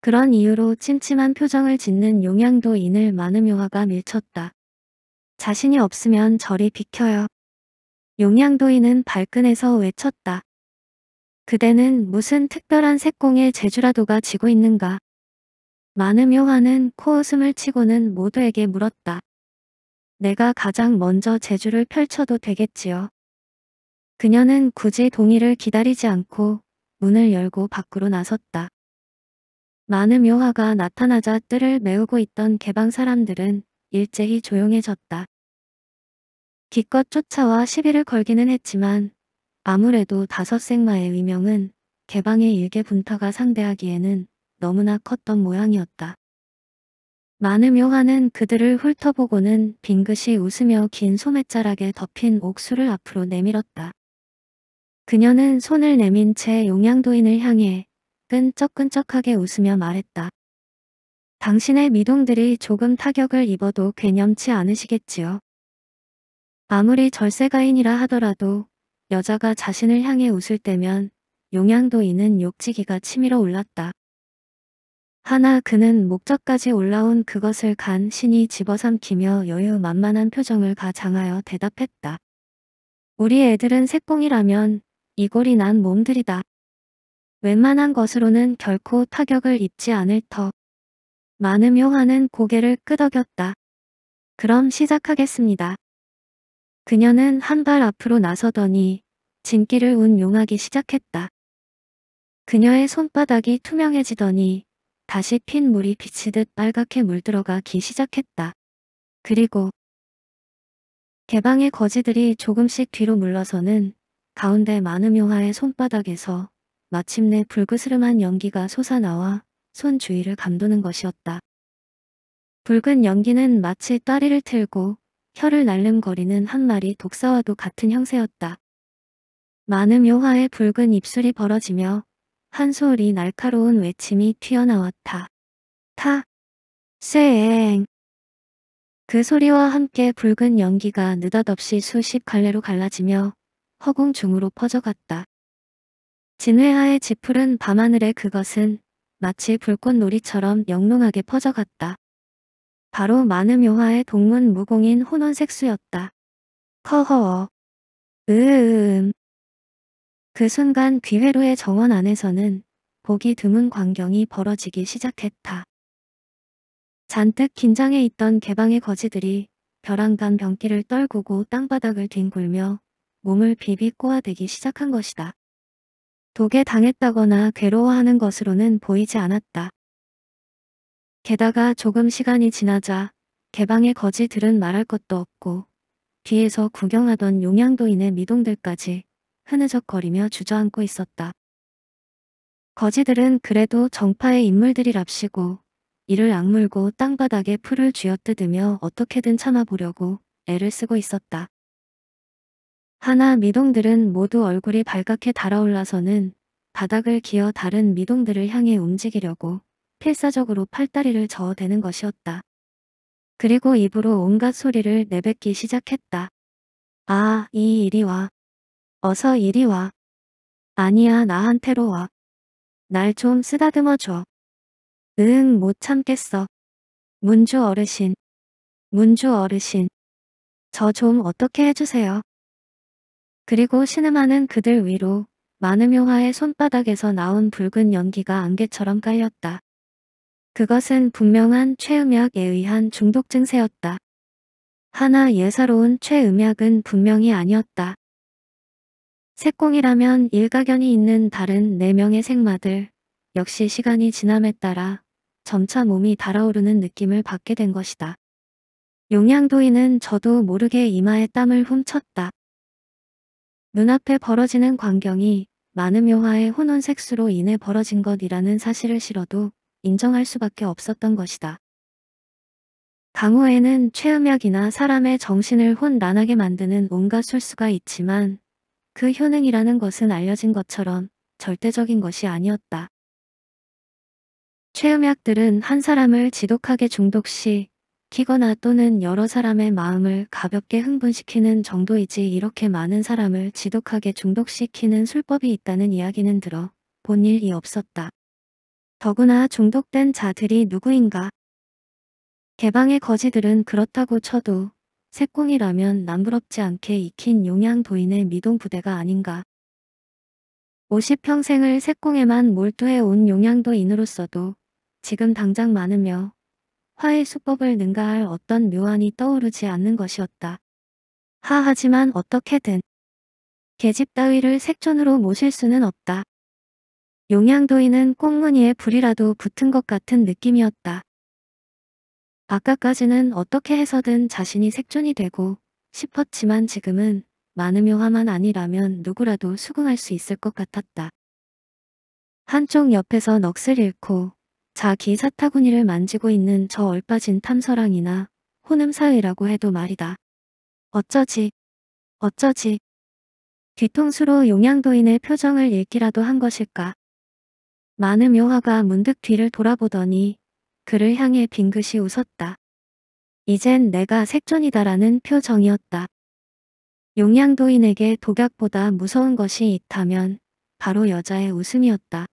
그런 이유로 침침한 표정을 짓는 용양도인을 마음묘화가 밀쳤다. 자신이 없으면 저리 비켜요. 용양도인은 발끈해서 외쳤다. 그대는 무슨 특별한 색공의 제주라도가 지고 있는가? 마음묘화는 코웃음을 치고는 모두에게 물었다. 내가 가장 먼저 재주를 펼쳐도 되겠지요. 그녀는 굳이 동의를 기다리지 않고 문을 열고 밖으로 나섰다. 많은 묘화가 나타나자 뜰을 메우고 있던 개방 사람들은 일제히 조용해졌다. 기껏 쫓아와 시비를 걸기는 했지만 아무래도 다섯 생마의 위명은 개방의 일개 분터가 상대하기에는 너무나 컸던 모양이었다. 많음 요한는 그들을 훑어보고는 빙긋이 웃으며 긴 소매자락에 덮인 옥수를 앞으로 내밀었다. 그녀는 손을 내민 채 용양도인을 향해 끈적끈적하게 웃으며 말했다. 당신의 미동들이 조금 타격을 입어도 괴념치 않으시겠지요. 아무리 절세가인이라 하더라도 여자가 자신을 향해 웃을 때면 용양도인은 욕지기가 치밀어 올랐다. 하나 그는 목적까지 올라온 그것을 간신히 집어삼키며 여유 만만한 표정을 가장하여 대답했다. 우리 애들은 색공이라면 이골이 난 몸들이다. 웬만한 것으로는 결코 타격을 입지 않을 터. 많음요하는 고개를 끄덕였다. 그럼 시작하겠습니다. 그녀는 한 발 앞으로 나서더니 진기를 운 용하기 시작했다. 그녀의 손바닥이 투명해지더니 다시 핀 물이 비치듯 빨갛게 물들어가기 시작했다. 그리고 개방의 거지들이 조금씩 뒤로 물러서는 가운데 많은 묘화의 손바닥에서 마침내 불그스름한 연기가 솟아나와 손 주위를 감도는 것이었다. 붉은 연기는 마치 따리를 틀고 혀를 날름거리는 한 마리 독사와도 같은 형세였다. 많은 묘화의 붉은 입술이 벌어지며 한 소리 날카로운 외침이 튀어나왔다. 타, 쌩. 그 소리와 함께 붉은 연기가 느닷없이 수십 갈래로 갈라지며 허공 중으로 퍼져갔다. 진회하에 지푸른 밤하늘의 그것은 마치 불꽃놀이처럼 영롱하게 퍼져갔다. 바로 마음묘화의 동문 무공인 혼원색수였다. 커허어. 으음. 그 순간 귀회로의 정원 안에서는 보기 드문 광경이 벌어지기 시작했다. 잔뜩 긴장해 있던 개방의 거지들이 벼랑간 변기를 떨구고 땅바닥을 뒹굴며 몸을 비비 꼬아대기 시작한 것이다. 독에 당했다거나 괴로워하는 것으로는 보이지 않았다. 게다가 조금 시간이 지나자 개방의 거지들은 말할 것도 없고 뒤에서 구경하던 용양도인의 미동들까지 흐느적거리며 주저앉고 있었다. 거지들은 그래도 정파의 인물들이랍시고 이를 악물고 땅바닥에 풀을 쥐어뜯으며 어떻게든 참아보려고 애를 쓰고 있었다. 하나 미동들은 모두 얼굴이 발갛게 달아올라서는 바닥을 기어 다른 미동들을 향해 움직이려고 필사적으로 팔다리를 저어대는 것이었다. 그리고 입으로 온갖 소리를 내뱉기 시작했다. 아, 이일이 와. 어서 이리 와. 아니야 나한테로 와. 날 좀 쓰다듬어 줘. 응 못 참겠어. 문주 어르신. 문주 어르신. 저 좀 어떻게 해주세요. 그리고 신음하는 그들 위로 마음묘화의 손바닥에서 나온 붉은 연기가 안개처럼 깔렸다. 그것은 분명한 최음약에 의한 중독 증세였다. 하나 예사로운 최음약은 분명히 아니었다. 색공이라면 일가견이 있는 다른 4명의 색마들 역시 시간이 지남에 따라 점차 몸이 달아오르는 느낌을 받게 된 것이다. 용양도인은 저도 모르게 이마에 땀을 훔쳤다. 눈앞에 벌어지는 광경이 많은 묘화의 혼원색수로 인해 벌어진 것이라는 사실을 싫어도 인정할 수밖에 없었던 것이다. 강호에는 최음약이나 사람의 정신을 혼란하게 만드는 온갖 술수가 있지만 그 효능이라는 것은 알려진 것처럼 절대적인 것이 아니었다. 최음약들은 한 사람을 지독하게 중독시키거나 또는 여러 사람의 마음을 가볍게 흥분시키는 정도이지 이렇게 많은 사람을 지독하게 중독시키는 술법이 있다는 이야기는 들어 본 일이 없었다. 더구나 중독된 자들이 누구인가? 개방의 거지들은 그렇다고 쳐도 색공이라면 남부럽지 않게 익힌 용양 도인의 미동 부대가 아닌가. 50평생을 색공에만 몰두해 온 용양도인으로서도 지금 당장 많으며 화의 수법을 능가할 어떤 묘안이 떠오르지 않는 것이었다. 하하지만 어떻게든 계집 따위를 색촌으로 모실 수는 없다. 용양도인은 꽁무니에 불이라도 붙은 것 같은 느낌이었다. 아까까지는 어떻게 해서든 자신이 색존이 되고 싶었지만 지금은 많은 묘화만 아니라면 누구라도 수긍할 수 있을 것 같았다. 한쪽 옆에서 넋을 잃고 자기 사타구니를 만지고 있는 저 얼빠진 탐서랑이나 혼음사위라고 해도 말이다. 어쩌지, 어쩌지. 뒤통수로 용양도인의 표정을 읽기라도 한 것일까. 많은 묘화가 문득 뒤를 돌아보더니 그를 향해 빙긋이 웃었다. 이젠 내가 색전이다라는 표정이었다. 용양도인에게 독약보다 무서운 것이 있다면 바로 여자의 웃음이었다.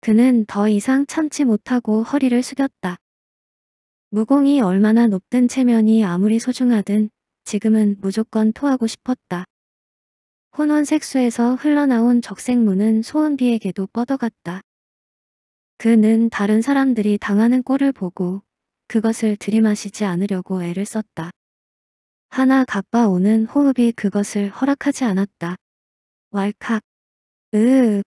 그는 더 이상 참지 못하고 허리를 숙였다. 무공이 얼마나 높든 체면이 아무리 소중하든 지금은 무조건 토하고 싶었다. 혼원 색수에서 흘러나온 적색무는 소은비에게도 뻗어갔다. 그는 다른 사람들이 당하는 꼴을 보고 그것을 들이마시지 않으려고 애를 썼다. 하나 가빠오는 호흡이 그것을 허락하지 않았다. 왈칵. 으읍한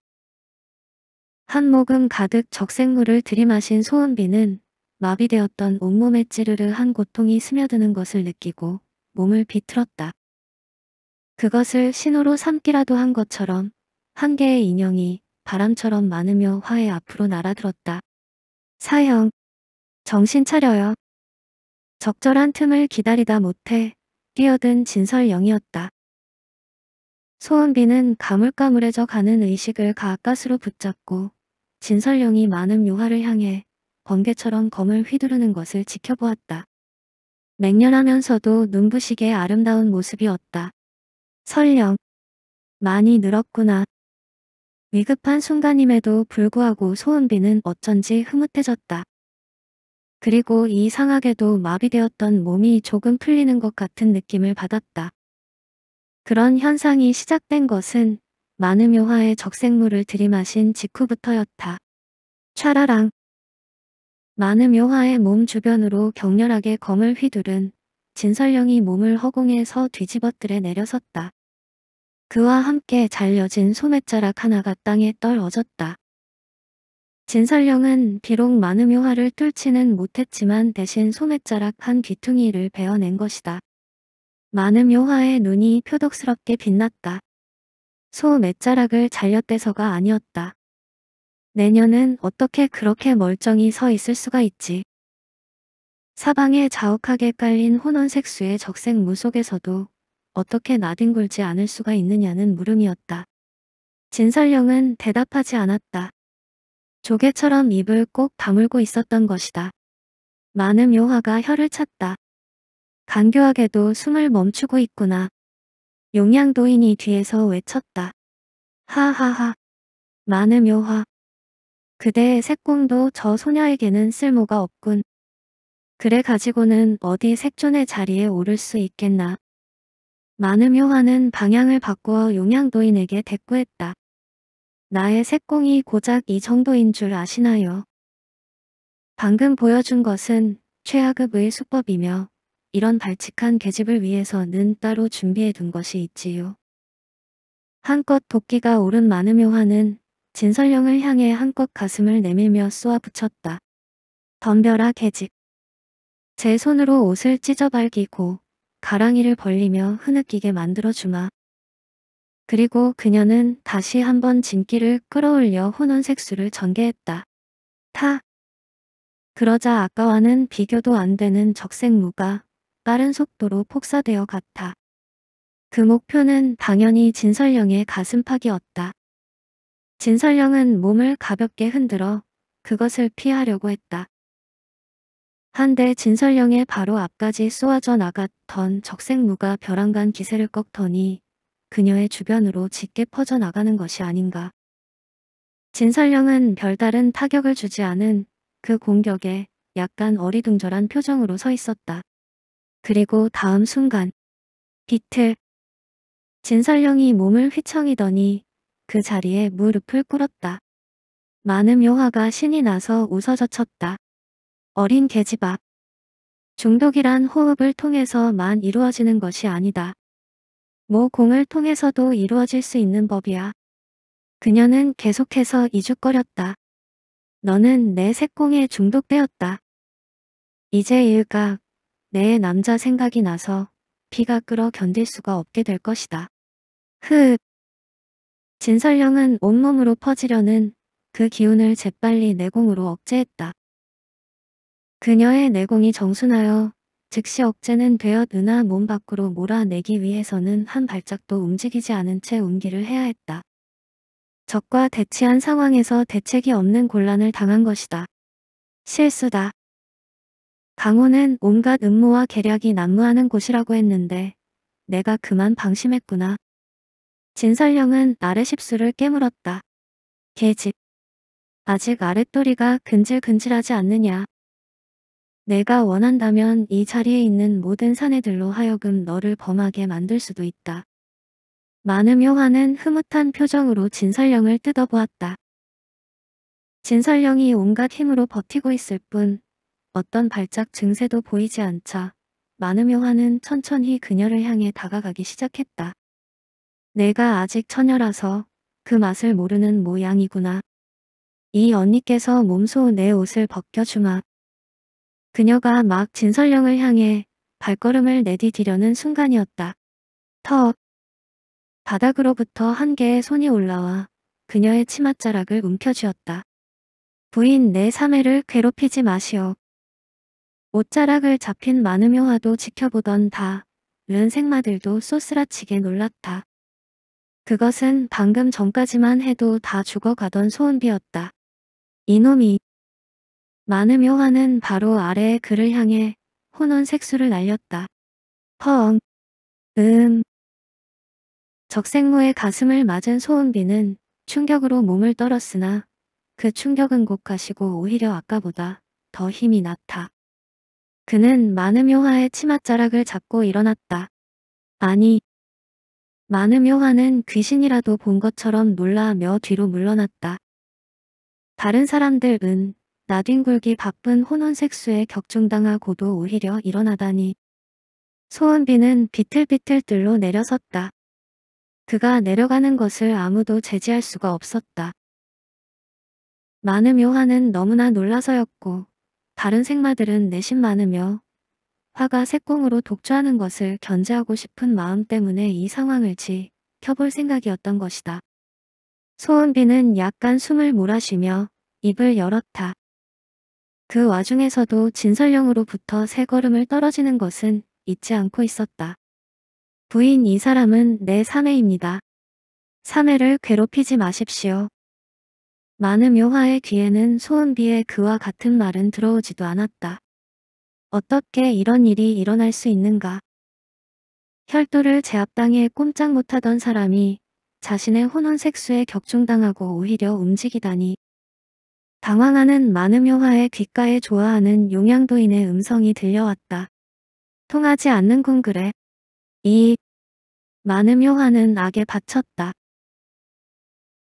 모금 가득 적색물을 들이마신 소은비는 마비되었던 온몸에 찌르르 한 고통이 스며드는 것을 느끼고 몸을 비틀었다. 그것을 신호로 삼기라도 한 것처럼 한 개의 인형이 바람처럼 많으며 화해 앞으로 날아들었다. 사형. 정신 차려요. 적절한 틈을 기다리다 못해 뛰어든 진설영이었다. 소은비는 가물가물해져 가는 의식을 가까스로 붙잡고 진설영이 많은 요하를 향해 번개처럼 검을 휘두르는 것을 지켜보았다. 맹렬하면서도 눈부시게 아름다운 모습이었다. 설령 많이 늘었구나. 위급한 순간임에도 불구하고 소은비는 어쩐지 흐뭇해졌다. 그리고 이상하게도 마비되었던 몸이 조금 풀리는 것 같은 느낌을 받았다. 그런 현상이 시작된 것은 많은 묘화의 적색물을 들이마신 직후부터였다. 촤라랑 많은 묘화의 몸 주변으로 격렬하게 검을 휘두른 진설령이 몸을 허공에서 뒤집어뜨려 내려섰다. 그와 함께 잘려진 소매자락 하나가 땅에 떨어졌다. 진설령은 비록 많은 묘화를 뚫지는 못했지만 대신 소매자락 한 귀퉁이를 베어낸 것이다. 많은 묘화의 눈이 표독스럽게 빛났다. 소 맷자락을 잘렸대서가 아니었다. 내년은 어떻게 그렇게 멀쩡히 서 있을 수가 있지. 사방에 자욱하게 깔린 혼원색수의 적색 무속에서도 어떻게 나뒹굴지 않을 수가 있느냐는 물음이었다. 진설령은 대답하지 않았다. 조개처럼 입을 꼭 다물고 있었던 것이다. 많은 요화가 혀를 찼다. 간교하게도 숨을 멈추고 있구나. 용양도인이 뒤에서 외쳤다. 하하하. 많은 요화. 그대의 색공도 저 소녀에게는 쓸모가 없군. 그래 가지고는 어디 색존의 자리에 오를 수 있겠나. 많은 요한는 방향을 바꾸어 용양도인에게 대꾸했다. 나의 색공이 고작 이 정도인 줄 아시나요? 방금 보여준 것은 최하급의 수법이며 이런 발칙한 계집을 위해서는 따로 준비해둔 것이 있지요. 한껏 도끼가 오른 많은 요한는 진설령을 향해 한껏 가슴을 내밀며 쏘아붙였다. 덤벼라 계집. 제 손으로 옷을 찢어밝히고 가랑이를 벌리며 흐느끼게 만들어 주마. 그리고 그녀는 다시 한번 진기를 끌어올려 혼원색수를 전개했다. 타. 그러자 아까와는 비교도 안 되는 적색무가 빠른 속도로 폭사되어 갔다. 그 목표는 당연히 진설령의 가슴팍이었다. 진설령은 몸을 가볍게 흔들어 그것을 피하려고 했다. 한데 진설령의 바로 앞까지 쏘아져 나갔던 적색무가 벼랑간 기세를 꺾더니 그녀의 주변으로 짙게 퍼져나가는 것이 아닌가. 진설령은 별다른 타격을 주지 않은 그 공격에 약간 어리둥절한 표정으로 서 있었다. 그리고 다음 순간 비틀 진설령이 몸을 휘청이더니 그 자리에 무릎을 꿇었다. 많은 묘화가 신이 나서 웃어젖혔다. 어린 계집아. 중독이란 호흡을 통해서만 이루어지는 것이 아니다. 모공을 통해서도 이루어질 수 있는 법이야. 그녀는 계속해서 이죽거렸다. 너는 내 색공에 중독되었다. 이제 일가 내 남자 생각이 나서 피가 끓어 견딜 수가 없게 될 것이다. 흑. 진설령은 온몸으로 퍼지려는 그 기운을 재빨리 내공으로 억제했다. 그녀의 내공이 정순하여 즉시 억제는 되어 은나몸 밖으로 몰아내기 위해서는 한 발짝도 움직이지 않은 채 운기를 해야 했다. 적과 대치한 상황에서 대책이 없는 곤란을 당한 것이다. 실수다. 강호는 온갖 음모와 계략이 난무하는 곳이라고 했는데 내가 그만 방심했구나. 진설령은 아래십수를 깨물었다. 개집 아직 아랫도리가 근질근질하지 않느냐. 내가 원한다면 이 자리에 있는 모든 사내들로 하여금 너를 범하게 만들 수도 있다. 많음 요한은 흐뭇한 표정으로 진설령을 뜯어보았다. 진설령이 온갖 힘으로 버티고 있을 뿐 어떤 발작 증세도 보이지 않자 많음 요한은 천천히 그녀를 향해 다가가기 시작했다. 내가 아직 처녀라서 그 맛을 모르는 모양이구나. 이 언니께서 몸소 내 옷을 벗겨주마. 그녀가 막 진설령을 향해 발걸음을 내디디려는 순간이었다. 턱. 바닥으로부터 한 개의 손이 올라와 그녀의 치맛자락을 움켜쥐었다. 부인 내 사매를 괴롭히지 마시오. 옷자락을 잡힌 마누묘화도 지켜보던 다른 생마들도 쏘스라치게 놀랐다. 그것은 방금 전까지만 해도 다 죽어가던 소은비였다. 이놈이 많음 요화는 바로 아래의 그를 향해 혼원 색수를 날렸다. 펑, 음. 적색무의 가슴을 맞은 소은비는 충격으로 몸을 떨었으나 그 충격은 곧 가시고 오히려 아까보다 더 힘이 났다. 그는 마음요화의 치맛자락을 잡고 일어났다. 아니. 마음요화는 귀신이라도 본 것처럼 놀라며 뒤로 물러났다. 다른 사람들은 나뒹굴기 바쁜 혼원색수에 격중당하고도 오히려 일어나다니. 소은비는 비틀비틀 들로 내려섰다. 그가 내려가는 것을 아무도 제지할 수가 없었다. 많은 요한은 너무나 놀라서였고 다른 색마들은 내심 많으며 화가 색공으로 독주하는 것을 견제하고 싶은 마음 때문에 이 상황을 지켜볼 생각이었던 것이다. 소은비는 약간 숨을 몰아쉬며 입을 열었다. 그 와중에서도 진설령으로부터 세 걸음을 떨어지는 것은 잊지 않고 있었다. 부인 이 사람은 내사내입니다사내를 괴롭히지 마십시오. 많은 묘화의 귀에는 소은비의 그와 같은 말은 들어오지도 않았다. 어떻게 이런 일이 일어날 수 있는가. 혈도를 제압당해 꼼짝 못하던 사람이 자신의 혼혼 색수에 격중당하고 오히려 움직이다니 당황하는 마음여화의 귓가에 좋아하는 용양도인의 음성이 들려왔다. 통하지 않는군 그래. 이 마음여화는 악에 바쳤다.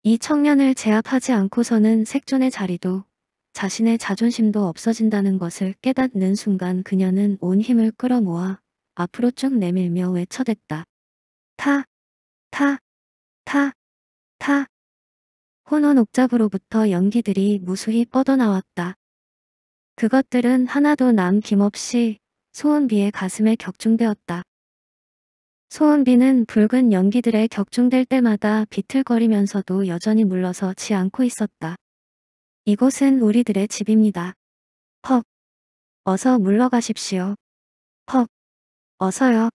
이 청년을 제압하지 않고서는 색존의 자리도 자신의 자존심도 없어진다는 것을 깨닫는 순간 그녀는 온 힘을 끌어모아 앞으로 쭉 내밀며 외쳐댔다. 타, 타, 타, 타. 혼원 옥잡으로부터 연기들이 무수히 뻗어나왔다. 그것들은 하나도 남김없이 소은비의 가슴에 격중되었다. 소은비는 붉은 연기들에 격중될 때마다 비틀거리면서도 여전히 물러서지 않고 있었다. 이곳은 우리들의 집입니다. 퍽. 어서 물러가십시오. 퍽. 어서요.